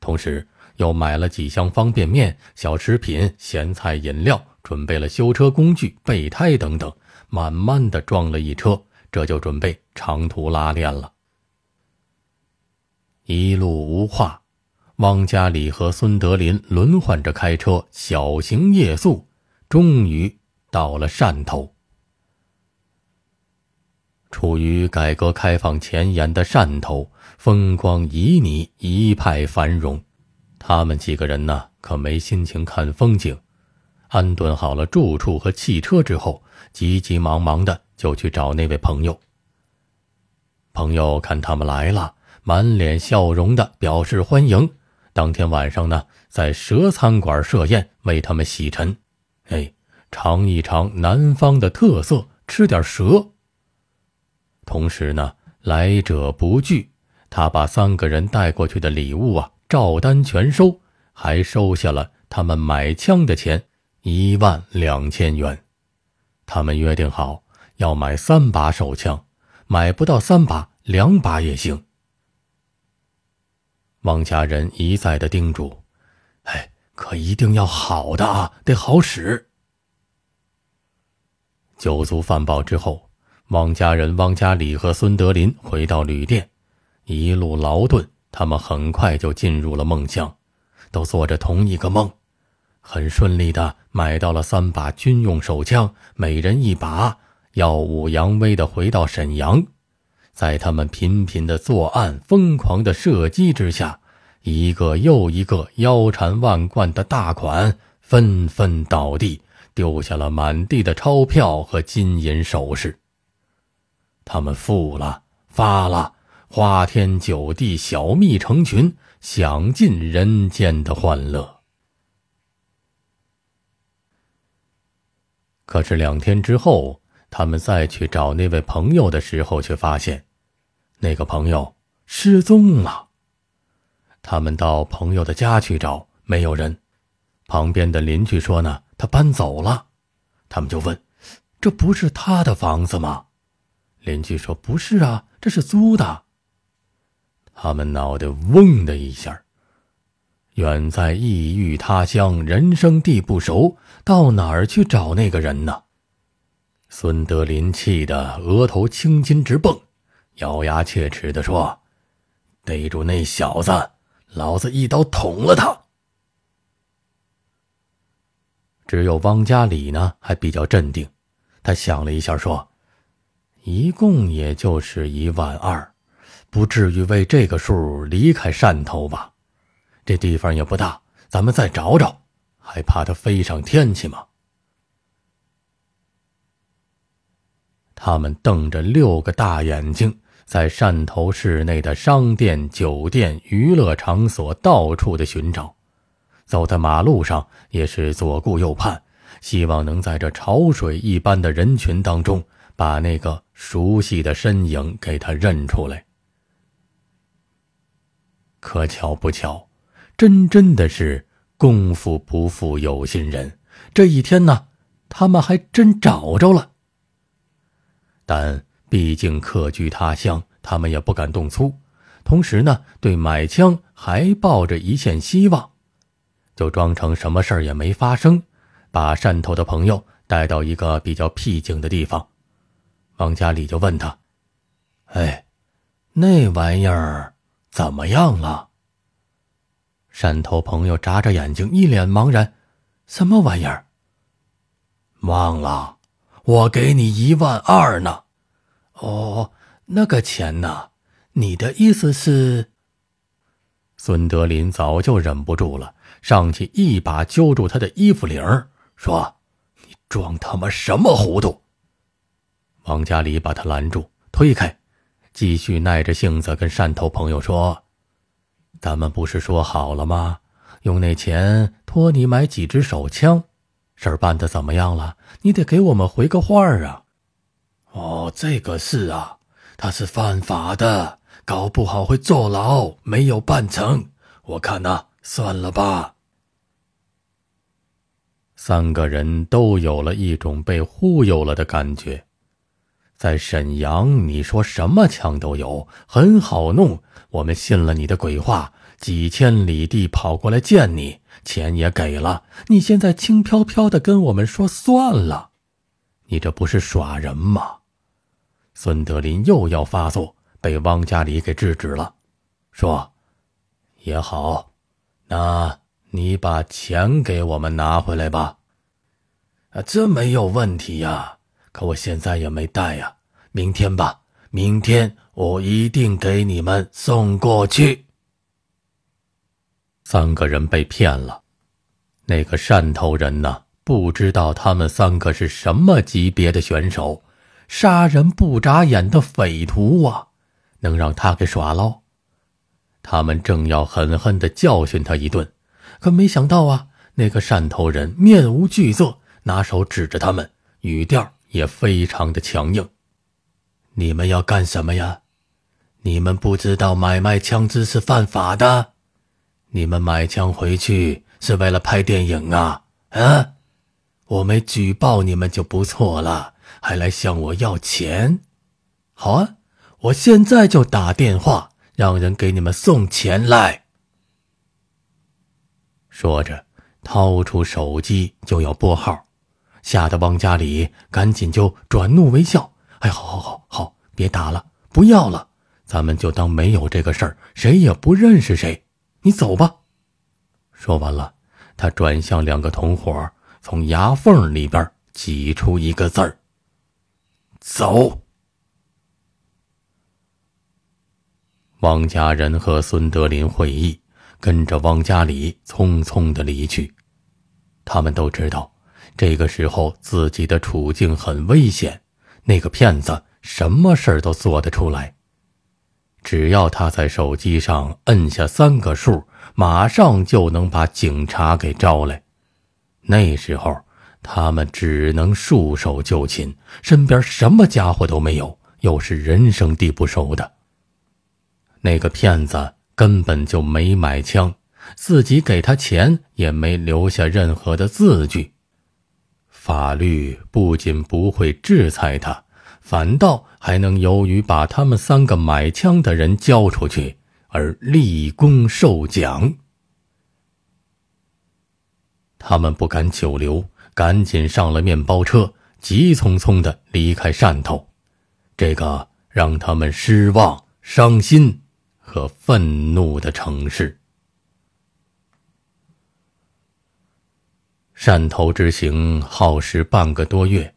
同时又买了几箱方便面、小食品、咸菜、饮料，准备了修车工具、备胎等等，满满的装了一车。这就准备长途拉练了。一路无话，汪家里和孙德林轮换着开车，小型夜宿，终于到了汕头。处于改革开放前沿的汕头，风光旖旎，一派繁荣。他们几个人呢，可没心情看风景。安顿好了住处和汽车之后，急急忙忙的。就去找那位朋友。朋友看他们来了，满脸笑容的表示欢迎。当天晚上呢，在蛇餐馆设宴为他们洗尘，哎，尝一尝南方的特色，吃点蛇。同时呢，来者不拒，他把三个人带过去的礼物啊照单全收，还收下了他们买枪的钱一万两千元。他们约定好。要买三把手枪，买不到三把，两把也行。汪家人一再的叮嘱：“哎，可一定要好的啊，得好使。”酒足饭饱之后，汪家人、汪家里和孙德林回到旅店，一路劳顿，他们很快就进入了梦乡，都做着同一个梦，很顺利的买到了三把军用手枪，每人一把。耀武扬威的回到沈阳，在他们频频的作案、疯狂的射击之下，一个又一个腰缠万贯的大款纷纷倒地，丢下了满地的钞票和金银首饰。他们富了，发了，花天酒地，小蜜成群，享尽人间的欢乐。可是两天之后。他们再去找那位朋友的时候，却发现那个朋友失踪了。他们到朋友的家去找，没有人。旁边的邻居说：“呢，他搬走了。”他们就问：“这不是他的房子吗？”邻居说：“不是啊，这是租的。”他们脑袋嗡的一下。远在异域他乡，人生地不熟，到哪儿去找那个人呢？孙德林气得额头青筋直蹦，咬牙切齿的说：“逮住那小子，老子一刀捅了他。”只有汪家里呢，还比较镇定。他想了一下，说：“一共也就是一万二，不至于为这个数离开汕头吧？这地方也不大，咱们再找找，还怕他飞上天去吗？”他们瞪着六个大眼睛，在汕头市内的商店、酒店、娱乐场所到处的寻找，走在马路上也是左顾右盼，希望能在这潮水一般的人群当中把那个熟悉的身影给他认出来。可巧不巧，真真的是功夫不负有心人，这一天呢，他们还真找着了。但毕竟客居他乡，他们也不敢动粗，同时呢，对买枪还抱着一线希望，就装成什么事儿也没发生，把汕头的朋友带到一个比较僻静的地方，王家里就问他：“哎，那玩意儿怎么样了？”汕头朋友眨眨眼睛，一脸茫然：“什么玩意儿？忘了。”我给你一万二呢，哦，那个钱呢？你的意思是？孙德林早就忍不住了，上去一把揪住他的衣服领儿，说：“你装他妈什么糊涂？”王家里把他拦住，推开，继续耐着性子跟汕头朋友说：“咱们不是说好了吗？用那钱托你买几支手枪。”事儿办的怎么样了？你得给我们回个话啊！哦，这个事啊，他是犯法的，搞不好会坐牢，没有办成。我看呐，算了吧。三个人都有了一种被忽悠了的感觉。在沈阳，你说什么枪都有，很好弄，我们信了你的鬼话，几千里地跑过来见你。钱也给了，你现在轻飘飘的跟我们说算了，你这不是耍人吗？孙德林又要发作，被汪家里给制止了，说：“也好，那你把钱给我们拿回来吧。”啊，这没有问题呀，可我现在也没带呀，明天吧，明天我一定给你们送过去。三个人被骗了，那个汕头人呢？不知道他们三个是什么级别的选手，杀人不眨眼的匪徒啊，能让他给耍捞？他们正要狠狠地教训他一顿，可没想到啊，那个汕头人面无惧色，拿手指着他们，语调也非常的强硬：“你们要干什么呀？你们不知道买卖枪支是犯法的？”你们买枪回去是为了拍电影啊？啊！我没举报你们就不错了，还来向我要钱？好啊，我现在就打电话让人给你们送钱来。说着，掏出手机就要拨号，吓得汪家里赶紧就转怒为笑：“哎，好，好，好，好，别打了，不要了，咱们就当没有这个事儿，谁也不认识谁。”你走吧。说完了，他转向两个同伙，从牙缝里边挤出一个字儿：“走。”汪家人和孙德林会意，跟着汪家里匆匆的离去。他们都知道，这个时候自己的处境很危险。那个骗子什么事儿都做得出来。只要他在手机上摁下三个数，马上就能把警察给招来。那时候他们只能束手就擒，身边什么家伙都没有，又是人生地不熟的。那个骗子根本就没买枪，自己给他钱也没留下任何的字据，法律不仅不会制裁他。反倒还能由于把他们三个买枪的人交出去而立功受奖。他们不敢久留，赶紧上了面包车，急匆匆的离开汕头，这个让他们失望、伤心和愤怒的城市。汕头之行耗时半个多月。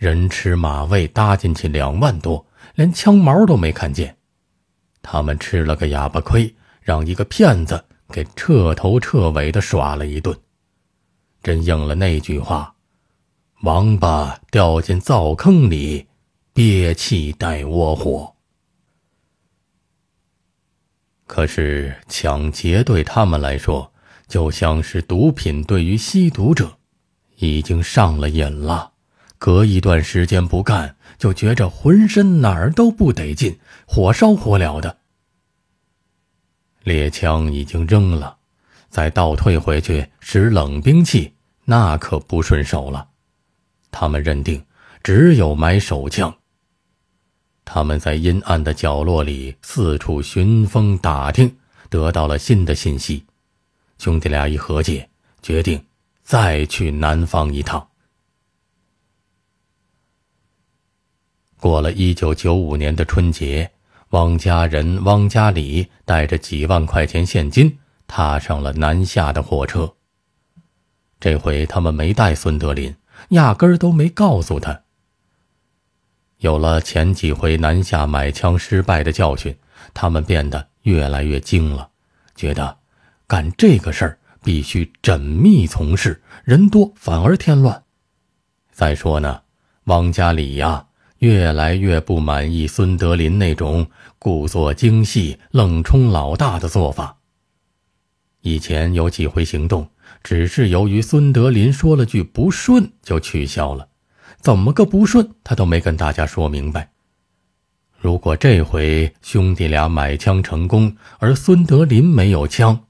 人吃马喂，搭进去两万多，连枪毛都没看见，他们吃了个哑巴亏，让一个骗子给彻头彻尾的耍了一顿，真应了那句话：“王八掉进灶坑里，憋气带窝火。”可是抢劫对他们来说，就像是毒品对于吸毒者，已经上了瘾了。隔一段时间不干，就觉着浑身哪儿都不得劲，火烧火燎的。猎枪已经扔了，再倒退回去使冷兵器，那可不顺手了。他们认定只有买手枪。他们在阴暗的角落里四处寻风打听，得到了新的信息。兄弟俩一合计，决定再去南方一趟。过了一九九五年的春节，汪家人汪家里带着几万块钱现金，踏上了南下的火车。这回他们没带孙德林，压根儿都没告诉他。有了前几回南下买枪失败的教训，他们变得越来越精了，觉得干这个事儿必须缜密从事，人多反而添乱。再说呢，汪家里呀。越来越不满意孙德林那种故作精细、愣冲老大的做法。以前有几回行动，只是由于孙德林说了句不顺就取消了，怎么个不顺他都没跟大家说明白。如果这回兄弟俩买枪成功，而孙德林没有枪，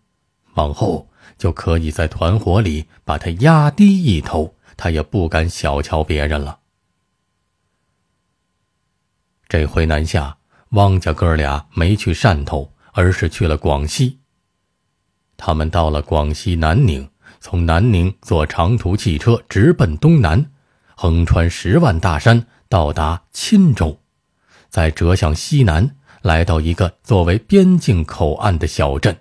往后就可以在团伙里把他压低一头，他也不敢小瞧别人了。这回南下，汪家哥俩没去汕头，而是去了广西。他们到了广西南宁，从南宁坐长途汽车直奔东南，横穿十万大山，到达钦州，再折向西南，来到一个作为边境口岸的小镇。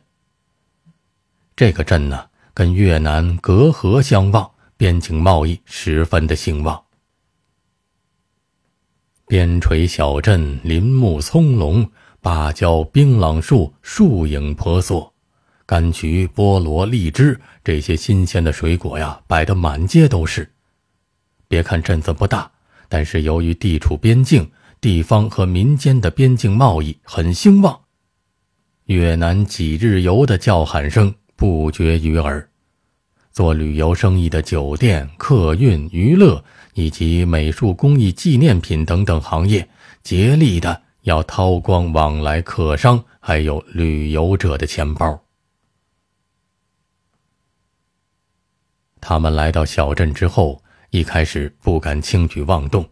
这个镇呢，跟越南隔河相望，边境贸易十分的兴旺。边陲小镇林木葱茏，芭蕉、槟榔树树影婆娑，柑橘、菠萝、荔枝这些新鲜的水果呀，摆得满街都是。别看镇子不大，但是由于地处边境，地方和民间的边境贸易很兴旺。越南几日游的叫喊声不绝于耳，做旅游生意的酒店、客运、娱乐。以及美术工艺纪念品等等行业，竭力的要掏光往来客商还有旅游者的钱包。他们来到小镇之后，一开始不敢轻举妄动，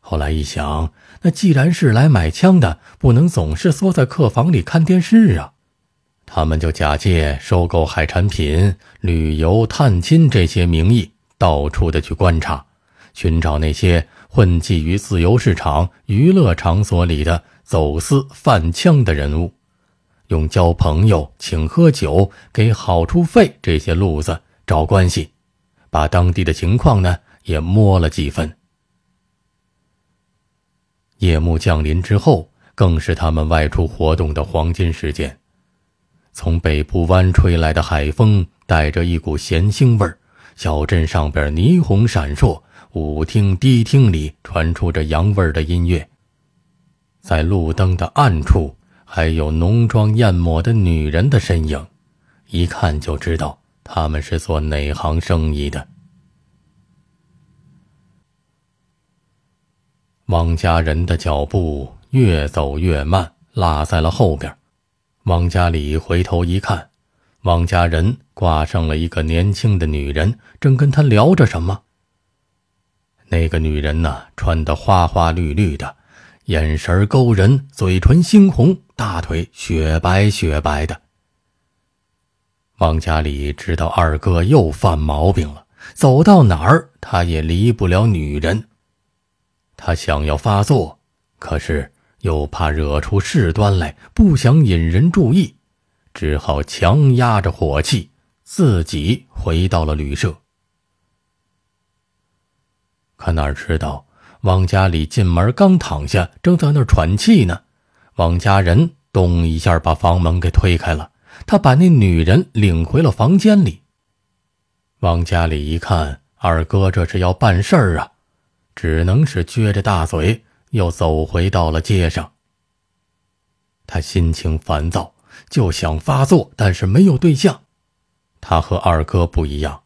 后来一想，那既然是来买枪的，不能总是缩在客房里看电视啊，他们就假借收购海产品、旅游探亲这些名义，到处的去观察。寻找那些混迹于自由市场、娱乐场所里的走私贩枪的人物，用交朋友、请喝酒、给好处费这些路子找关系，把当地的情况呢也摸了几分。夜幕降临之后，更是他们外出活动的黄金时间。从北部湾吹来的海风带着一股咸腥味儿，小镇上边霓虹闪烁。舞厅、迪厅里传出着洋味儿的音乐，在路灯的暗处，还有浓妆艳抹的女人的身影，一看就知道他们是做哪行生意的。汪家人的脚步越走越慢，落在了后边。汪家里回头一看，汪家人挂上了一个年轻的女人，正跟他聊着什么。那个女人呢，穿得花花绿绿的，眼神勾人，嘴唇猩红，大腿雪白雪白的。王家里知道二哥又犯毛病了，走到哪儿他也离不了女人。他想要发作，可是又怕惹出事端来，不想引人注意，只好强压着火气，自己回到了旅社。可哪知道，王家里进门刚躺下，正在那儿喘气呢。王家人咚一下把房门给推开了，他把那女人领回了房间里。王家里一看，二哥这是要办事儿啊，只能是撅着大嘴，又走回到了街上。他心情烦躁，就想发作，但是没有对象。他和二哥不一样，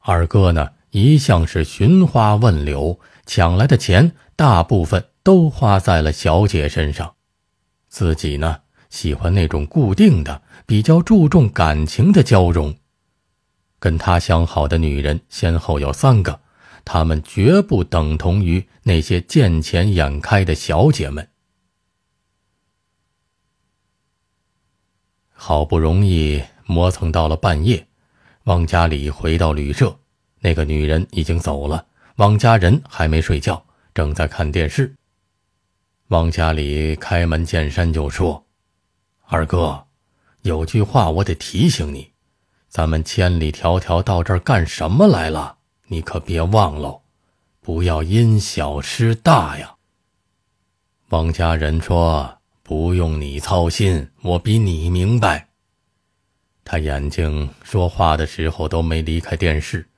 二哥呢？一向是寻花问柳，抢来的钱大部分都花在了小姐身上。自己呢，喜欢那种固定的、比较注重感情的交融。跟他相好的女人先后有三个，他们绝不等同于那些见钱眼开的小姐们。好不容易磨蹭到了半夜，汪家里回到旅社。那个女人已经走了，王家人还没睡觉，正在看电视。王家里开门见山就说：“二哥，有句话我得提醒你，咱们千里迢迢到这儿干什么来了？你可别忘喽，不要因小失大呀。”王家人说：“不用你操心，我比你明白。”他眼睛说话的时候都没离开电视。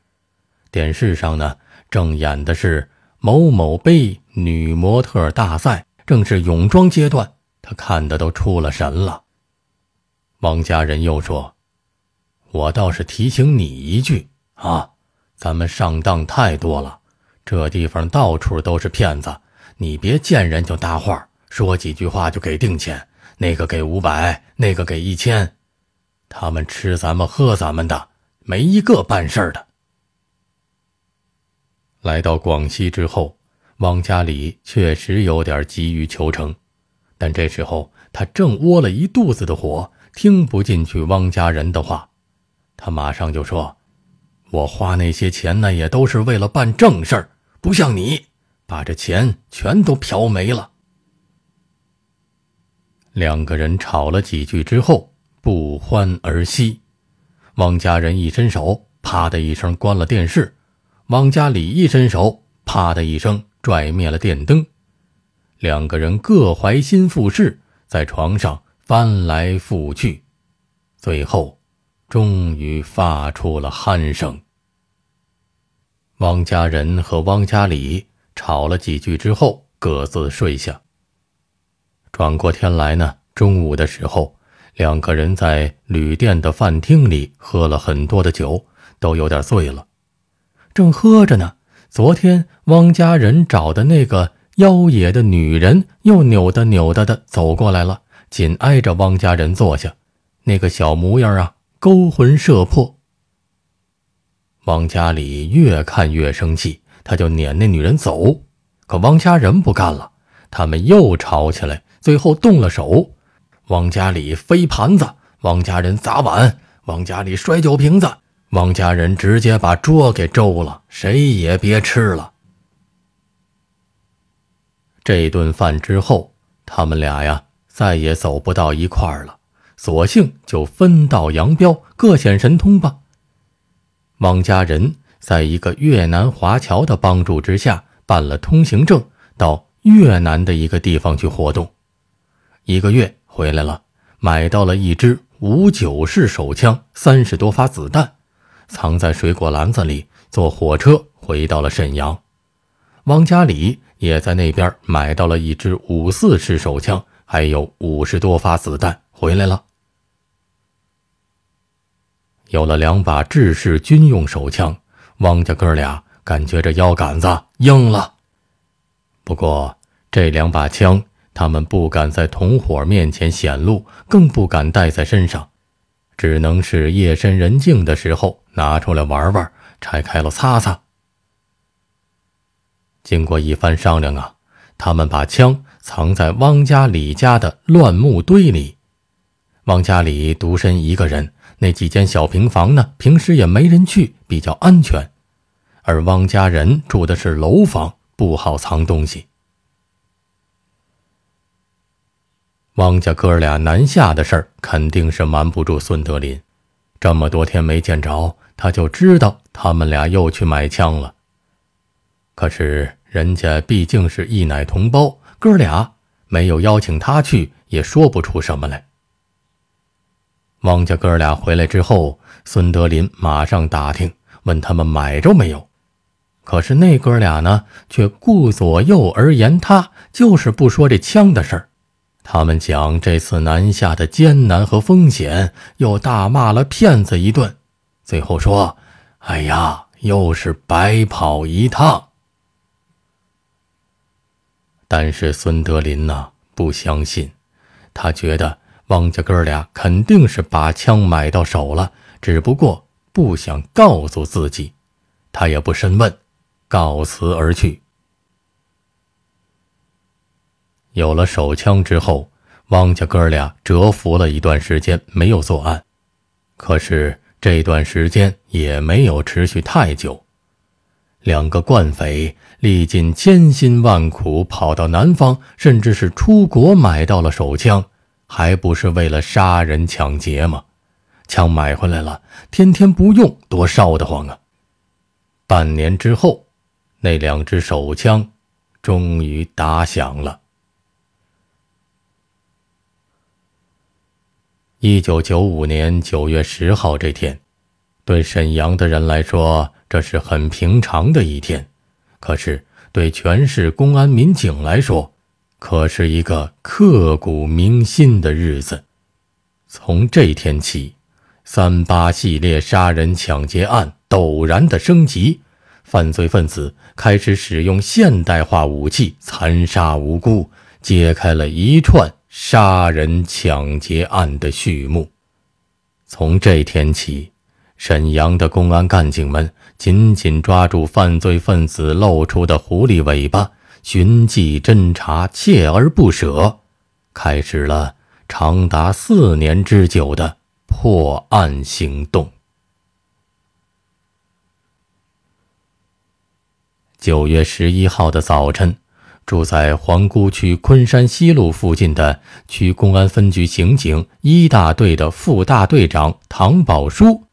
电视上呢，正演的是某某杯女模特大赛，正是泳装阶段，他看的都出了神了。王家人又说：“我倒是提醒你一句啊，咱们上当太多了，这地方到处都是骗子，你别见人就搭话，说几句话就给定钱，那个给五百，那个给一千，他们吃咱们喝咱们的，没一个办事的。”来到广西之后，汪家里确实有点急于求成，但这时候他正窝了一肚子的火，听不进去汪家人的话，他马上就说：“我花那些钱呢，也都是为了办正事儿，不像你，把这钱全都嫖没了。”两个人吵了几句之后，不欢而息。汪家人一伸手，啪的一声关了电视。汪家里一伸手，啪的一声拽灭了电灯。两个人各怀心腹事，在床上翻来覆去，最后终于发出了鼾声。汪家人和汪家里吵了几句之后，各自睡下。转过天来呢，中午的时候，两个人在旅店的饭厅里喝了很多的酒，都有点醉了。正喝着呢，昨天汪家人找的那个妖野的女人又扭哒扭哒的走过来了，紧挨着汪家人坐下，那个小模样啊，勾魂摄魄。汪家里越看越生气，他就撵那女人走，可汪家人不干了，他们又吵起来，最后动了手，汪家里飞盘子，汪家人砸碗，汪家里摔酒瓶子。王家人直接把桌给皱了，谁也别吃了。这顿饭之后，他们俩呀再也走不到一块儿了，索性就分道扬镳，各显神通吧。王家人在一个越南华侨的帮助之下办了通行证，到越南的一个地方去活动，一个月回来了，买到了一支五九式手枪，三十多发子弹。藏在水果篮子里，坐火车回到了沈阳。汪家里也在那边买到了一支五四式手枪，还有五十多发子弹回来了。有了两把制式军用手枪，汪家哥俩感觉这腰杆子硬了。不过这两把枪，他们不敢在同伙面前显露，更不敢带在身上。只能是夜深人静的时候拿出来玩玩，拆开了擦擦。经过一番商量啊，他们把枪藏在汪家李家的乱木堆里。汪家里独身一个人，那几间小平房呢，平时也没人去，比较安全。而汪家人住的是楼房，不好藏东西。汪家哥俩南下的事儿肯定是瞒不住孙德林，这么多天没见着，他就知道他们俩又去买枪了。可是人家毕竟是一奶同胞，哥俩没有邀请他去，也说不出什么来。汪家哥俩回来之后，孙德林马上打听，问他们买着没有。可是那哥俩呢，却顾左右而言他，就是不说这枪的事儿。他们讲这次南下的艰难和风险，又大骂了骗子一顿，最后说：“哎呀，又是白跑一趟。”但是孙德林呢，不相信，他觉得汪家哥俩肯定是把枪买到手了，只不过不想告诉自己，他也不深问，告辞而去。有了手枪之后，汪家哥俩蛰伏了一段时间，没有作案。可是这段时间也没有持续太久。两个惯匪历尽千辛万苦跑到南方，甚至是出国买到了手枪，还不是为了杀人抢劫吗？枪买回来了，天天不用，多烧得慌啊！半年之后，那两支手枪终于打响了。一九九五年九月十号这天，对沈阳的人来说，这是很平常的一天；可是对全市公安民警来说，可是一个刻骨铭心的日子。从这天起，三八系列杀人抢劫案陡然的升级，犯罪分子开始使用现代化武器残杀无辜，揭开了一串。杀人抢劫案的序幕，从这天起，沈阳的公安干警们紧紧抓住犯罪分子露出的狐狸尾巴，循迹侦查，锲而不舍，开始了长达四年之久的破案行动。九月十一号的早晨。住在皇姑区昆山西路附近的区公安分局刑警一大队的副大队长唐宝书，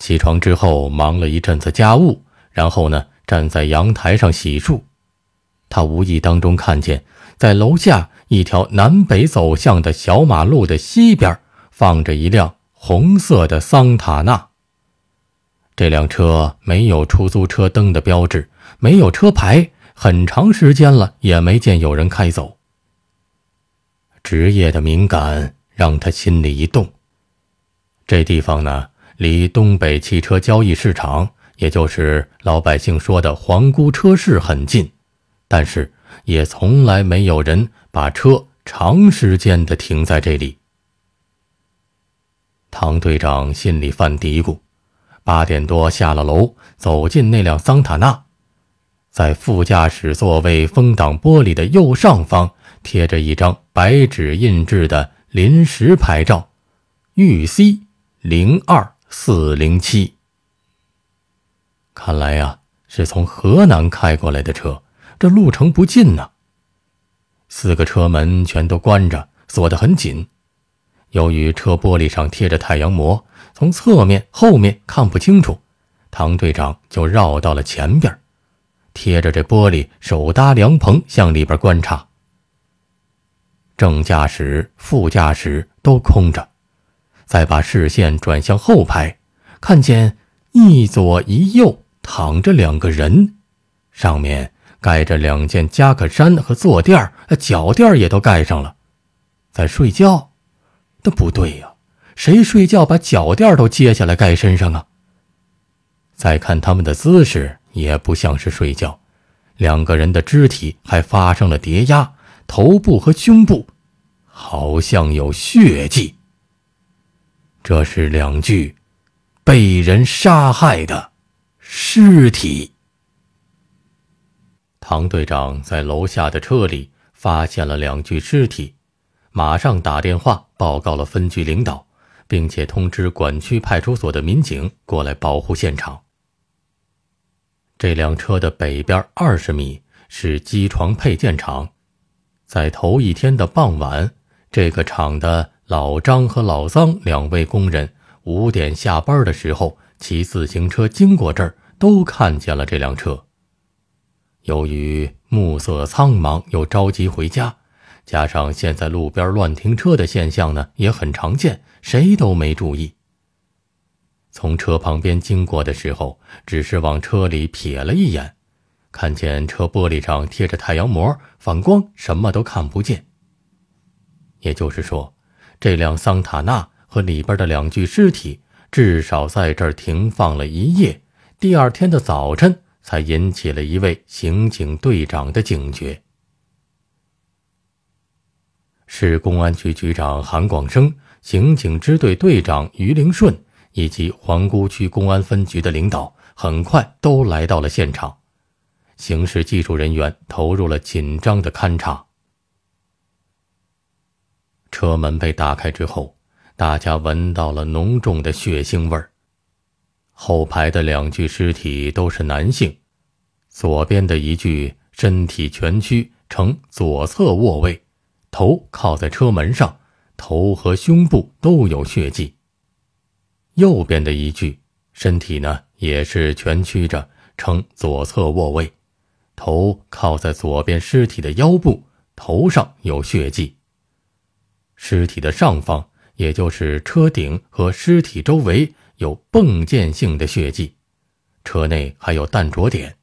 起床之后忙了一阵子家务，然后呢，站在阳台上洗漱。他无意当中看见，在楼下一条南北走向的小马路的西边，放着一辆红色的桑塔纳。这辆车没有出租车灯的标志，没有车牌。很长时间了，也没见有人开走。职业的敏感让他心里一动。这地方呢，离东北汽车交易市场，也就是老百姓说的皇姑车市很近，但是也从来没有人把车长时间的停在这里。唐队长心里犯嘀咕，八点多下了楼，走进那辆桑塔纳。在副驾驶座位风挡玻璃的右上方贴着一张白纸印制的临时牌照，豫 C 零二四零七。看来呀，是从河南开过来的车，这路程不近呢。四个车门全都关着，锁得很紧。由于车玻璃上贴着太阳膜，从侧面、后面看不清楚，唐队长就绕到了前边贴着这玻璃，手搭凉棚向里边观察。正驾驶、副驾驶都空着，再把视线转向后排，看见一左一右躺着两个人，上面盖着两件夹克衫和坐垫脚垫也都盖上了，在睡觉。那不对呀，谁睡觉把脚垫都揭下来盖身上啊？再看他们的姿势。也不像是睡觉，两个人的肢体还发生了叠压，头部和胸部好像有血迹。这是两具被人杀害的尸体。唐队长在楼下的车里发现了两具尸体，马上打电话报告了分局领导，并且通知管区派出所的民警过来保护现场。这辆车的北边二十米是机床配件厂，在头一天的傍晚，这个厂的老张和老张两位工人五点下班的时候骑自行车经过这儿，都看见了这辆车。由于暮色苍茫又着急回家，加上现在路边乱停车的现象呢也很常见，谁都没注意。从车旁边经过的时候，只是往车里瞥了一眼，看见车玻璃上贴着太阳膜，反光，什么都看不见。也就是说，这辆桑塔纳和里边的两具尸体至少在这儿停放了一夜，第二天的早晨才引起了一位刑警队长的警觉。市公安局局长韩广生，刑警支队队长于凌顺。以及皇姑区公安分局的领导很快都来到了现场，刑事技术人员投入了紧张的勘查。车门被打开之后，大家闻到了浓重的血腥味儿。后排的两具尸体都是男性，左边的一具身体蜷曲呈左侧卧位，头靠在车门上，头和胸部都有血迹。右边的一具身体呢，也是蜷曲着，呈左侧卧位，头靠在左边尸体的腰部，头上有血迹。尸体的上方，也就是车顶和尸体周围有迸溅性的血迹，车内还有弹着点。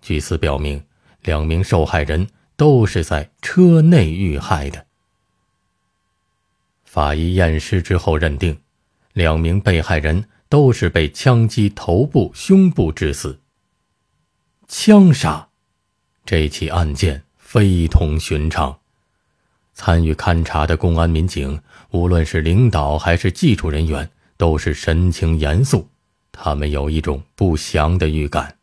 据此表明，两名受害人都是在车内遇害的。法医验尸之后认定。两名被害人都是被枪击头部、胸部致死。枪杀，这起案件非同寻常。参与勘查的公安民警，无论是领导还是技术人员，都是神情严肃。他们有一种不祥的预感。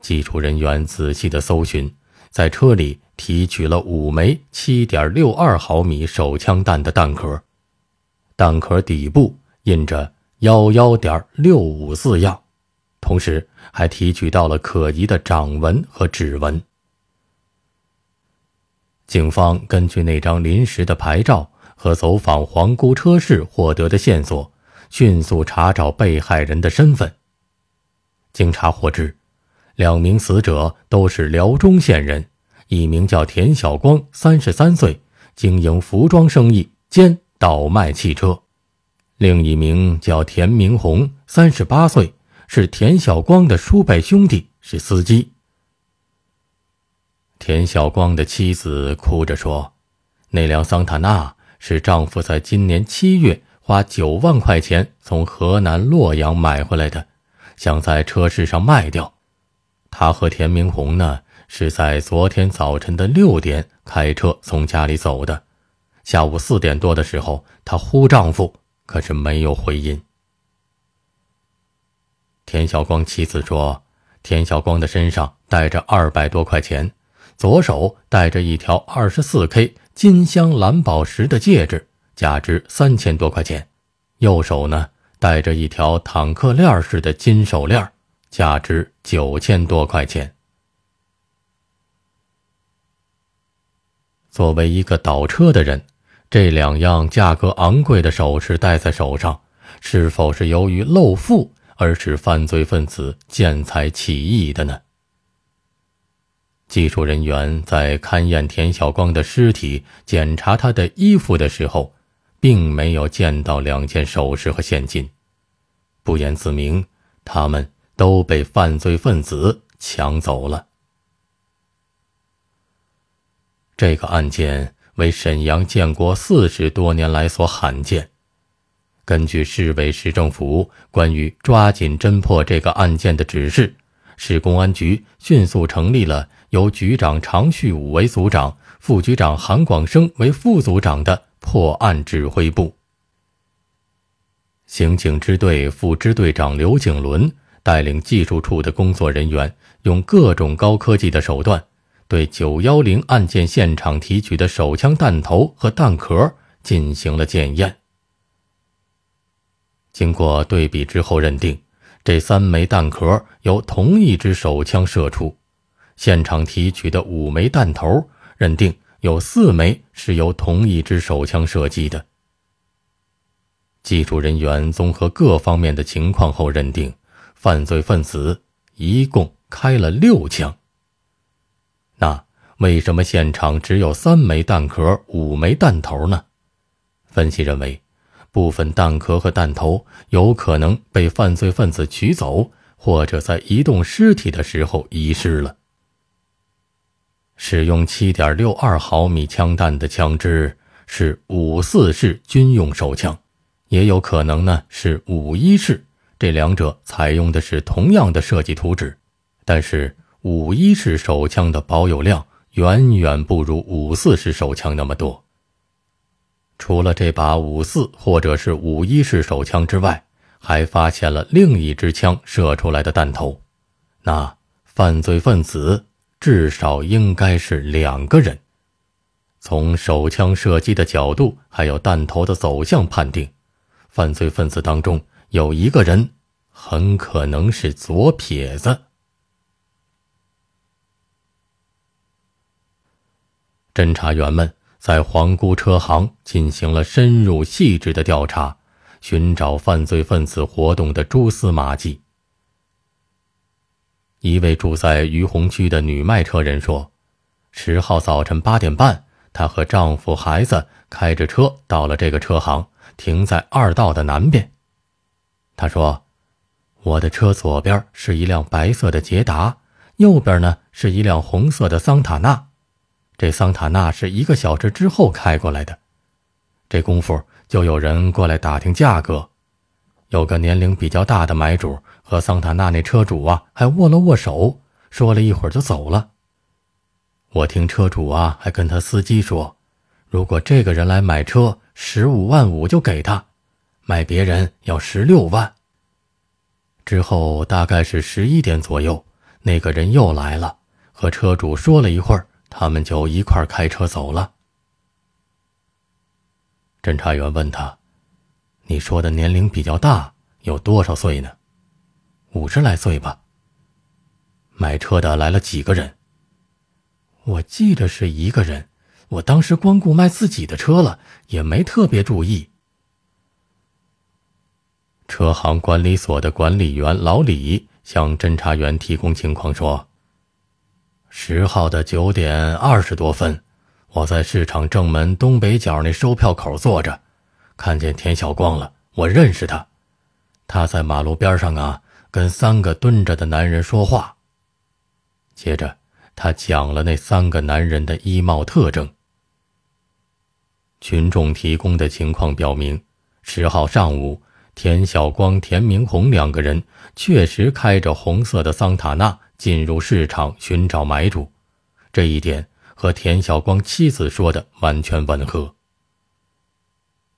技术人员仔细的搜寻，在车里提取了五枚七点六二毫米手枪弹的弹壳。弹壳底部印着“幺幺点六五”字样，同时还提取到了可疑的掌纹和指纹。警方根据那张临时的牌照和走访皇姑车市获得的线索，迅速查找被害人的身份。经查获知，两名死者都是辽中县人，一名叫田晓光，三十三岁，经营服装生意兼。倒卖汽车，另一名叫田明红，三十八岁，是田晓光的叔伯兄弟，是司机。田晓光的妻子哭着说：“那辆桑塔纳是丈夫在今年七月花九万块钱从河南洛阳买回来的，想在车市上卖掉。他和田明红呢，是在昨天早晨的六点开车从家里走的。”下午四点多的时候，她呼丈夫，可是没有回音。田晓光妻子说：“田晓光的身上带着二百多块钱，左手戴着一条二十四 K 金镶蓝宝石的戒指，价值三千多块钱；右手呢，戴着一条坦克链似的金手链，价值九千多块钱。”作为一个倒车的人。这两样价格昂贵的首饰戴在手上，是否是由于露富而使犯罪分子见财起意的呢？技术人员在勘验田小光的尸体、检查他的衣服的时候，并没有见到两件首饰和现金，不言自明，他们都被犯罪分子抢走了。这个案件。为沈阳建国四十多年来所罕见。根据市委、市政府关于抓紧侦破这个案件的指示，市公安局迅速成立了由局长常绪武为组长、副局长韩广生为副组长的破案指挥部。刑警支队副支队长刘景伦带领技术处的工作人员，用各种高科技的手段。对九幺零案件现场提取的手枪弹头和弹壳进行了检验。经过对比之后，认定这三枚弹壳由同一支手枪射出；现场提取的五枚弹头，认定有四枚是由同一支手枪射击的。技术人员综合各方面的情况后，认定犯罪分子一共开了六枪。为什么现场只有三枚弹壳、五枚弹头呢？分析认为，部分弹壳和弹头有可能被犯罪分子取走，或者在移动尸体的时候遗失了。使用七点六二毫米枪弹的枪支是五四式军用手枪，也有可能呢是五一式。这两者采用的是同样的设计图纸，但是五一式手枪的保有量。远远不如五四式手枪那么多。除了这把五四或者是五一式手枪之外，还发现了另一支枪射出来的弹头。那犯罪分子至少应该是两个人。从手枪射击的角度，还有弹头的走向判定，犯罪分子当中有一个人很可能是左撇子。侦查员们在皇姑车行进行了深入细致的调查，寻找犯罪分子活动的蛛丝马迹。一位住在于洪区的女卖车人说：“十号早晨八点半，她和丈夫、孩子开着车到了这个车行，停在二道的南边。她说，我的车左边是一辆白色的捷达，右边呢是一辆红色的桑塔纳。”这桑塔纳是一个小时之后开过来的，这功夫就有人过来打听价格。有个年龄比较大的买主和桑塔纳那车主啊还握了握手，说了一会儿就走了。我听车主啊还跟他司机说，如果这个人来买车，十五万五就给他，卖别人要十六万。之后大概是十一点左右，那个人又来了，和车主说了一会儿。他们就一块开车走了。侦查员问他：“你说的年龄比较大，有多少岁呢？五十来岁吧。买车的来了几个人？我记得是一个人。我当时光顾卖自己的车了，也没特别注意。”车行管理所的管理员老李向侦查员提供情况说。十号的九点二十多分，我在市场正门东北角那收票口坐着，看见田小光了。我认识他，他在马路边上啊，跟三个蹲着的男人说话。接着他讲了那三个男人的衣帽特征。群众提供的情况表明，十号上午田小光、田明红两个人确实开着红色的桑塔纳。进入市场寻找买主，这一点和田晓光妻子说的完全吻合。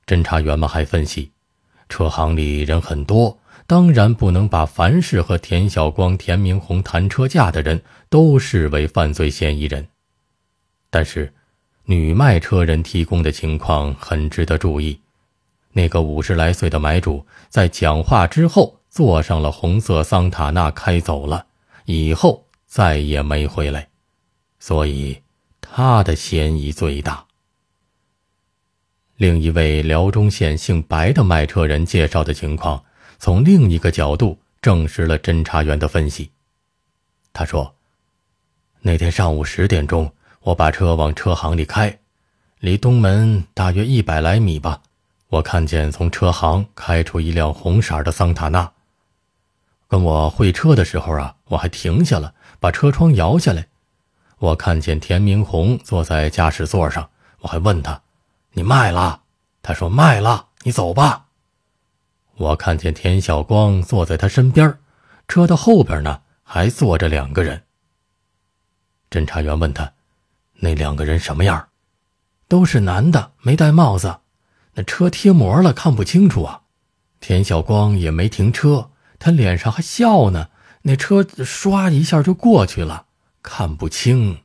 侦查员们还分析，车行里人很多，当然不能把凡是和田晓光、田明红谈车价的人都视为犯罪嫌疑人。但是，女卖车人提供的情况很值得注意。那个五十来岁的买主在讲话之后坐上了红色桑塔纳开走了。以后再也没回来，所以他的嫌疑最大。另一位辽中县姓白的卖车人介绍的情况，从另一个角度证实了侦查员的分析。他说：“那天上午十点钟，我把车往车行里开，离东门大约一百来米吧。我看见从车行开出一辆红色的桑塔纳，跟我会车的时候啊。”我还停下了，把车窗摇下来。我看见田明红坐在驾驶座上，我还问他：“你卖了？”他说：“卖了。”你走吧。我看见田晓光坐在他身边，车的后边呢还坐着两个人。侦查员问他：“那两个人什么样？”都是男的，没戴帽子。那车贴膜了，看不清楚啊。田晓光也没停车，他脸上还笑呢。那车唰一下就过去了，看不清。